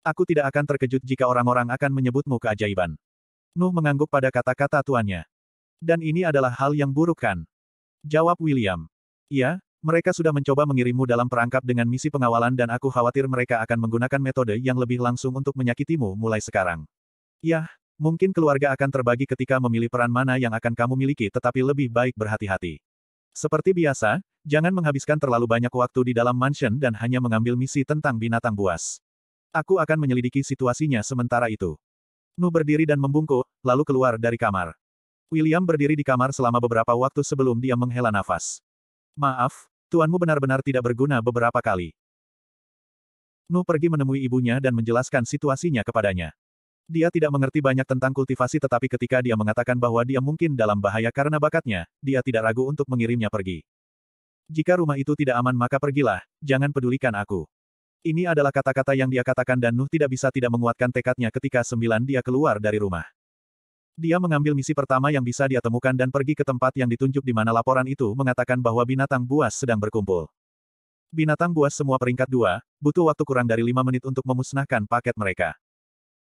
Aku tidak akan terkejut jika orang-orang akan menyebutmu keajaiban. Nuh mengangguk pada kata-kata tuannya. Dan ini adalah hal yang buruk kan? Jawab William. Iya, mereka sudah mencoba mengirimmu dalam perangkap dengan misi pengawalan dan aku khawatir mereka akan menggunakan metode yang lebih langsung untuk menyakitimu mulai sekarang. Yah, Mungkin keluarga akan terbagi ketika memilih peran mana yang akan kamu miliki tetapi lebih baik berhati-hati. Seperti biasa, jangan menghabiskan terlalu banyak waktu di dalam mansion dan hanya mengambil misi tentang binatang buas. Aku akan menyelidiki situasinya sementara itu. Nu berdiri dan membungkuk, lalu keluar dari kamar. William berdiri di kamar selama beberapa waktu sebelum dia menghela nafas. Maaf, tuanmu benar-benar tidak berguna beberapa kali. Nu pergi menemui ibunya dan menjelaskan situasinya kepadanya. Dia tidak mengerti banyak tentang kultivasi tetapi ketika dia mengatakan bahwa dia mungkin dalam bahaya karena bakatnya, dia tidak ragu untuk mengirimnya pergi. Jika rumah itu tidak aman maka pergilah, jangan pedulikan aku. Ini adalah kata-kata yang dia katakan dan Nuh tidak bisa tidak menguatkan tekadnya ketika sembilan dia keluar dari rumah. Dia mengambil misi pertama yang bisa dia temukan dan pergi ke tempat yang ditunjuk di mana laporan itu mengatakan bahwa binatang buas sedang berkumpul. Binatang buas semua peringkat dua, butuh waktu kurang dari lima menit untuk memusnahkan paket mereka.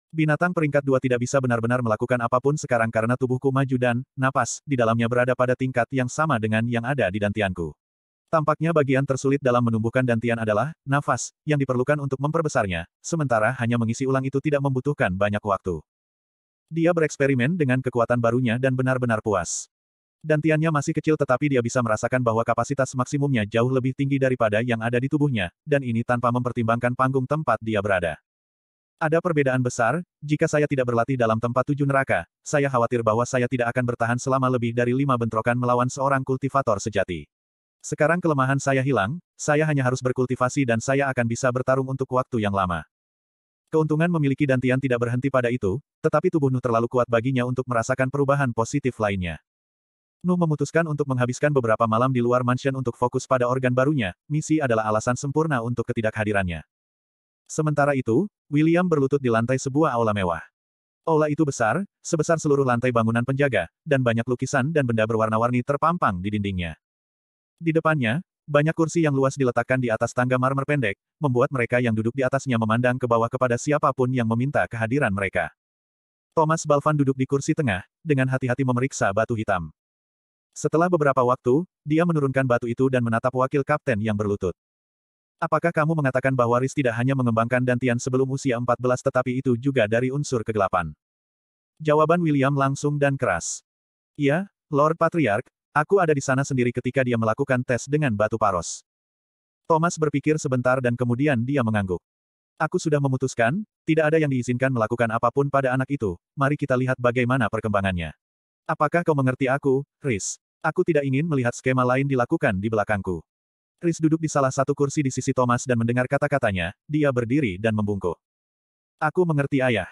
Binatang peringkat dua tidak bisa benar-benar melakukan apapun sekarang karena tubuhku maju dan, napas, di dalamnya berada pada tingkat yang sama dengan yang ada di dantianku. Tampaknya bagian tersulit dalam menumbuhkan dantian adalah, nafas, yang diperlukan untuk memperbesarnya, sementara hanya mengisi ulang itu tidak membutuhkan banyak waktu. Dia bereksperimen dengan kekuatan barunya dan benar-benar puas. Dantiannya masih kecil tetapi dia bisa merasakan bahwa kapasitas maksimumnya jauh lebih tinggi daripada yang ada di tubuhnya, dan ini tanpa mempertimbangkan panggung tempat dia berada. Ada perbedaan besar, jika saya tidak berlatih dalam tempat tujuh neraka, saya khawatir bahwa saya tidak akan bertahan selama lebih dari lima bentrokan melawan seorang kultivator sejati. Sekarang kelemahan saya hilang, saya hanya harus berkultivasi dan saya akan bisa bertarung untuk waktu yang lama. Keuntungan memiliki dantian tidak berhenti pada itu, tetapi tubuh Nuh terlalu kuat baginya untuk merasakan perubahan positif lainnya. Nuh memutuskan untuk menghabiskan beberapa malam di luar mansion untuk fokus pada organ barunya, misi adalah alasan sempurna untuk ketidakhadirannya. Sementara itu, William berlutut di lantai sebuah aula mewah. Aula itu besar, sebesar seluruh lantai bangunan penjaga, dan banyak lukisan dan benda berwarna-warni terpampang di dindingnya. Di depannya, banyak kursi yang luas diletakkan di atas tangga marmer pendek, membuat mereka yang duduk di atasnya memandang ke bawah kepada siapapun yang meminta kehadiran mereka. Thomas Balvan duduk di kursi tengah, dengan hati-hati memeriksa batu hitam. Setelah beberapa waktu, dia menurunkan batu itu dan menatap wakil kapten yang berlutut. Apakah kamu mengatakan bahwa Riz tidak hanya mengembangkan dantian sebelum usia 14 tetapi itu juga dari unsur kegelapan? Jawaban William langsung dan keras. Ya, Lord Patriark, aku ada di sana sendiri ketika dia melakukan tes dengan batu paros. Thomas berpikir sebentar dan kemudian dia mengangguk. Aku sudah memutuskan, tidak ada yang diizinkan melakukan apapun pada anak itu, mari kita lihat bagaimana perkembangannya. Apakah kau mengerti aku, Riz? Aku tidak ingin melihat skema lain dilakukan di belakangku. Chris duduk di salah satu kursi di sisi Thomas dan mendengar kata-katanya, dia berdiri dan membungkuk. Aku mengerti ayah.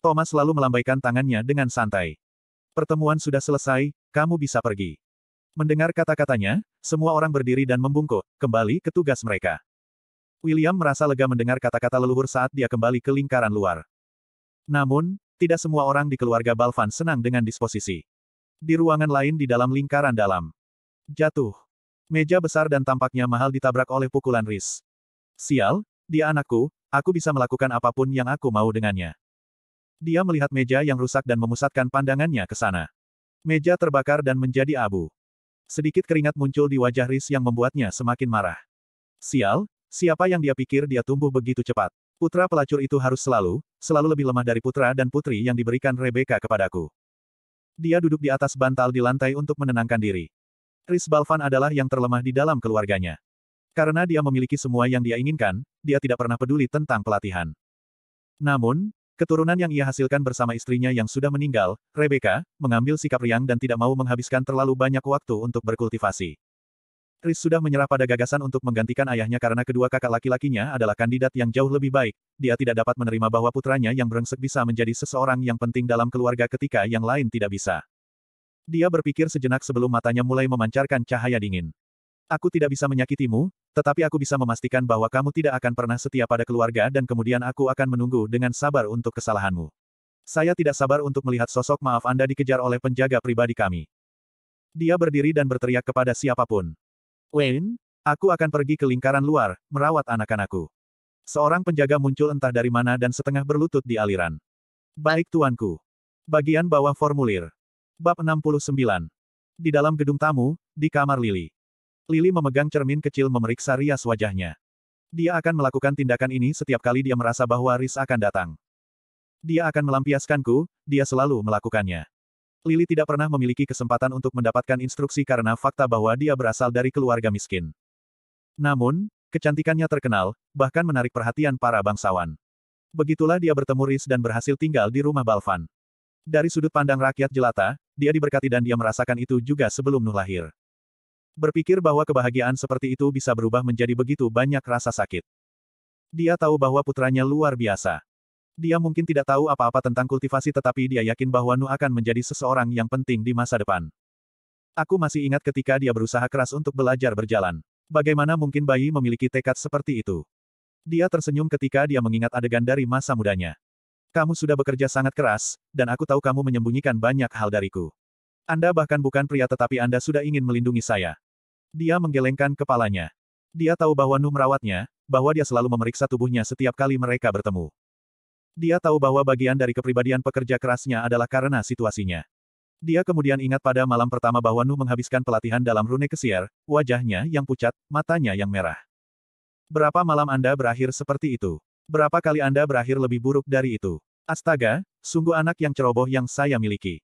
Thomas lalu melambaikan tangannya dengan santai. Pertemuan sudah selesai, kamu bisa pergi. Mendengar kata-katanya, semua orang berdiri dan membungkuk, kembali ke tugas mereka. William merasa lega mendengar kata-kata leluhur saat dia kembali ke lingkaran luar. Namun, tidak semua orang di keluarga Balvan senang dengan disposisi. Di ruangan lain di dalam lingkaran dalam. Jatuh. Meja besar dan tampaknya mahal ditabrak oleh pukulan Riz. Sial, dia anakku, aku bisa melakukan apapun yang aku mau dengannya. Dia melihat meja yang rusak dan memusatkan pandangannya ke sana. Meja terbakar dan menjadi abu. Sedikit keringat muncul di wajah Riz yang membuatnya semakin marah. Sial, siapa yang dia pikir dia tumbuh begitu cepat? Putra pelacur itu harus selalu, selalu lebih lemah dari putra dan putri yang diberikan Rebecca kepadaku. Dia duduk di atas bantal di lantai untuk menenangkan diri. Chris Balvan adalah yang terlemah di dalam keluarganya. Karena dia memiliki semua yang dia inginkan, dia tidak pernah peduli tentang pelatihan. Namun, keturunan yang ia hasilkan bersama istrinya yang sudah meninggal, Rebecca, mengambil sikap riang dan tidak mau menghabiskan terlalu banyak waktu untuk berkultivasi. Chris sudah menyerah pada gagasan untuk menggantikan ayahnya karena kedua kakak laki-lakinya adalah kandidat yang jauh lebih baik. Dia tidak dapat menerima bahwa putranya yang brengsek bisa menjadi seseorang yang penting dalam keluarga ketika yang lain tidak bisa. Dia berpikir sejenak sebelum matanya mulai memancarkan cahaya dingin. Aku tidak bisa menyakitimu, tetapi aku bisa memastikan bahwa kamu tidak akan pernah setia pada keluarga dan kemudian aku akan menunggu dengan sabar untuk kesalahanmu. Saya tidak sabar untuk melihat sosok maaf Anda dikejar oleh penjaga pribadi kami. Dia berdiri dan berteriak kepada siapapun. Wayne, aku akan pergi ke lingkaran luar, merawat anak-anakku. Seorang penjaga muncul entah dari mana dan setengah berlutut di aliran. Baik tuanku. Bagian bawah formulir. Bab 69. Di dalam gedung tamu, di kamar Lili. Lili memegang cermin kecil memeriksa rias wajahnya. Dia akan melakukan tindakan ini setiap kali dia merasa bahwa Riz akan datang. Dia akan melampiaskanku, dia selalu melakukannya. Lili tidak pernah memiliki kesempatan untuk mendapatkan instruksi karena fakta bahwa dia berasal dari keluarga miskin. Namun, kecantikannya terkenal, bahkan menarik perhatian para bangsawan. Begitulah dia bertemu Riz dan berhasil tinggal di rumah Balvan. Dari sudut pandang rakyat jelata, dia diberkati dan dia merasakan itu juga sebelum Nuh lahir. Berpikir bahwa kebahagiaan seperti itu bisa berubah menjadi begitu banyak rasa sakit. Dia tahu bahwa putranya luar biasa. Dia mungkin tidak tahu apa-apa tentang kultivasi tetapi dia yakin bahwa Nuh akan menjadi seseorang yang penting di masa depan. Aku masih ingat ketika dia berusaha keras untuk belajar berjalan. Bagaimana mungkin bayi memiliki tekad seperti itu? Dia tersenyum ketika dia mengingat adegan dari masa mudanya. Kamu sudah bekerja sangat keras, dan aku tahu kamu menyembunyikan banyak hal dariku. Anda bahkan bukan pria tetapi Anda sudah ingin melindungi saya. Dia menggelengkan kepalanya. Dia tahu bahwa Nu merawatnya, bahwa dia selalu memeriksa tubuhnya setiap kali mereka bertemu. Dia tahu bahwa bagian dari kepribadian pekerja kerasnya adalah karena situasinya. Dia kemudian ingat pada malam pertama bahwa Nu menghabiskan pelatihan dalam rune kesiar, wajahnya yang pucat, matanya yang merah. Berapa malam Anda berakhir seperti itu? Berapa kali Anda berakhir lebih buruk dari itu? Astaga, sungguh anak yang ceroboh yang saya miliki.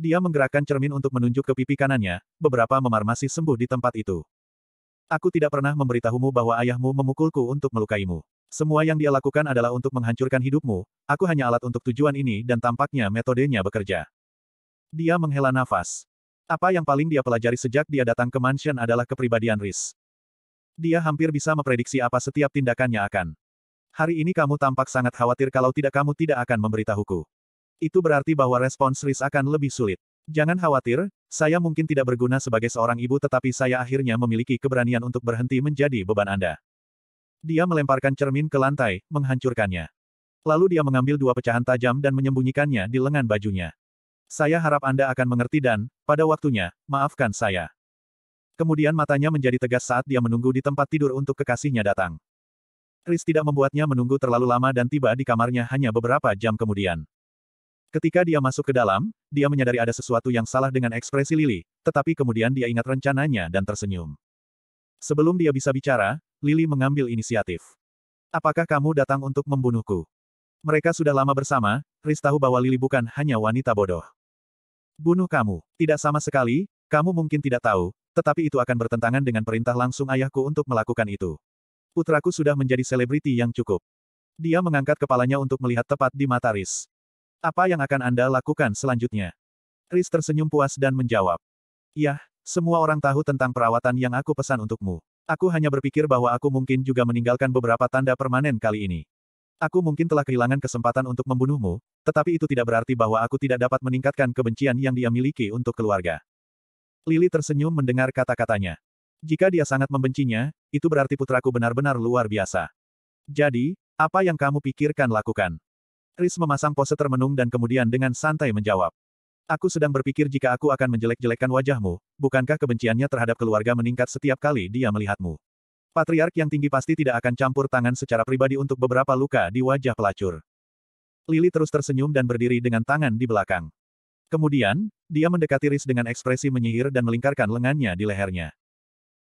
Dia menggerakkan cermin untuk menunjuk ke pipi kanannya, beberapa memar masih sembuh di tempat itu. Aku tidak pernah memberitahumu bahwa ayahmu memukulku untuk melukaimu. Semua yang dia lakukan adalah untuk menghancurkan hidupmu, aku hanya alat untuk tujuan ini dan tampaknya metodenya bekerja. Dia menghela nafas. Apa yang paling dia pelajari sejak dia datang ke mansion adalah kepribadian Riz. Dia hampir bisa memprediksi apa setiap tindakannya akan. Hari ini kamu tampak sangat khawatir kalau tidak kamu tidak akan memberitahuku. Itu berarti bahwa respons Riz akan lebih sulit. Jangan khawatir, saya mungkin tidak berguna sebagai seorang ibu tetapi saya akhirnya memiliki keberanian untuk berhenti menjadi beban Anda. Dia melemparkan cermin ke lantai, menghancurkannya. Lalu dia mengambil dua pecahan tajam dan menyembunyikannya di lengan bajunya. Saya harap Anda akan mengerti dan, pada waktunya, maafkan saya. Kemudian matanya menjadi tegas saat dia menunggu di tempat tidur untuk kekasihnya datang. Chris tidak membuatnya menunggu terlalu lama dan tiba di kamarnya hanya beberapa jam kemudian. Ketika dia masuk ke dalam, dia menyadari ada sesuatu yang salah dengan ekspresi Lily, tetapi kemudian dia ingat rencananya dan tersenyum. Sebelum dia bisa bicara, Lily mengambil inisiatif. Apakah kamu datang untuk membunuhku? Mereka sudah lama bersama, Chris tahu bahwa Lily bukan hanya wanita bodoh. Bunuh kamu, tidak sama sekali, kamu mungkin tidak tahu, tetapi itu akan bertentangan dengan perintah langsung ayahku untuk melakukan itu. Putraku sudah menjadi selebriti yang cukup. Dia mengangkat kepalanya untuk melihat tepat di mata Riz. Apa yang akan Anda lakukan selanjutnya? Riz tersenyum puas dan menjawab. Yah, semua orang tahu tentang perawatan yang aku pesan untukmu. Aku hanya berpikir bahwa aku mungkin juga meninggalkan beberapa tanda permanen kali ini. Aku mungkin telah kehilangan kesempatan untuk membunuhmu, tetapi itu tidak berarti bahwa aku tidak dapat meningkatkan kebencian yang dia miliki untuk keluarga. Lili tersenyum mendengar kata-katanya. Jika dia sangat membencinya, itu berarti putraku benar-benar luar biasa. Jadi, apa yang kamu pikirkan lakukan? Riz memasang pose termenung dan kemudian dengan santai menjawab. Aku sedang berpikir jika aku akan menjelek-jelekkan wajahmu, bukankah kebenciannya terhadap keluarga meningkat setiap kali dia melihatmu? Patriark yang tinggi pasti tidak akan campur tangan secara pribadi untuk beberapa luka di wajah pelacur. Lili terus tersenyum dan berdiri dengan tangan di belakang. Kemudian, dia mendekati Riz dengan ekspresi menyihir dan melingkarkan lengannya di lehernya.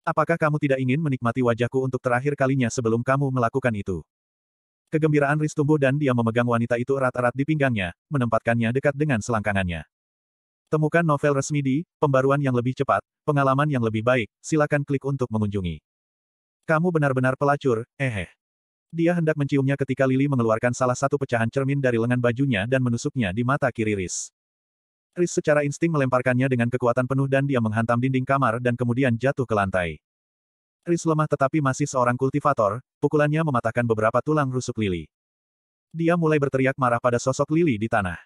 Apakah kamu tidak ingin menikmati wajahku untuk terakhir kalinya sebelum kamu melakukan itu? Kegembiraan Riz tumbuh dan dia memegang wanita itu erat-erat di pinggangnya, menempatkannya dekat dengan selangkangannya. Temukan novel resmi di, pembaruan yang lebih cepat, pengalaman yang lebih baik, silakan klik untuk mengunjungi. Kamu benar-benar pelacur, eh. eh. Dia hendak menciumnya ketika Lily mengeluarkan salah satu pecahan cermin dari lengan bajunya dan menusuknya di mata kiri Riz. Chris secara insting melemparkannya dengan kekuatan penuh dan dia menghantam dinding kamar dan kemudian jatuh ke lantai. Chris lemah tetapi masih seorang kultivator, pukulannya mematahkan beberapa tulang rusuk Lily. Dia mulai berteriak marah pada sosok Lily di tanah.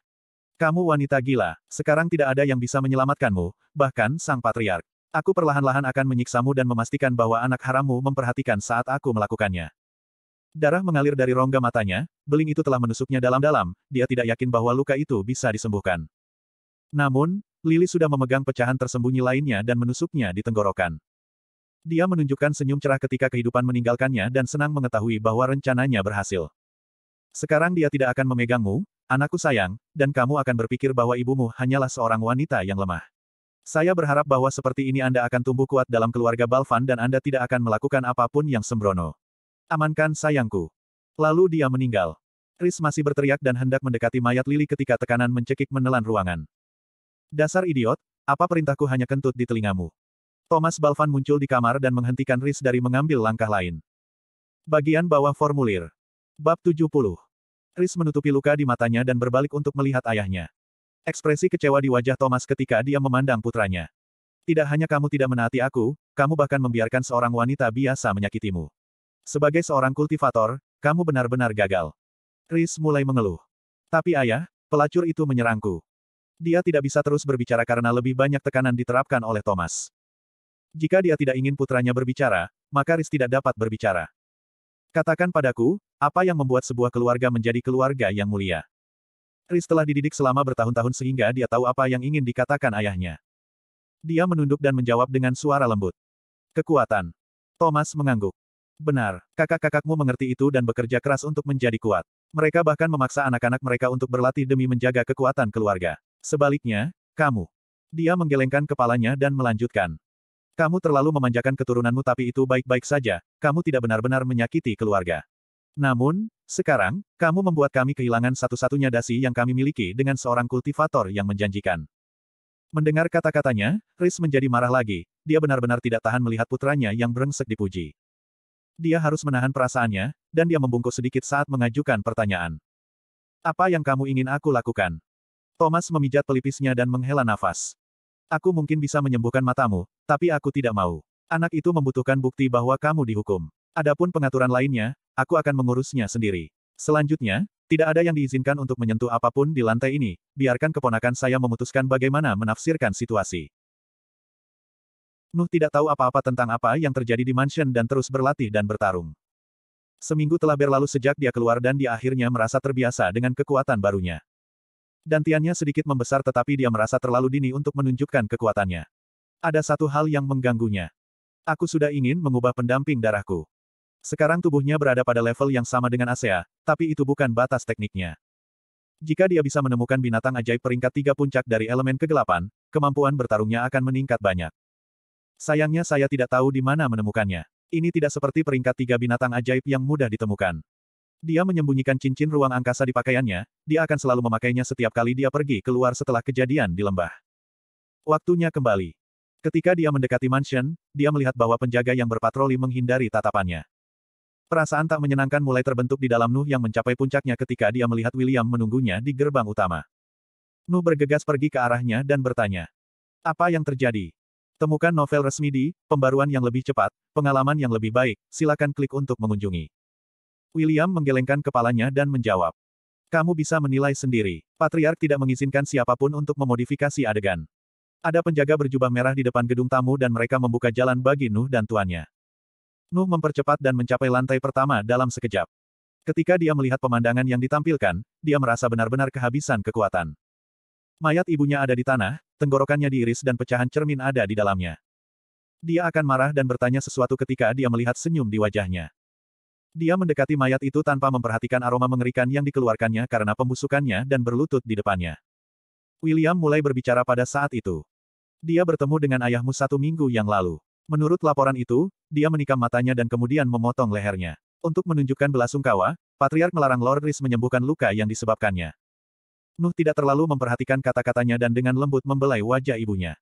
Kamu wanita gila, sekarang tidak ada yang bisa menyelamatkanmu, bahkan sang patriark. Aku perlahan-lahan akan menyiksamu dan memastikan bahwa anak harammu memperhatikan saat aku melakukannya. Darah mengalir dari rongga matanya, beling itu telah menusuknya dalam-dalam, dia tidak yakin bahwa luka itu bisa disembuhkan. Namun, Lily sudah memegang pecahan tersembunyi lainnya dan menusuknya di tenggorokan. Dia menunjukkan senyum cerah ketika kehidupan meninggalkannya dan senang mengetahui bahwa rencananya berhasil. Sekarang dia tidak akan memegangmu, anakku sayang, dan kamu akan berpikir bahwa ibumu hanyalah seorang wanita yang lemah. Saya berharap bahwa seperti ini Anda akan tumbuh kuat dalam keluarga Balvan dan Anda tidak akan melakukan apapun yang sembrono. Amankan sayangku. Lalu dia meninggal. Riz masih berteriak dan hendak mendekati mayat Lily ketika tekanan mencekik menelan ruangan. Dasar idiot, apa perintahku hanya kentut di telingamu? Thomas Balvan muncul di kamar dan menghentikan Riz dari mengambil langkah lain. Bagian bawah formulir. Bab 70. Riz menutupi luka di matanya dan berbalik untuk melihat ayahnya. Ekspresi kecewa di wajah Thomas ketika dia memandang putranya. Tidak hanya kamu tidak menaati aku, kamu bahkan membiarkan seorang wanita biasa menyakitimu. Sebagai seorang kultivator, kamu benar-benar gagal. Riz mulai mengeluh. Tapi ayah, pelacur itu menyerangku. Dia tidak bisa terus berbicara karena lebih banyak tekanan diterapkan oleh Thomas. Jika dia tidak ingin putranya berbicara, maka Riz tidak dapat berbicara. Katakan padaku, apa yang membuat sebuah keluarga menjadi keluarga yang mulia? Riz telah dididik selama bertahun-tahun sehingga dia tahu apa yang ingin dikatakan ayahnya. Dia menunduk dan menjawab dengan suara lembut. Kekuatan. Thomas mengangguk. Benar, kakak-kakakmu mengerti itu dan bekerja keras untuk menjadi kuat. Mereka bahkan memaksa anak-anak mereka untuk berlatih demi menjaga kekuatan keluarga. Sebaliknya, kamu. Dia menggelengkan kepalanya dan melanjutkan. Kamu terlalu memanjakan keturunanmu tapi itu baik-baik saja, kamu tidak benar-benar menyakiti keluarga. Namun, sekarang, kamu membuat kami kehilangan satu-satunya dasi yang kami miliki dengan seorang kultivator yang menjanjikan. Mendengar kata-katanya, Riz menjadi marah lagi. Dia benar-benar tidak tahan melihat putranya yang brengsek dipuji. Dia harus menahan perasaannya, dan dia membungkuk sedikit saat mengajukan pertanyaan. Apa yang kamu ingin aku lakukan? Thomas memijat pelipisnya dan menghela nafas. Aku mungkin bisa menyembuhkan matamu, tapi aku tidak mau. Anak itu membutuhkan bukti bahwa kamu dihukum. Adapun pengaturan lainnya, aku akan mengurusnya sendiri. Selanjutnya, tidak ada yang diizinkan untuk menyentuh apapun di lantai ini, biarkan keponakan saya memutuskan bagaimana menafsirkan situasi. Nuh tidak tahu apa-apa tentang apa yang terjadi di mansion dan terus berlatih dan bertarung. Seminggu telah berlalu sejak dia keluar dan dia akhirnya merasa terbiasa dengan kekuatan barunya. Dantiannya sedikit membesar tetapi dia merasa terlalu dini untuk menunjukkan kekuatannya. Ada satu hal yang mengganggunya. Aku sudah ingin mengubah pendamping darahku. Sekarang tubuhnya berada pada level yang sama dengan ASEA, tapi itu bukan batas tekniknya. Jika dia bisa menemukan binatang ajaib peringkat tiga puncak dari elemen kegelapan, kemampuan bertarungnya akan meningkat banyak. Sayangnya saya tidak tahu di mana menemukannya. Ini tidak seperti peringkat tiga binatang ajaib yang mudah ditemukan. Dia menyembunyikan cincin ruang angkasa di pakaiannya, dia akan selalu memakainya setiap kali dia pergi keluar setelah kejadian di lembah. Waktunya kembali. Ketika dia mendekati mansion, dia melihat bahwa penjaga yang berpatroli menghindari tatapannya. Perasaan tak menyenangkan mulai terbentuk di dalam Nuh yang mencapai puncaknya ketika dia melihat William menunggunya di gerbang utama. Nuh bergegas pergi ke arahnya dan bertanya. Apa yang terjadi? Temukan novel resmi di, pembaruan yang lebih cepat, pengalaman yang lebih baik, silakan klik untuk mengunjungi. William menggelengkan kepalanya dan menjawab. Kamu bisa menilai sendiri. Patriark tidak mengizinkan siapapun untuk memodifikasi adegan. Ada penjaga berjubah merah di depan gedung tamu dan mereka membuka jalan bagi Nuh dan tuannya. Nuh mempercepat dan mencapai lantai pertama dalam sekejap. Ketika dia melihat pemandangan yang ditampilkan, dia merasa benar-benar kehabisan kekuatan. Mayat ibunya ada di tanah, tenggorokannya diiris dan pecahan cermin ada di dalamnya. Dia akan marah dan bertanya sesuatu ketika dia melihat senyum di wajahnya. Dia mendekati mayat itu tanpa memperhatikan aroma mengerikan yang dikeluarkannya karena pembusukannya dan berlutut di depannya. William mulai berbicara pada saat itu. Dia bertemu dengan ayahmu satu minggu yang lalu. Menurut laporan itu, dia menikam matanya dan kemudian memotong lehernya. Untuk menunjukkan belasungkawa, Patriark melarang Lord Rhys menyembuhkan luka yang disebabkannya. Nuh tidak terlalu memperhatikan kata-katanya dan dengan lembut membelai wajah ibunya.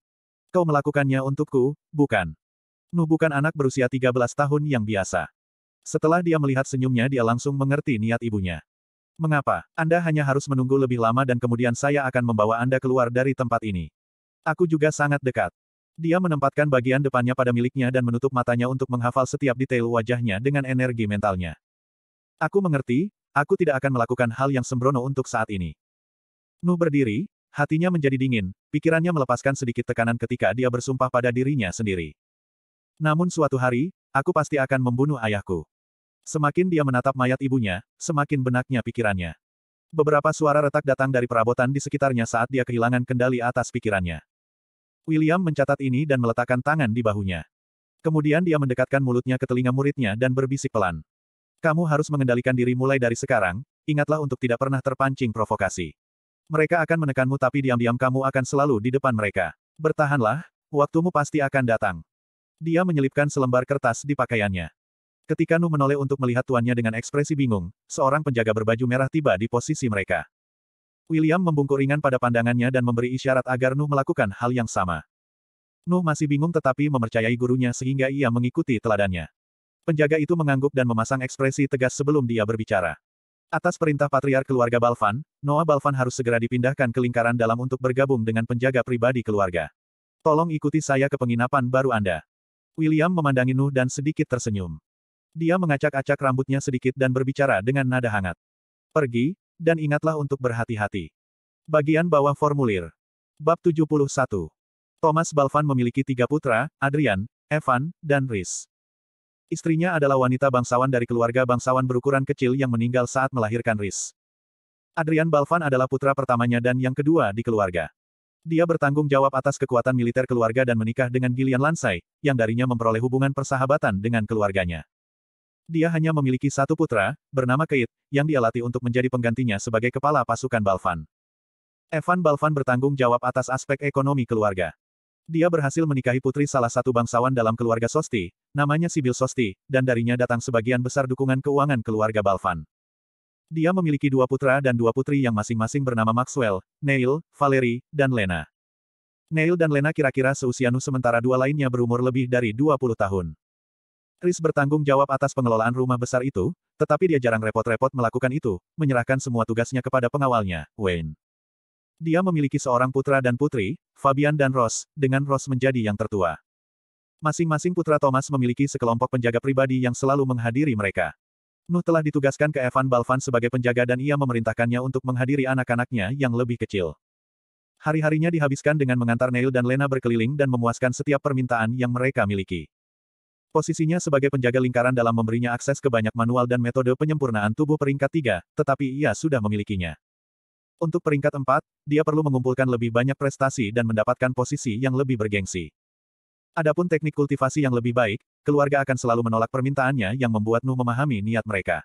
Kau melakukannya untukku, bukan. Nuh bukan anak berusia 13 tahun yang biasa. Setelah dia melihat senyumnya dia langsung mengerti niat ibunya. Mengapa? Anda hanya harus menunggu lebih lama dan kemudian saya akan membawa Anda keluar dari tempat ini. Aku juga sangat dekat. Dia menempatkan bagian depannya pada miliknya dan menutup matanya untuk menghafal setiap detail wajahnya dengan energi mentalnya. Aku mengerti, aku tidak akan melakukan hal yang sembrono untuk saat ini. Nuh berdiri, hatinya menjadi dingin, pikirannya melepaskan sedikit tekanan ketika dia bersumpah pada dirinya sendiri. Namun suatu hari, aku pasti akan membunuh ayahku. Semakin dia menatap mayat ibunya, semakin benaknya pikirannya. Beberapa suara retak datang dari perabotan di sekitarnya saat dia kehilangan kendali atas pikirannya. William mencatat ini dan meletakkan tangan di bahunya. Kemudian dia mendekatkan mulutnya ke telinga muridnya dan berbisik pelan. Kamu harus mengendalikan diri mulai dari sekarang, ingatlah untuk tidak pernah terpancing provokasi. Mereka akan menekanmu tapi diam-diam kamu akan selalu di depan mereka. Bertahanlah, waktumu pasti akan datang. Dia menyelipkan selembar kertas di pakaiannya. Ketika Nu menoleh untuk melihat tuannya dengan ekspresi bingung, seorang penjaga berbaju merah tiba di posisi mereka. William membungkuk ringan pada pandangannya dan memberi isyarat agar Nu melakukan hal yang sama. Nu masih bingung tetapi mempercayai gurunya sehingga ia mengikuti teladannya. Penjaga itu mengangguk dan memasang ekspresi tegas sebelum dia berbicara. Atas perintah patriar keluarga Balvan, Noah Balvan harus segera dipindahkan ke lingkaran dalam untuk bergabung dengan penjaga pribadi keluarga. Tolong ikuti saya ke penginapan baru Anda. William memandangi Nuh dan sedikit tersenyum. Dia mengacak-acak rambutnya sedikit dan berbicara dengan nada hangat. Pergi, dan ingatlah untuk berhati-hati. Bagian bawah formulir. Bab 71. Thomas Balvan memiliki tiga putra, Adrian, Evan, dan Rhys. Istrinya adalah wanita bangsawan dari keluarga bangsawan berukuran kecil yang meninggal saat melahirkan Rhys. Adrian Balvan adalah putra pertamanya dan yang kedua di keluarga. Dia bertanggung jawab atas kekuatan militer keluarga dan menikah dengan Gillian Lansai, yang darinya memperoleh hubungan persahabatan dengan keluarganya. Dia hanya memiliki satu putra, bernama Keit, yang dia latih untuk menjadi penggantinya sebagai kepala pasukan Balvan. Evan Balvan bertanggung jawab atas aspek ekonomi keluarga. Dia berhasil menikahi putri salah satu bangsawan dalam keluarga Sosti, namanya Sibyl Sosti, dan darinya datang sebagian besar dukungan keuangan keluarga Balvan. Dia memiliki dua putra dan dua putri yang masing-masing bernama Maxwell, Neil, Valerie, dan Lena. Neil dan Lena kira-kira seusia Nu sementara dua lainnya berumur lebih dari 20 tahun. Chris bertanggung jawab atas pengelolaan rumah besar itu, tetapi dia jarang repot-repot melakukan itu, menyerahkan semua tugasnya kepada pengawalnya, Wayne. Dia memiliki seorang putra dan putri, Fabian dan Ross, dengan Ross menjadi yang tertua. Masing-masing putra Thomas memiliki sekelompok penjaga pribadi yang selalu menghadiri mereka. Nuh telah ditugaskan ke Evan Balvan sebagai penjaga dan ia memerintahkannya untuk menghadiri anak-anaknya yang lebih kecil. Hari-harinya dihabiskan dengan mengantar Neil dan Lena berkeliling dan memuaskan setiap permintaan yang mereka miliki. Posisinya sebagai penjaga lingkaran dalam memberinya akses ke banyak manual dan metode penyempurnaan tubuh peringkat 3, tetapi ia sudah memilikinya. Untuk peringkat 4, dia perlu mengumpulkan lebih banyak prestasi dan mendapatkan posisi yang lebih bergengsi. Adapun teknik kultivasi yang lebih baik, keluarga akan selalu menolak permintaannya yang membuat Nu memahami niat mereka.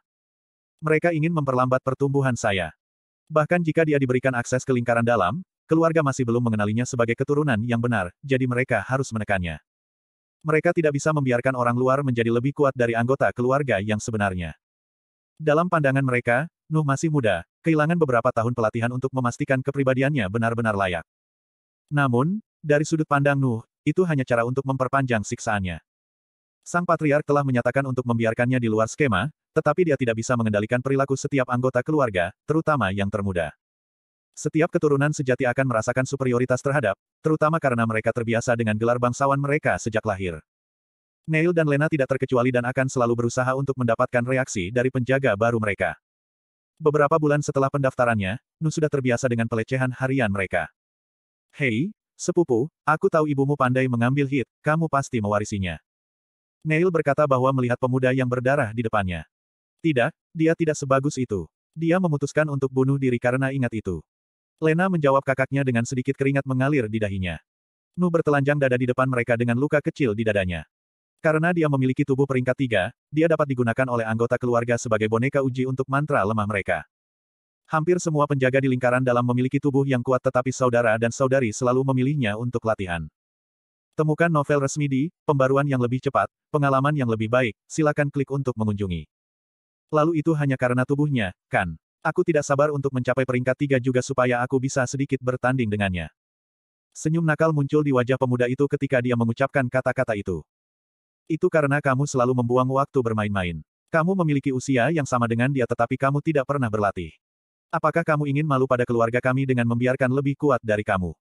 Mereka ingin memperlambat pertumbuhan saya. Bahkan jika dia diberikan akses ke lingkaran dalam, keluarga masih belum mengenalinya sebagai keturunan yang benar, jadi mereka harus menekannya. Mereka tidak bisa membiarkan orang luar menjadi lebih kuat dari anggota keluarga yang sebenarnya. Dalam pandangan mereka, Nuh masih muda, kehilangan beberapa tahun pelatihan untuk memastikan kepribadiannya benar-benar layak. Namun, dari sudut pandang Nuh, itu hanya cara untuk memperpanjang siksaannya. Sang patriark telah menyatakan untuk membiarkannya di luar skema, tetapi dia tidak bisa mengendalikan perilaku setiap anggota keluarga, terutama yang termuda. Setiap keturunan sejati akan merasakan superioritas terhadap, terutama karena mereka terbiasa dengan gelar bangsawan mereka sejak lahir. Neil dan Lena tidak terkecuali dan akan selalu berusaha untuk mendapatkan reaksi dari penjaga baru mereka. Beberapa bulan setelah pendaftarannya, Nun sudah terbiasa dengan pelecehan harian mereka. Hei, sepupu, aku tahu ibumu pandai mengambil hit, kamu pasti mewarisinya. Neil berkata bahwa melihat pemuda yang berdarah di depannya. Tidak, dia tidak sebagus itu. Dia memutuskan untuk bunuh diri karena ingat itu. Lena menjawab kakaknya dengan sedikit keringat mengalir di dahinya. Nu bertelanjang dada di depan mereka dengan luka kecil di dadanya. Karena dia memiliki tubuh peringkat tiga, dia dapat digunakan oleh anggota keluarga sebagai boneka uji untuk mantra lemah mereka. Hampir semua penjaga di lingkaran dalam memiliki tubuh yang kuat tetapi saudara dan saudari selalu memilihnya untuk latihan. Temukan novel resmi di, pembaruan yang lebih cepat, pengalaman yang lebih baik, silakan klik untuk mengunjungi. Lalu itu hanya karena tubuhnya, kan? Aku tidak sabar untuk mencapai peringkat tiga juga supaya aku bisa sedikit bertanding dengannya. Senyum nakal muncul di wajah pemuda itu ketika dia mengucapkan kata-kata itu. Itu karena kamu selalu membuang waktu bermain-main. Kamu memiliki usia yang sama dengan dia tetapi kamu tidak pernah berlatih. Apakah kamu ingin malu pada keluarga kami dengan membiarkan lebih kuat dari kamu?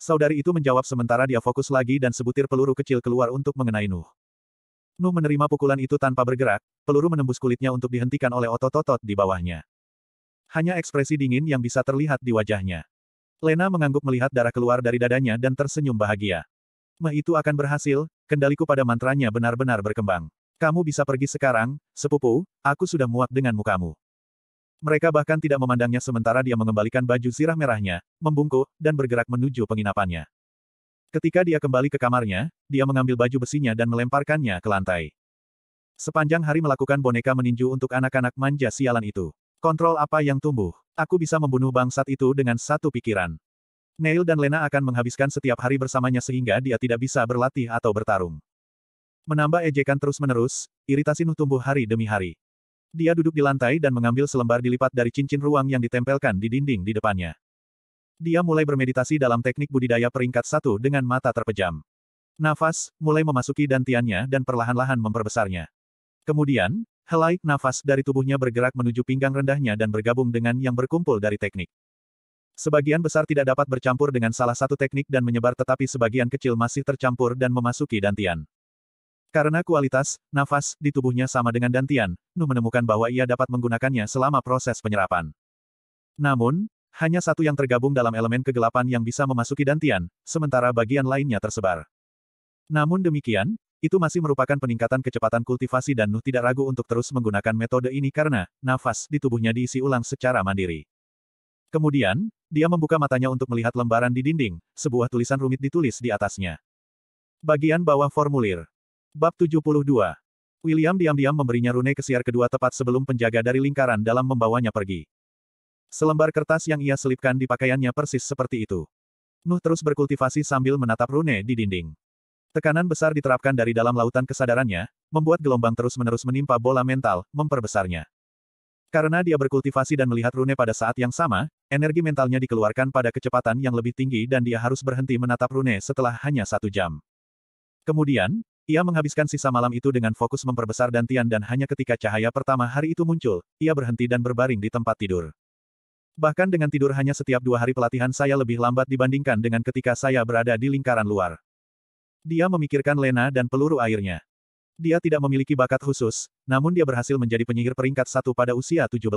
Saudari itu menjawab sementara dia fokus lagi dan sebutir peluru kecil keluar untuk mengenai Nuh. Nuh menerima pukulan itu tanpa bergerak, peluru menembus kulitnya untuk dihentikan oleh otot-otot di bawahnya. Hanya ekspresi dingin yang bisa terlihat di wajahnya. Lena mengangguk melihat darah keluar dari dadanya dan tersenyum bahagia. Meh itu akan berhasil, kendaliku pada mantranya benar-benar berkembang. Kamu bisa pergi sekarang, sepupu, aku sudah muak dengan mukamu. Mereka bahkan tidak memandangnya sementara dia mengembalikan baju sirah merahnya, membungkuk, dan bergerak menuju penginapannya. Ketika dia kembali ke kamarnya, dia mengambil baju besinya dan melemparkannya ke lantai. Sepanjang hari melakukan boneka meninju untuk anak-anak manja sialan itu. Kontrol apa yang tumbuh? Aku bisa membunuh bangsat itu dengan satu pikiran. Neil dan Lena akan menghabiskan setiap hari bersamanya sehingga dia tidak bisa berlatih atau bertarung. Menambah ejekan terus-menerus, iritasi Nuh tumbuh hari demi hari. Dia duduk di lantai dan mengambil selembar dilipat dari cincin ruang yang ditempelkan di dinding di depannya. Dia mulai bermeditasi dalam teknik budidaya peringkat satu dengan mata terpejam. Nafas, mulai memasuki dantiannya dan perlahan-lahan memperbesarnya. Kemudian, Helai, nafas dari tubuhnya bergerak menuju pinggang rendahnya dan bergabung dengan yang berkumpul dari teknik. Sebagian besar tidak dapat bercampur dengan salah satu teknik dan menyebar tetapi sebagian kecil masih tercampur dan memasuki dantian. Karena kualitas, nafas, di tubuhnya sama dengan dantian, Nu menemukan bahwa ia dapat menggunakannya selama proses penyerapan. Namun, hanya satu yang tergabung dalam elemen kegelapan yang bisa memasuki dantian, sementara bagian lainnya tersebar. Namun demikian, itu masih merupakan peningkatan kecepatan kultivasi dan Nuh tidak ragu untuk terus menggunakan metode ini karena nafas di tubuhnya diisi ulang secara mandiri. Kemudian, dia membuka matanya untuk melihat lembaran di dinding, sebuah tulisan rumit ditulis di atasnya. Bagian bawah formulir. Bab 72. William diam-diam memberinya rune kesiar kedua tepat sebelum penjaga dari lingkaran dalam membawanya pergi. Selembar kertas yang ia selipkan di pakaiannya persis seperti itu. Nuh terus berkultivasi sambil menatap rune di dinding. Tekanan besar diterapkan dari dalam lautan kesadarannya, membuat gelombang terus-menerus menimpa bola mental, memperbesarnya. Karena dia berkultivasi dan melihat rune pada saat yang sama, energi mentalnya dikeluarkan pada kecepatan yang lebih tinggi dan dia harus berhenti menatap rune setelah hanya satu jam. Kemudian, ia menghabiskan sisa malam itu dengan fokus memperbesar dantian dan hanya ketika cahaya pertama hari itu muncul, ia berhenti dan berbaring di tempat tidur. Bahkan dengan tidur hanya setiap dua hari pelatihan saya lebih lambat dibandingkan dengan ketika saya berada di lingkaran luar. Dia memikirkan Lena dan peluru airnya. Dia tidak memiliki bakat khusus, namun dia berhasil menjadi penyihir peringkat satu pada usia 17.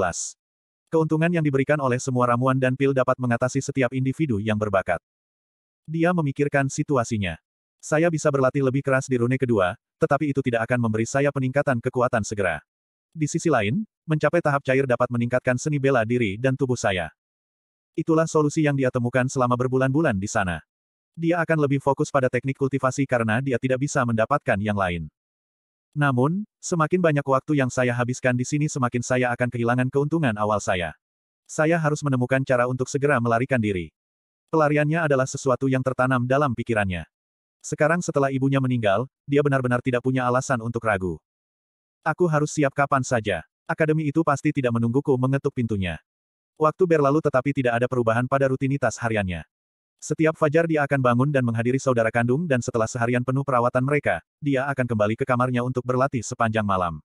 Keuntungan yang diberikan oleh semua ramuan dan pil dapat mengatasi setiap individu yang berbakat. Dia memikirkan situasinya. Saya bisa berlatih lebih keras di rune kedua, tetapi itu tidak akan memberi saya peningkatan kekuatan segera. Di sisi lain, mencapai tahap cair dapat meningkatkan seni bela diri dan tubuh saya. Itulah solusi yang dia temukan selama berbulan-bulan di sana. Dia akan lebih fokus pada teknik kultivasi karena dia tidak bisa mendapatkan yang lain. Namun, semakin banyak waktu yang saya habiskan di sini semakin saya akan kehilangan keuntungan awal saya. Saya harus menemukan cara untuk segera melarikan diri. Pelariannya adalah sesuatu yang tertanam dalam pikirannya. Sekarang setelah ibunya meninggal, dia benar-benar tidak punya alasan untuk ragu. Aku harus siap kapan saja. Akademi itu pasti tidak menungguku mengetuk pintunya. Waktu berlalu tetapi tidak ada perubahan pada rutinitas hariannya. Setiap fajar dia akan bangun dan menghadiri saudara kandung dan setelah seharian penuh perawatan mereka, dia akan kembali ke kamarnya untuk berlatih sepanjang malam.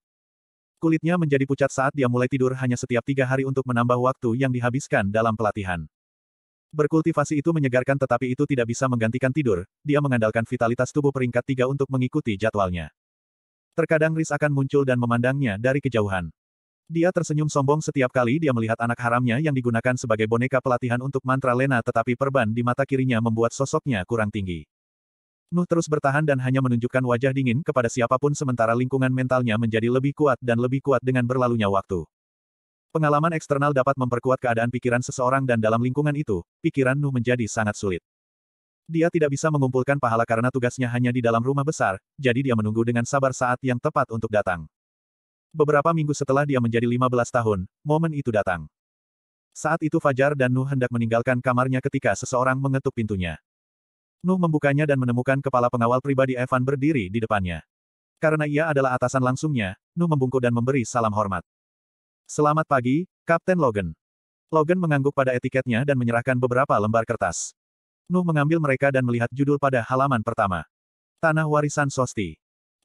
Kulitnya menjadi pucat saat dia mulai tidur hanya setiap tiga hari untuk menambah waktu yang dihabiskan dalam pelatihan. Berkultivasi itu menyegarkan tetapi itu tidak bisa menggantikan tidur, dia mengandalkan vitalitas tubuh peringkat tiga untuk mengikuti jadwalnya. Terkadang Riz akan muncul dan memandangnya dari kejauhan. Dia tersenyum sombong setiap kali dia melihat anak haramnya yang digunakan sebagai boneka pelatihan untuk mantra Lena tetapi perban di mata kirinya membuat sosoknya kurang tinggi. Nuh terus bertahan dan hanya menunjukkan wajah dingin kepada siapapun sementara lingkungan mentalnya menjadi lebih kuat dan lebih kuat dengan berlalunya waktu. Pengalaman eksternal dapat memperkuat keadaan pikiran seseorang dan dalam lingkungan itu, pikiran Nuh menjadi sangat sulit. Dia tidak bisa mengumpulkan pahala karena tugasnya hanya di dalam rumah besar, jadi dia menunggu dengan sabar saat yang tepat untuk datang. Beberapa minggu setelah dia menjadi 15 tahun, momen itu datang. Saat itu Fajar dan Nuh hendak meninggalkan kamarnya ketika seseorang mengetuk pintunya. Nuh membukanya dan menemukan kepala pengawal pribadi Evan berdiri di depannya. Karena ia adalah atasan langsungnya, Nuh membungkuk dan memberi salam hormat. Selamat pagi, Kapten Logan. Logan mengangguk pada etiketnya dan menyerahkan beberapa lembar kertas. Nuh mengambil mereka dan melihat judul pada halaman pertama. Tanah Warisan Sosti.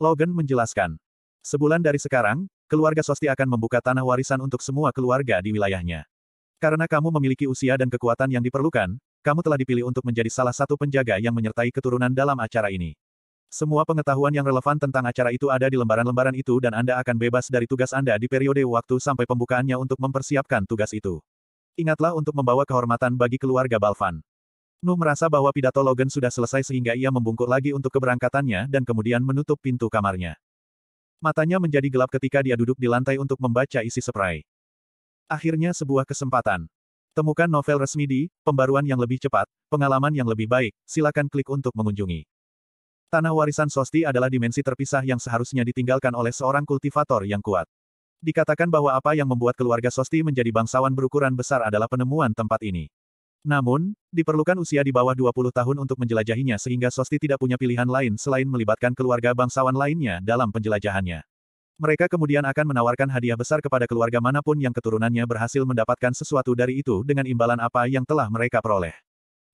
Logan menjelaskan, Sebulan dari sekarang, keluarga Sosti akan membuka tanah warisan untuk semua keluarga di wilayahnya. Karena kamu memiliki usia dan kekuatan yang diperlukan, kamu telah dipilih untuk menjadi salah satu penjaga yang menyertai keturunan dalam acara ini. Semua pengetahuan yang relevan tentang acara itu ada di lembaran-lembaran itu dan Anda akan bebas dari tugas Anda di periode waktu sampai pembukaannya untuk mempersiapkan tugas itu. Ingatlah untuk membawa kehormatan bagi keluarga Balvan. Nuh merasa bahwa pidato Logan sudah selesai sehingga ia membungkuk lagi untuk keberangkatannya dan kemudian menutup pintu kamarnya. Matanya menjadi gelap ketika dia duduk di lantai untuk membaca isi spray. Akhirnya sebuah kesempatan. Temukan novel resmi di, pembaruan yang lebih cepat, pengalaman yang lebih baik, silakan klik untuk mengunjungi. Tanah warisan Sosti adalah dimensi terpisah yang seharusnya ditinggalkan oleh seorang kultivator yang kuat. Dikatakan bahwa apa yang membuat keluarga Sosti menjadi bangsawan berukuran besar adalah penemuan tempat ini. Namun, diperlukan usia di bawah 20 tahun untuk menjelajahinya sehingga Sosti tidak punya pilihan lain selain melibatkan keluarga bangsawan lainnya dalam penjelajahannya. Mereka kemudian akan menawarkan hadiah besar kepada keluarga manapun yang keturunannya berhasil mendapatkan sesuatu dari itu dengan imbalan apa yang telah mereka peroleh.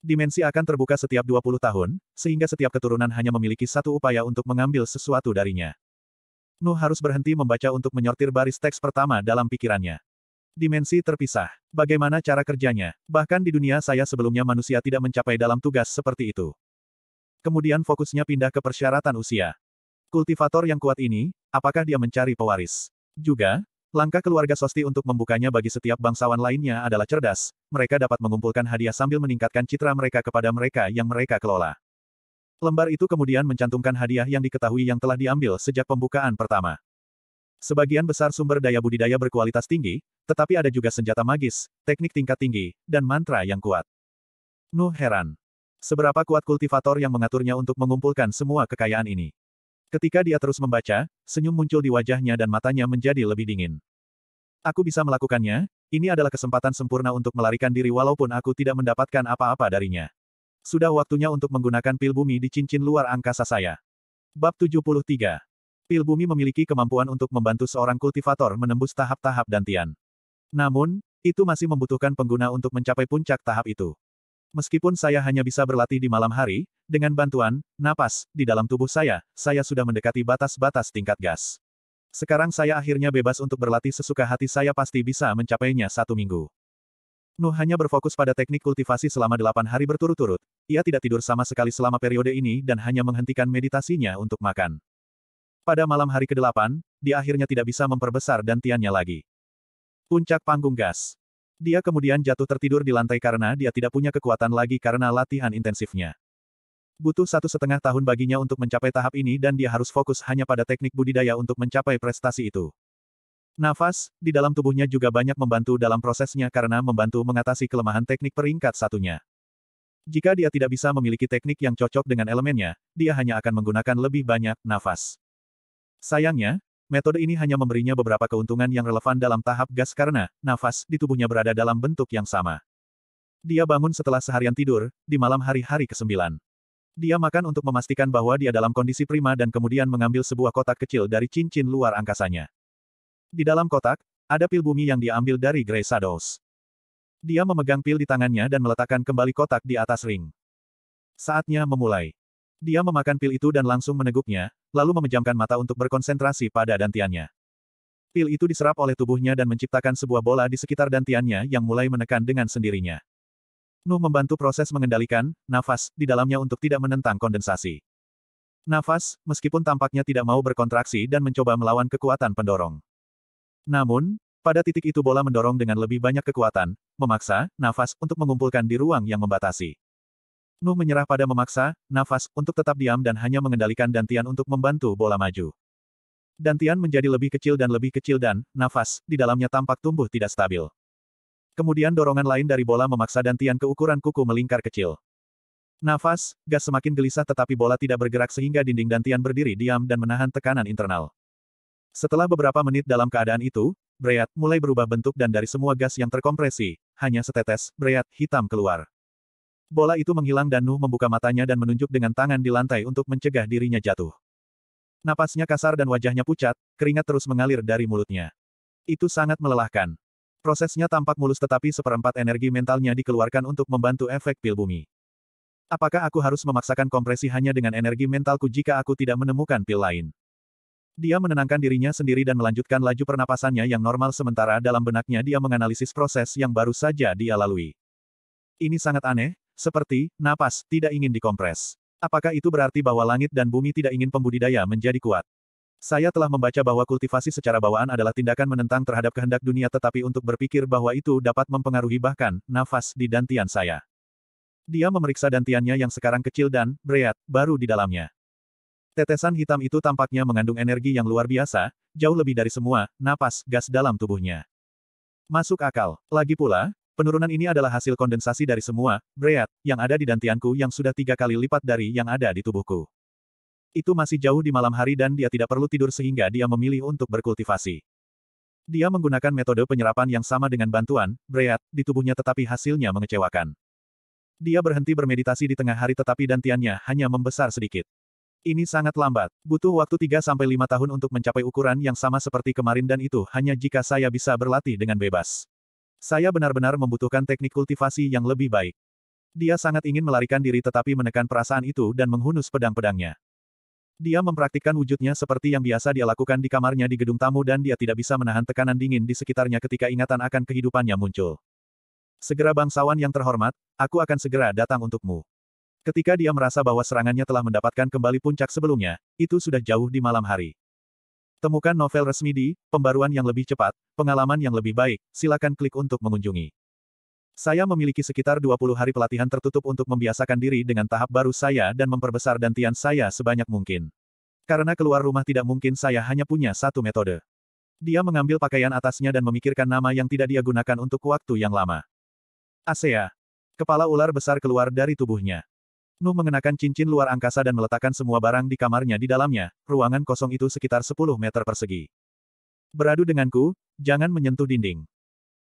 Dimensi akan terbuka setiap 20 tahun, sehingga setiap keturunan hanya memiliki satu upaya untuk mengambil sesuatu darinya. Nuh harus berhenti membaca untuk menyortir baris teks pertama dalam pikirannya. Dimensi terpisah. Bagaimana cara kerjanya? Bahkan di dunia saya sebelumnya manusia tidak mencapai dalam tugas seperti itu. Kemudian fokusnya pindah ke persyaratan usia. Kultivator yang kuat ini, apakah dia mencari pewaris? Juga, langkah keluarga Sosti untuk membukanya bagi setiap bangsawan lainnya adalah cerdas, mereka dapat mengumpulkan hadiah sambil meningkatkan citra mereka kepada mereka yang mereka kelola. Lembar itu kemudian mencantumkan hadiah yang diketahui yang telah diambil sejak pembukaan pertama. Sebagian besar sumber daya budidaya berkualitas tinggi, tetapi ada juga senjata magis, teknik tingkat tinggi, dan mantra yang kuat. Nuh heran. Seberapa kuat kultivator yang mengaturnya untuk mengumpulkan semua kekayaan ini. Ketika dia terus membaca, senyum muncul di wajahnya dan matanya menjadi lebih dingin. Aku bisa melakukannya, ini adalah kesempatan sempurna untuk melarikan diri walaupun aku tidak mendapatkan apa-apa darinya. Sudah waktunya untuk menggunakan pil bumi di cincin luar angkasa saya. Bab 73 Pil bumi memiliki kemampuan untuk membantu seorang kultivator menembus tahap-tahap dantian. Namun, itu masih membutuhkan pengguna untuk mencapai puncak tahap itu. Meskipun saya hanya bisa berlatih di malam hari, dengan bantuan napas di dalam tubuh saya, saya sudah mendekati batas-batas tingkat gas. Sekarang saya akhirnya bebas untuk berlatih sesuka hati saya pasti bisa mencapainya satu minggu. Nuh hanya berfokus pada teknik kultivasi selama delapan hari berturut-turut, ia tidak tidur sama sekali selama periode ini dan hanya menghentikan meditasinya untuk makan. Pada malam hari ke-8, dia akhirnya tidak bisa memperbesar dantiannya lagi. Puncak panggung gas. Dia kemudian jatuh tertidur di lantai karena dia tidak punya kekuatan lagi karena latihan intensifnya. Butuh satu setengah tahun baginya untuk mencapai tahap ini dan dia harus fokus hanya pada teknik budidaya untuk mencapai prestasi itu. Nafas, di dalam tubuhnya juga banyak membantu dalam prosesnya karena membantu mengatasi kelemahan teknik peringkat satunya. Jika dia tidak bisa memiliki teknik yang cocok dengan elemennya, dia hanya akan menggunakan lebih banyak nafas. Sayangnya, metode ini hanya memberinya beberapa keuntungan yang relevan dalam tahap gas karena nafas di tubuhnya berada dalam bentuk yang sama. Dia bangun setelah seharian tidur, di malam hari-hari ke-9. Dia makan untuk memastikan bahwa dia dalam kondisi prima dan kemudian mengambil sebuah kotak kecil dari cincin luar angkasanya. Di dalam kotak, ada pil bumi yang diambil dari Grey Shadows. Dia memegang pil di tangannya dan meletakkan kembali kotak di atas ring. Saatnya memulai. Dia memakan pil itu dan langsung meneguknya, lalu memejamkan mata untuk berkonsentrasi pada dantiannya. Pil itu diserap oleh tubuhnya dan menciptakan sebuah bola di sekitar dantiannya yang mulai menekan dengan sendirinya. Nuh membantu proses mengendalikan nafas di dalamnya untuk tidak menentang kondensasi. Nafas, meskipun tampaknya tidak mau berkontraksi dan mencoba melawan kekuatan pendorong. Namun, pada titik itu bola mendorong dengan lebih banyak kekuatan, memaksa nafas untuk mengumpulkan di ruang yang membatasi. Nu menyerah pada memaksa, nafas, untuk tetap diam dan hanya mengendalikan Dantian untuk membantu bola maju. Dantian menjadi lebih kecil dan lebih kecil dan, nafas, di dalamnya tampak tumbuh tidak stabil. Kemudian dorongan lain dari bola memaksa Dantian ke ukuran kuku melingkar kecil. Nafas, gas semakin gelisah tetapi bola tidak bergerak sehingga dinding Dantian berdiri diam dan menahan tekanan internal. Setelah beberapa menit dalam keadaan itu, Breat mulai berubah bentuk dan dari semua gas yang terkompresi, hanya setetes, Breat hitam keluar. Bola itu menghilang dan Nu membuka matanya dan menunjuk dengan tangan di lantai untuk mencegah dirinya jatuh. Napasnya kasar dan wajahnya pucat, keringat terus mengalir dari mulutnya. Itu sangat melelahkan. Prosesnya tampak mulus tetapi seperempat energi mentalnya dikeluarkan untuk membantu efek pil bumi. Apakah aku harus memaksakan kompresi hanya dengan energi mentalku jika aku tidak menemukan pil lain? Dia menenangkan dirinya sendiri dan melanjutkan laju pernapasannya yang normal sementara dalam benaknya dia menganalisis proses yang baru saja dia lalui. Ini sangat aneh, seperti, napas, tidak ingin dikompres. Apakah itu berarti bahwa langit dan bumi tidak ingin pembudidaya menjadi kuat? Saya telah membaca bahwa kultivasi secara bawaan adalah tindakan menentang terhadap kehendak dunia tetapi untuk berpikir bahwa itu dapat mempengaruhi bahkan, nafas di dantian saya. Dia memeriksa dantiannya yang sekarang kecil dan, breat, baru di dalamnya. Tetesan hitam itu tampaknya mengandung energi yang luar biasa, jauh lebih dari semua, napas, gas dalam tubuhnya. Masuk akal. Lagi pula, Penurunan ini adalah hasil kondensasi dari semua, breat, yang ada di dantianku yang sudah tiga kali lipat dari yang ada di tubuhku. Itu masih jauh di malam hari dan dia tidak perlu tidur sehingga dia memilih untuk berkultivasi. Dia menggunakan metode penyerapan yang sama dengan bantuan, breat, di tubuhnya tetapi hasilnya mengecewakan. Dia berhenti bermeditasi di tengah hari tetapi dantiannya hanya membesar sedikit. Ini sangat lambat, butuh waktu 3-5 tahun untuk mencapai ukuran yang sama seperti kemarin dan itu hanya jika saya bisa berlatih dengan bebas. Saya benar-benar membutuhkan teknik kultivasi yang lebih baik. Dia sangat ingin melarikan diri tetapi menekan perasaan itu dan menghunus pedang-pedangnya. Dia mempraktikkan wujudnya seperti yang biasa dia lakukan di kamarnya di gedung tamu dan dia tidak bisa menahan tekanan dingin di sekitarnya ketika ingatan akan kehidupannya muncul. Segera bangsawan yang terhormat, aku akan segera datang untukmu. Ketika dia merasa bahwa serangannya telah mendapatkan kembali puncak sebelumnya, itu sudah jauh di malam hari. Temukan novel resmi di, pembaruan yang lebih cepat, pengalaman yang lebih baik, silakan klik untuk mengunjungi. Saya memiliki sekitar 20 hari pelatihan tertutup untuk membiasakan diri dengan tahap baru saya dan memperbesar dantian saya sebanyak mungkin. Karena keluar rumah tidak mungkin saya hanya punya satu metode. Dia mengambil pakaian atasnya dan memikirkan nama yang tidak dia gunakan untuk waktu yang lama. ASEA. Kepala ular besar keluar dari tubuhnya. Nuh mengenakan cincin luar angkasa dan meletakkan semua barang di kamarnya di dalamnya, ruangan kosong itu sekitar 10 meter persegi. Beradu denganku, jangan menyentuh dinding.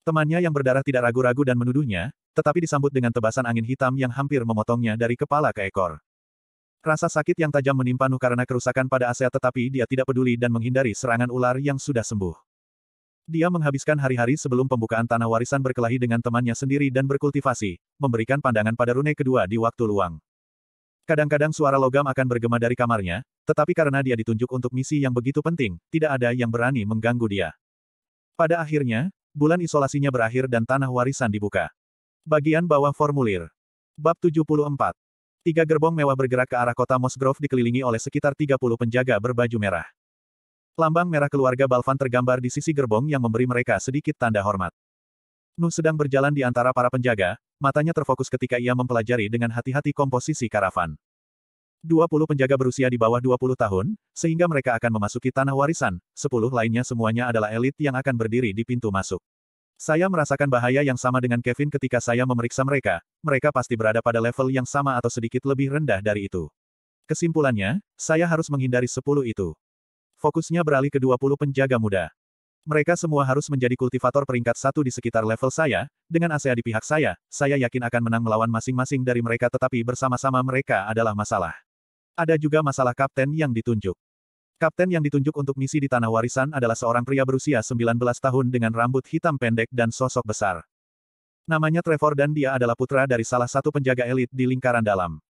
Temannya yang berdarah tidak ragu-ragu dan menuduhnya, tetapi disambut dengan tebasan angin hitam yang hampir memotongnya dari kepala ke ekor. Rasa sakit yang tajam menimpa Nuh karena kerusakan pada Asia tetapi dia tidak peduli dan menghindari serangan ular yang sudah sembuh. Dia menghabiskan hari-hari sebelum pembukaan tanah warisan berkelahi dengan temannya sendiri dan berkultivasi, memberikan pandangan pada Rune kedua di waktu luang. Kadang-kadang suara logam akan bergema dari kamarnya, tetapi karena dia ditunjuk untuk misi yang begitu penting, tidak ada yang berani mengganggu dia. Pada akhirnya, bulan isolasinya berakhir dan tanah warisan dibuka. Bagian bawah formulir. Bab 74. Tiga gerbong mewah bergerak ke arah kota Mosgrove dikelilingi oleh sekitar 30 penjaga berbaju merah. Lambang merah keluarga Balvan tergambar di sisi gerbong yang memberi mereka sedikit tanda hormat. Nuh sedang berjalan di antara para penjaga, matanya terfokus ketika ia mempelajari dengan hati-hati komposisi karavan. 20 penjaga berusia di bawah 20 tahun, sehingga mereka akan memasuki tanah warisan, 10 lainnya semuanya adalah elit yang akan berdiri di pintu masuk. Saya merasakan bahaya yang sama dengan Kevin ketika saya memeriksa mereka, mereka pasti berada pada level yang sama atau sedikit lebih rendah dari itu. Kesimpulannya, saya harus menghindari 10 itu. Fokusnya beralih ke 20 penjaga muda. Mereka semua harus menjadi kultivator peringkat satu di sekitar level saya, dengan ASEA di pihak saya, saya yakin akan menang melawan masing-masing dari mereka tetapi bersama-sama mereka adalah masalah. Ada juga masalah kapten yang ditunjuk. Kapten yang ditunjuk untuk misi di Tanah Warisan adalah seorang pria berusia 19 tahun dengan rambut hitam pendek dan sosok besar. Namanya Trevor dan dia adalah putra dari salah satu penjaga elit di lingkaran dalam.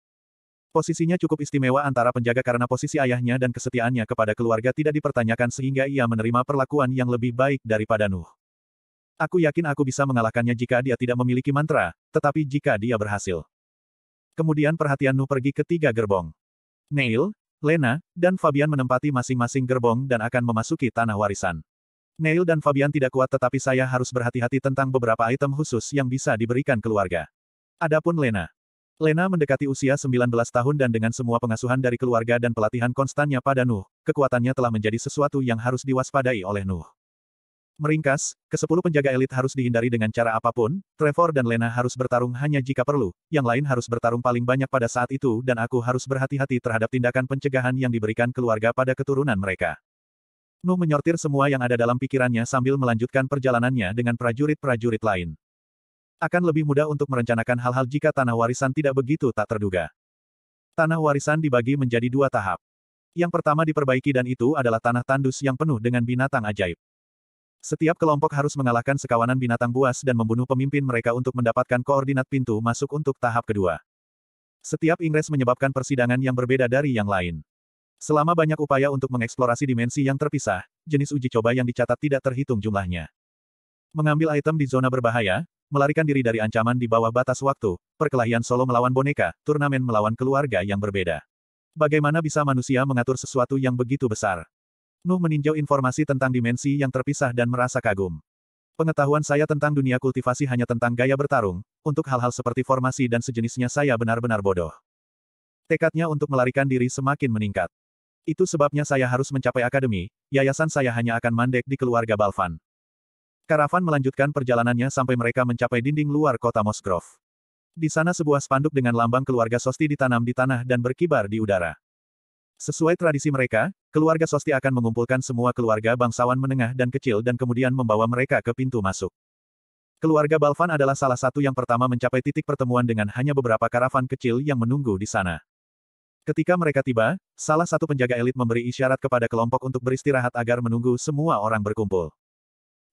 Posisinya cukup istimewa antara penjaga karena posisi ayahnya dan kesetiaannya kepada keluarga tidak dipertanyakan sehingga ia menerima perlakuan yang lebih baik daripada Nuh. Aku yakin aku bisa mengalahkannya jika dia tidak memiliki mantra, tetapi jika dia berhasil. Kemudian perhatian Nuh pergi ke tiga gerbong. Neil, Lena, dan Fabian menempati masing-masing gerbong dan akan memasuki tanah warisan. Neil dan Fabian tidak kuat tetapi saya harus berhati-hati tentang beberapa item khusus yang bisa diberikan keluarga. Adapun Lena. Lena mendekati usia 19 tahun dan dengan semua pengasuhan dari keluarga dan pelatihan konstannya pada Nuh, kekuatannya telah menjadi sesuatu yang harus diwaspadai oleh Nuh. Meringkas, kesepuluh penjaga elit harus dihindari dengan cara apapun, Trevor dan Lena harus bertarung hanya jika perlu, yang lain harus bertarung paling banyak pada saat itu dan aku harus berhati-hati terhadap tindakan pencegahan yang diberikan keluarga pada keturunan mereka. Nuh menyortir semua yang ada dalam pikirannya sambil melanjutkan perjalanannya dengan prajurit-prajurit lain. Akan lebih mudah untuk merencanakan hal-hal jika tanah warisan tidak begitu tak terduga. Tanah warisan dibagi menjadi dua tahap. Yang pertama diperbaiki dan itu adalah tanah tandus yang penuh dengan binatang ajaib. Setiap kelompok harus mengalahkan sekawanan binatang buas dan membunuh pemimpin mereka untuk mendapatkan koordinat pintu masuk untuk tahap kedua. Setiap ingres menyebabkan persidangan yang berbeda dari yang lain. Selama banyak upaya untuk mengeksplorasi dimensi yang terpisah, jenis uji coba yang dicatat tidak terhitung jumlahnya. Mengambil item di zona berbahaya, melarikan diri dari ancaman di bawah batas waktu, perkelahian solo melawan boneka, turnamen melawan keluarga yang berbeda. Bagaimana bisa manusia mengatur sesuatu yang begitu besar? Nuh meninjau informasi tentang dimensi yang terpisah dan merasa kagum. Pengetahuan saya tentang dunia kultivasi hanya tentang gaya bertarung, untuk hal-hal seperti formasi dan sejenisnya saya benar-benar bodoh. Tekadnya untuk melarikan diri semakin meningkat. Itu sebabnya saya harus mencapai akademi, yayasan saya hanya akan mandek di keluarga Balvan. Karavan melanjutkan perjalanannya sampai mereka mencapai dinding luar kota Moskow. Di sana sebuah spanduk dengan lambang keluarga Sosti ditanam di tanah dan berkibar di udara. Sesuai tradisi mereka, keluarga Sosti akan mengumpulkan semua keluarga bangsawan menengah dan kecil dan kemudian membawa mereka ke pintu masuk. Keluarga Balvan adalah salah satu yang pertama mencapai titik pertemuan dengan hanya beberapa karavan kecil yang menunggu di sana. Ketika mereka tiba, salah satu penjaga elit memberi isyarat kepada kelompok untuk beristirahat agar menunggu semua orang berkumpul.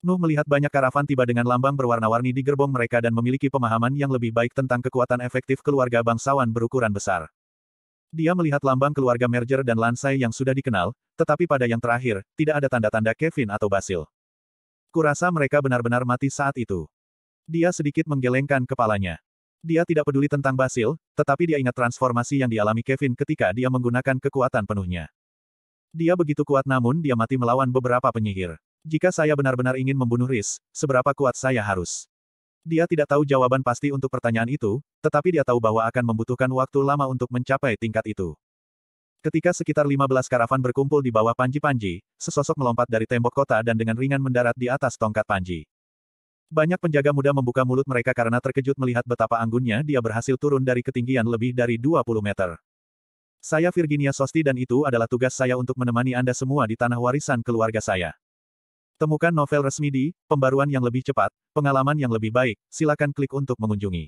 Nuh melihat banyak karavan tiba dengan lambang berwarna-warni di gerbong mereka dan memiliki pemahaman yang lebih baik tentang kekuatan efektif keluarga bangsawan berukuran besar. Dia melihat lambang keluarga Merger dan Lansai yang sudah dikenal, tetapi pada yang terakhir, tidak ada tanda-tanda Kevin atau Basil. Kurasa mereka benar-benar mati saat itu. Dia sedikit menggelengkan kepalanya. Dia tidak peduli tentang Basil, tetapi dia ingat transformasi yang dialami Kevin ketika dia menggunakan kekuatan penuhnya. Dia begitu kuat namun dia mati melawan beberapa penyihir. Jika saya benar-benar ingin membunuh Riz, seberapa kuat saya harus? Dia tidak tahu jawaban pasti untuk pertanyaan itu, tetapi dia tahu bahwa akan membutuhkan waktu lama untuk mencapai tingkat itu. Ketika sekitar 15 karavan berkumpul di bawah panji-panji, sesosok melompat dari tembok kota dan dengan ringan mendarat di atas tongkat panji. Banyak penjaga muda membuka mulut mereka karena terkejut melihat betapa anggunnya dia berhasil turun dari ketinggian lebih dari 20 meter. Saya Virginia Sosti dan itu adalah tugas saya untuk menemani Anda semua di tanah warisan keluarga saya. Temukan novel resmi di, pembaruan yang lebih cepat, pengalaman yang lebih baik, silakan klik untuk mengunjungi.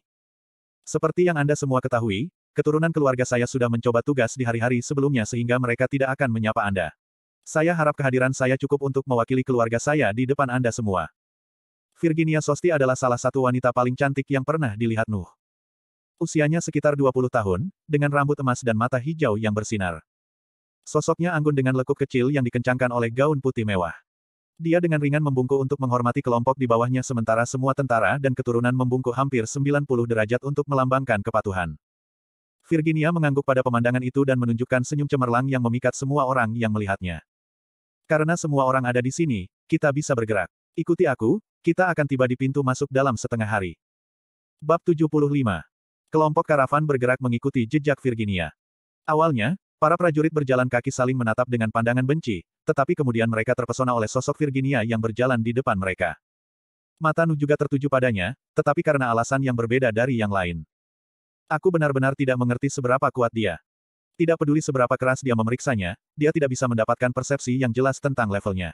Seperti yang Anda semua ketahui, keturunan keluarga saya sudah mencoba tugas di hari-hari sebelumnya sehingga mereka tidak akan menyapa Anda. Saya harap kehadiran saya cukup untuk mewakili keluarga saya di depan Anda semua. Virginia Sosti adalah salah satu wanita paling cantik yang pernah dilihat Nuh. Usianya sekitar 20 tahun, dengan rambut emas dan mata hijau yang bersinar. Sosoknya anggun dengan lekuk kecil yang dikencangkan oleh gaun putih mewah. Dia dengan ringan membungkuk untuk menghormati kelompok di bawahnya sementara semua tentara dan keturunan membungkuk hampir 90 derajat untuk melambangkan kepatuhan. Virginia mengangguk pada pemandangan itu dan menunjukkan senyum cemerlang yang memikat semua orang yang melihatnya. Karena semua orang ada di sini, kita bisa bergerak. Ikuti aku, kita akan tiba di pintu masuk dalam setengah hari. Bab 75 Kelompok karavan bergerak mengikuti jejak Virginia. Awalnya, Para prajurit berjalan kaki saling menatap dengan pandangan benci, tetapi kemudian mereka terpesona oleh sosok Virginia yang berjalan di depan mereka. Mata Nu juga tertuju padanya, tetapi karena alasan yang berbeda dari yang lain. Aku benar-benar tidak mengerti seberapa kuat dia. Tidak peduli seberapa keras dia memeriksanya, dia tidak bisa mendapatkan persepsi yang jelas tentang levelnya.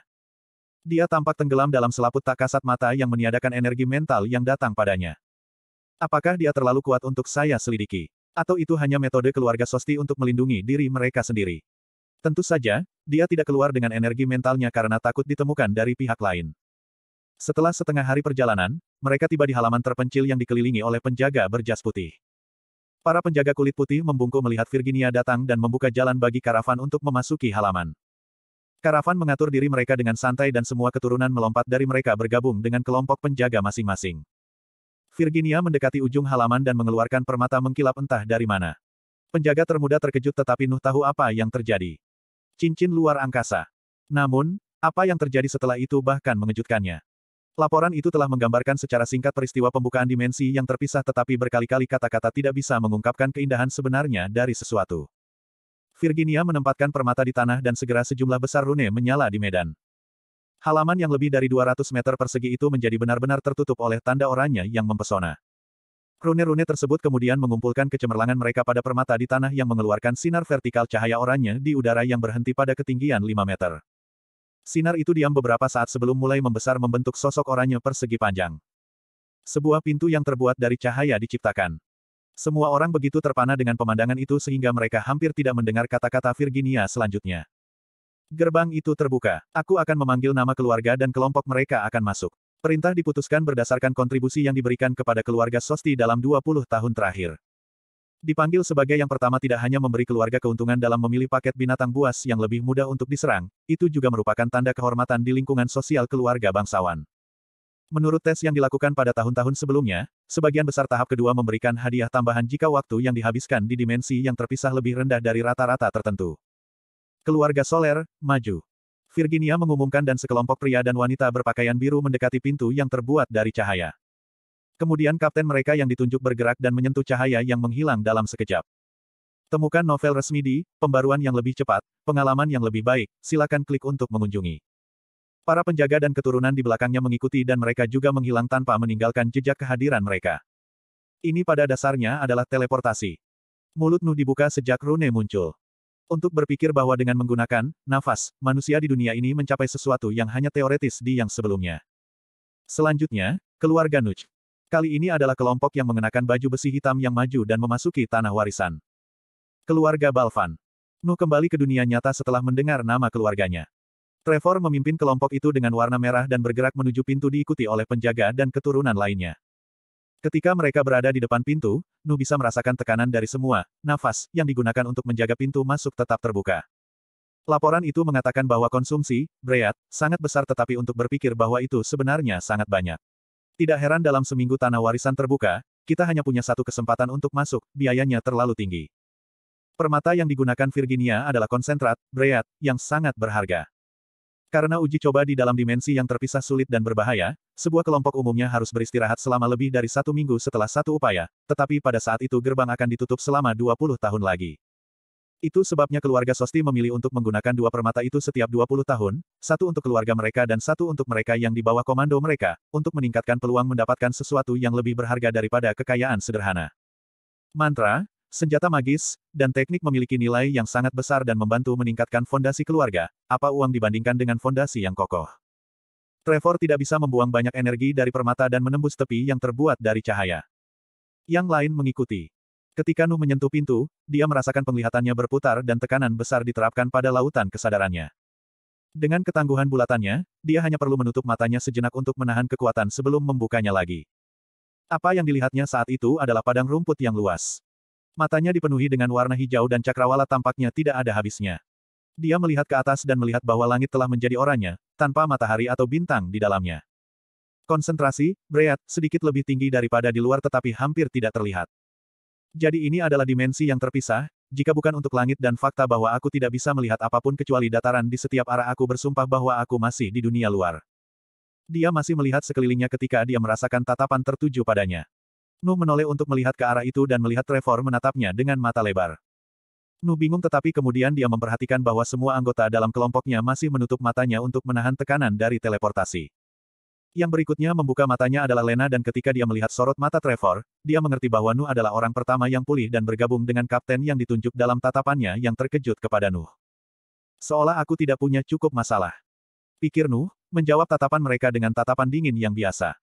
Dia tampak tenggelam dalam selaput tak kasat mata yang meniadakan energi mental yang datang padanya. Apakah dia terlalu kuat untuk saya selidiki? Atau itu hanya metode keluarga Sosti untuk melindungi diri mereka sendiri. Tentu saja, dia tidak keluar dengan energi mentalnya karena takut ditemukan dari pihak lain. Setelah setengah hari perjalanan, mereka tiba di halaman terpencil yang dikelilingi oleh penjaga berjas putih. Para penjaga kulit putih membungkuk melihat Virginia datang dan membuka jalan bagi karavan untuk memasuki halaman. Karavan mengatur diri mereka dengan santai dan semua keturunan melompat dari mereka bergabung dengan kelompok penjaga masing-masing. Virginia mendekati ujung halaman dan mengeluarkan permata mengkilap entah dari mana. Penjaga termuda terkejut tetapi Nuh tahu apa yang terjadi. Cincin luar angkasa. Namun, apa yang terjadi setelah itu bahkan mengejutkannya. Laporan itu telah menggambarkan secara singkat peristiwa pembukaan dimensi yang terpisah tetapi berkali-kali kata-kata tidak bisa mengungkapkan keindahan sebenarnya dari sesuatu. Virginia menempatkan permata di tanah dan segera sejumlah besar rune menyala di medan. Halaman yang lebih dari 200 meter persegi itu menjadi benar-benar tertutup oleh tanda oranye yang mempesona. Rune-rune tersebut kemudian mengumpulkan kecemerlangan mereka pada permata di tanah yang mengeluarkan sinar vertikal cahaya oranye di udara yang berhenti pada ketinggian 5 meter. Sinar itu diam beberapa saat sebelum mulai membesar membentuk sosok oranye persegi panjang. Sebuah pintu yang terbuat dari cahaya diciptakan. Semua orang begitu terpana dengan pemandangan itu sehingga mereka hampir tidak mendengar kata-kata Virginia selanjutnya. Gerbang itu terbuka. Aku akan memanggil nama keluarga dan kelompok mereka akan masuk. Perintah diputuskan berdasarkan kontribusi yang diberikan kepada keluarga Sosti dalam 20 tahun terakhir. Dipanggil sebagai yang pertama tidak hanya memberi keluarga keuntungan dalam memilih paket binatang buas yang lebih mudah untuk diserang, itu juga merupakan tanda kehormatan di lingkungan sosial keluarga bangsawan. Menurut tes yang dilakukan pada tahun-tahun sebelumnya, sebagian besar tahap kedua memberikan hadiah tambahan jika waktu yang dihabiskan di dimensi yang terpisah lebih rendah dari rata-rata tertentu. Keluarga Soler, maju. Virginia mengumumkan dan sekelompok pria dan wanita berpakaian biru mendekati pintu yang terbuat dari cahaya. Kemudian kapten mereka yang ditunjuk bergerak dan menyentuh cahaya yang menghilang dalam sekejap. Temukan novel resmi di, pembaruan yang lebih cepat, pengalaman yang lebih baik, silakan klik untuk mengunjungi. Para penjaga dan keturunan di belakangnya mengikuti dan mereka juga menghilang tanpa meninggalkan jejak kehadiran mereka. Ini pada dasarnya adalah teleportasi. Mulut Nuh dibuka sejak Rune muncul. Untuk berpikir bahwa dengan menggunakan nafas, manusia di dunia ini mencapai sesuatu yang hanya teoretis di yang sebelumnya. Selanjutnya, keluarga Nuj. Kali ini adalah kelompok yang mengenakan baju besi hitam yang maju dan memasuki tanah warisan. Keluarga Balvan. Nuh kembali ke dunia nyata setelah mendengar nama keluarganya. Trevor memimpin kelompok itu dengan warna merah dan bergerak menuju pintu diikuti oleh penjaga dan keturunan lainnya. Ketika mereka berada di depan pintu, Nu bisa merasakan tekanan dari semua nafas yang digunakan untuk menjaga pintu masuk tetap terbuka. Laporan itu mengatakan bahwa konsumsi, breat, sangat besar tetapi untuk berpikir bahwa itu sebenarnya sangat banyak. Tidak heran dalam seminggu tanah warisan terbuka, kita hanya punya satu kesempatan untuk masuk, biayanya terlalu tinggi. Permata yang digunakan Virginia adalah konsentrat, breat, yang sangat berharga. Karena uji coba di dalam dimensi yang terpisah sulit dan berbahaya, sebuah kelompok umumnya harus beristirahat selama lebih dari satu minggu setelah satu upaya, tetapi pada saat itu gerbang akan ditutup selama 20 tahun lagi. Itu sebabnya keluarga Sosti memilih untuk menggunakan dua permata itu setiap 20 tahun, satu untuk keluarga mereka dan satu untuk mereka yang di bawah komando mereka, untuk meningkatkan peluang mendapatkan sesuatu yang lebih berharga daripada kekayaan sederhana. Mantra, Senjata magis, dan teknik memiliki nilai yang sangat besar dan membantu meningkatkan fondasi keluarga, apa uang dibandingkan dengan fondasi yang kokoh. Trevor tidak bisa membuang banyak energi dari permata dan menembus tepi yang terbuat dari cahaya. Yang lain mengikuti. Ketika Nu menyentuh pintu, dia merasakan penglihatannya berputar dan tekanan besar diterapkan pada lautan kesadarannya. Dengan ketangguhan bulatannya, dia hanya perlu menutup matanya sejenak untuk menahan kekuatan sebelum membukanya lagi. Apa yang dilihatnya saat itu adalah padang rumput yang luas. Matanya dipenuhi dengan warna hijau dan cakrawala tampaknya tidak ada habisnya. Dia melihat ke atas dan melihat bahwa langit telah menjadi oranye, tanpa matahari atau bintang di dalamnya. Konsentrasi, Breat, sedikit lebih tinggi daripada di luar tetapi hampir tidak terlihat. Jadi ini adalah dimensi yang terpisah, jika bukan untuk langit dan fakta bahwa aku tidak bisa melihat apapun kecuali dataran di setiap arah aku bersumpah bahwa aku masih di dunia luar. Dia masih melihat sekelilingnya ketika dia merasakan tatapan tertuju padanya. Nu menoleh untuk melihat ke arah itu dan melihat Trevor menatapnya dengan mata lebar. Nu bingung tetapi kemudian dia memperhatikan bahwa semua anggota dalam kelompoknya masih menutup matanya untuk menahan tekanan dari teleportasi. Yang berikutnya membuka matanya adalah Lena dan ketika dia melihat sorot mata Trevor, dia mengerti bahwa Nu adalah orang pertama yang pulih dan bergabung dengan kapten yang ditunjuk dalam tatapannya yang terkejut kepada Nu. Seolah aku tidak punya cukup masalah. Pikir Nu, menjawab tatapan mereka dengan tatapan dingin yang biasa.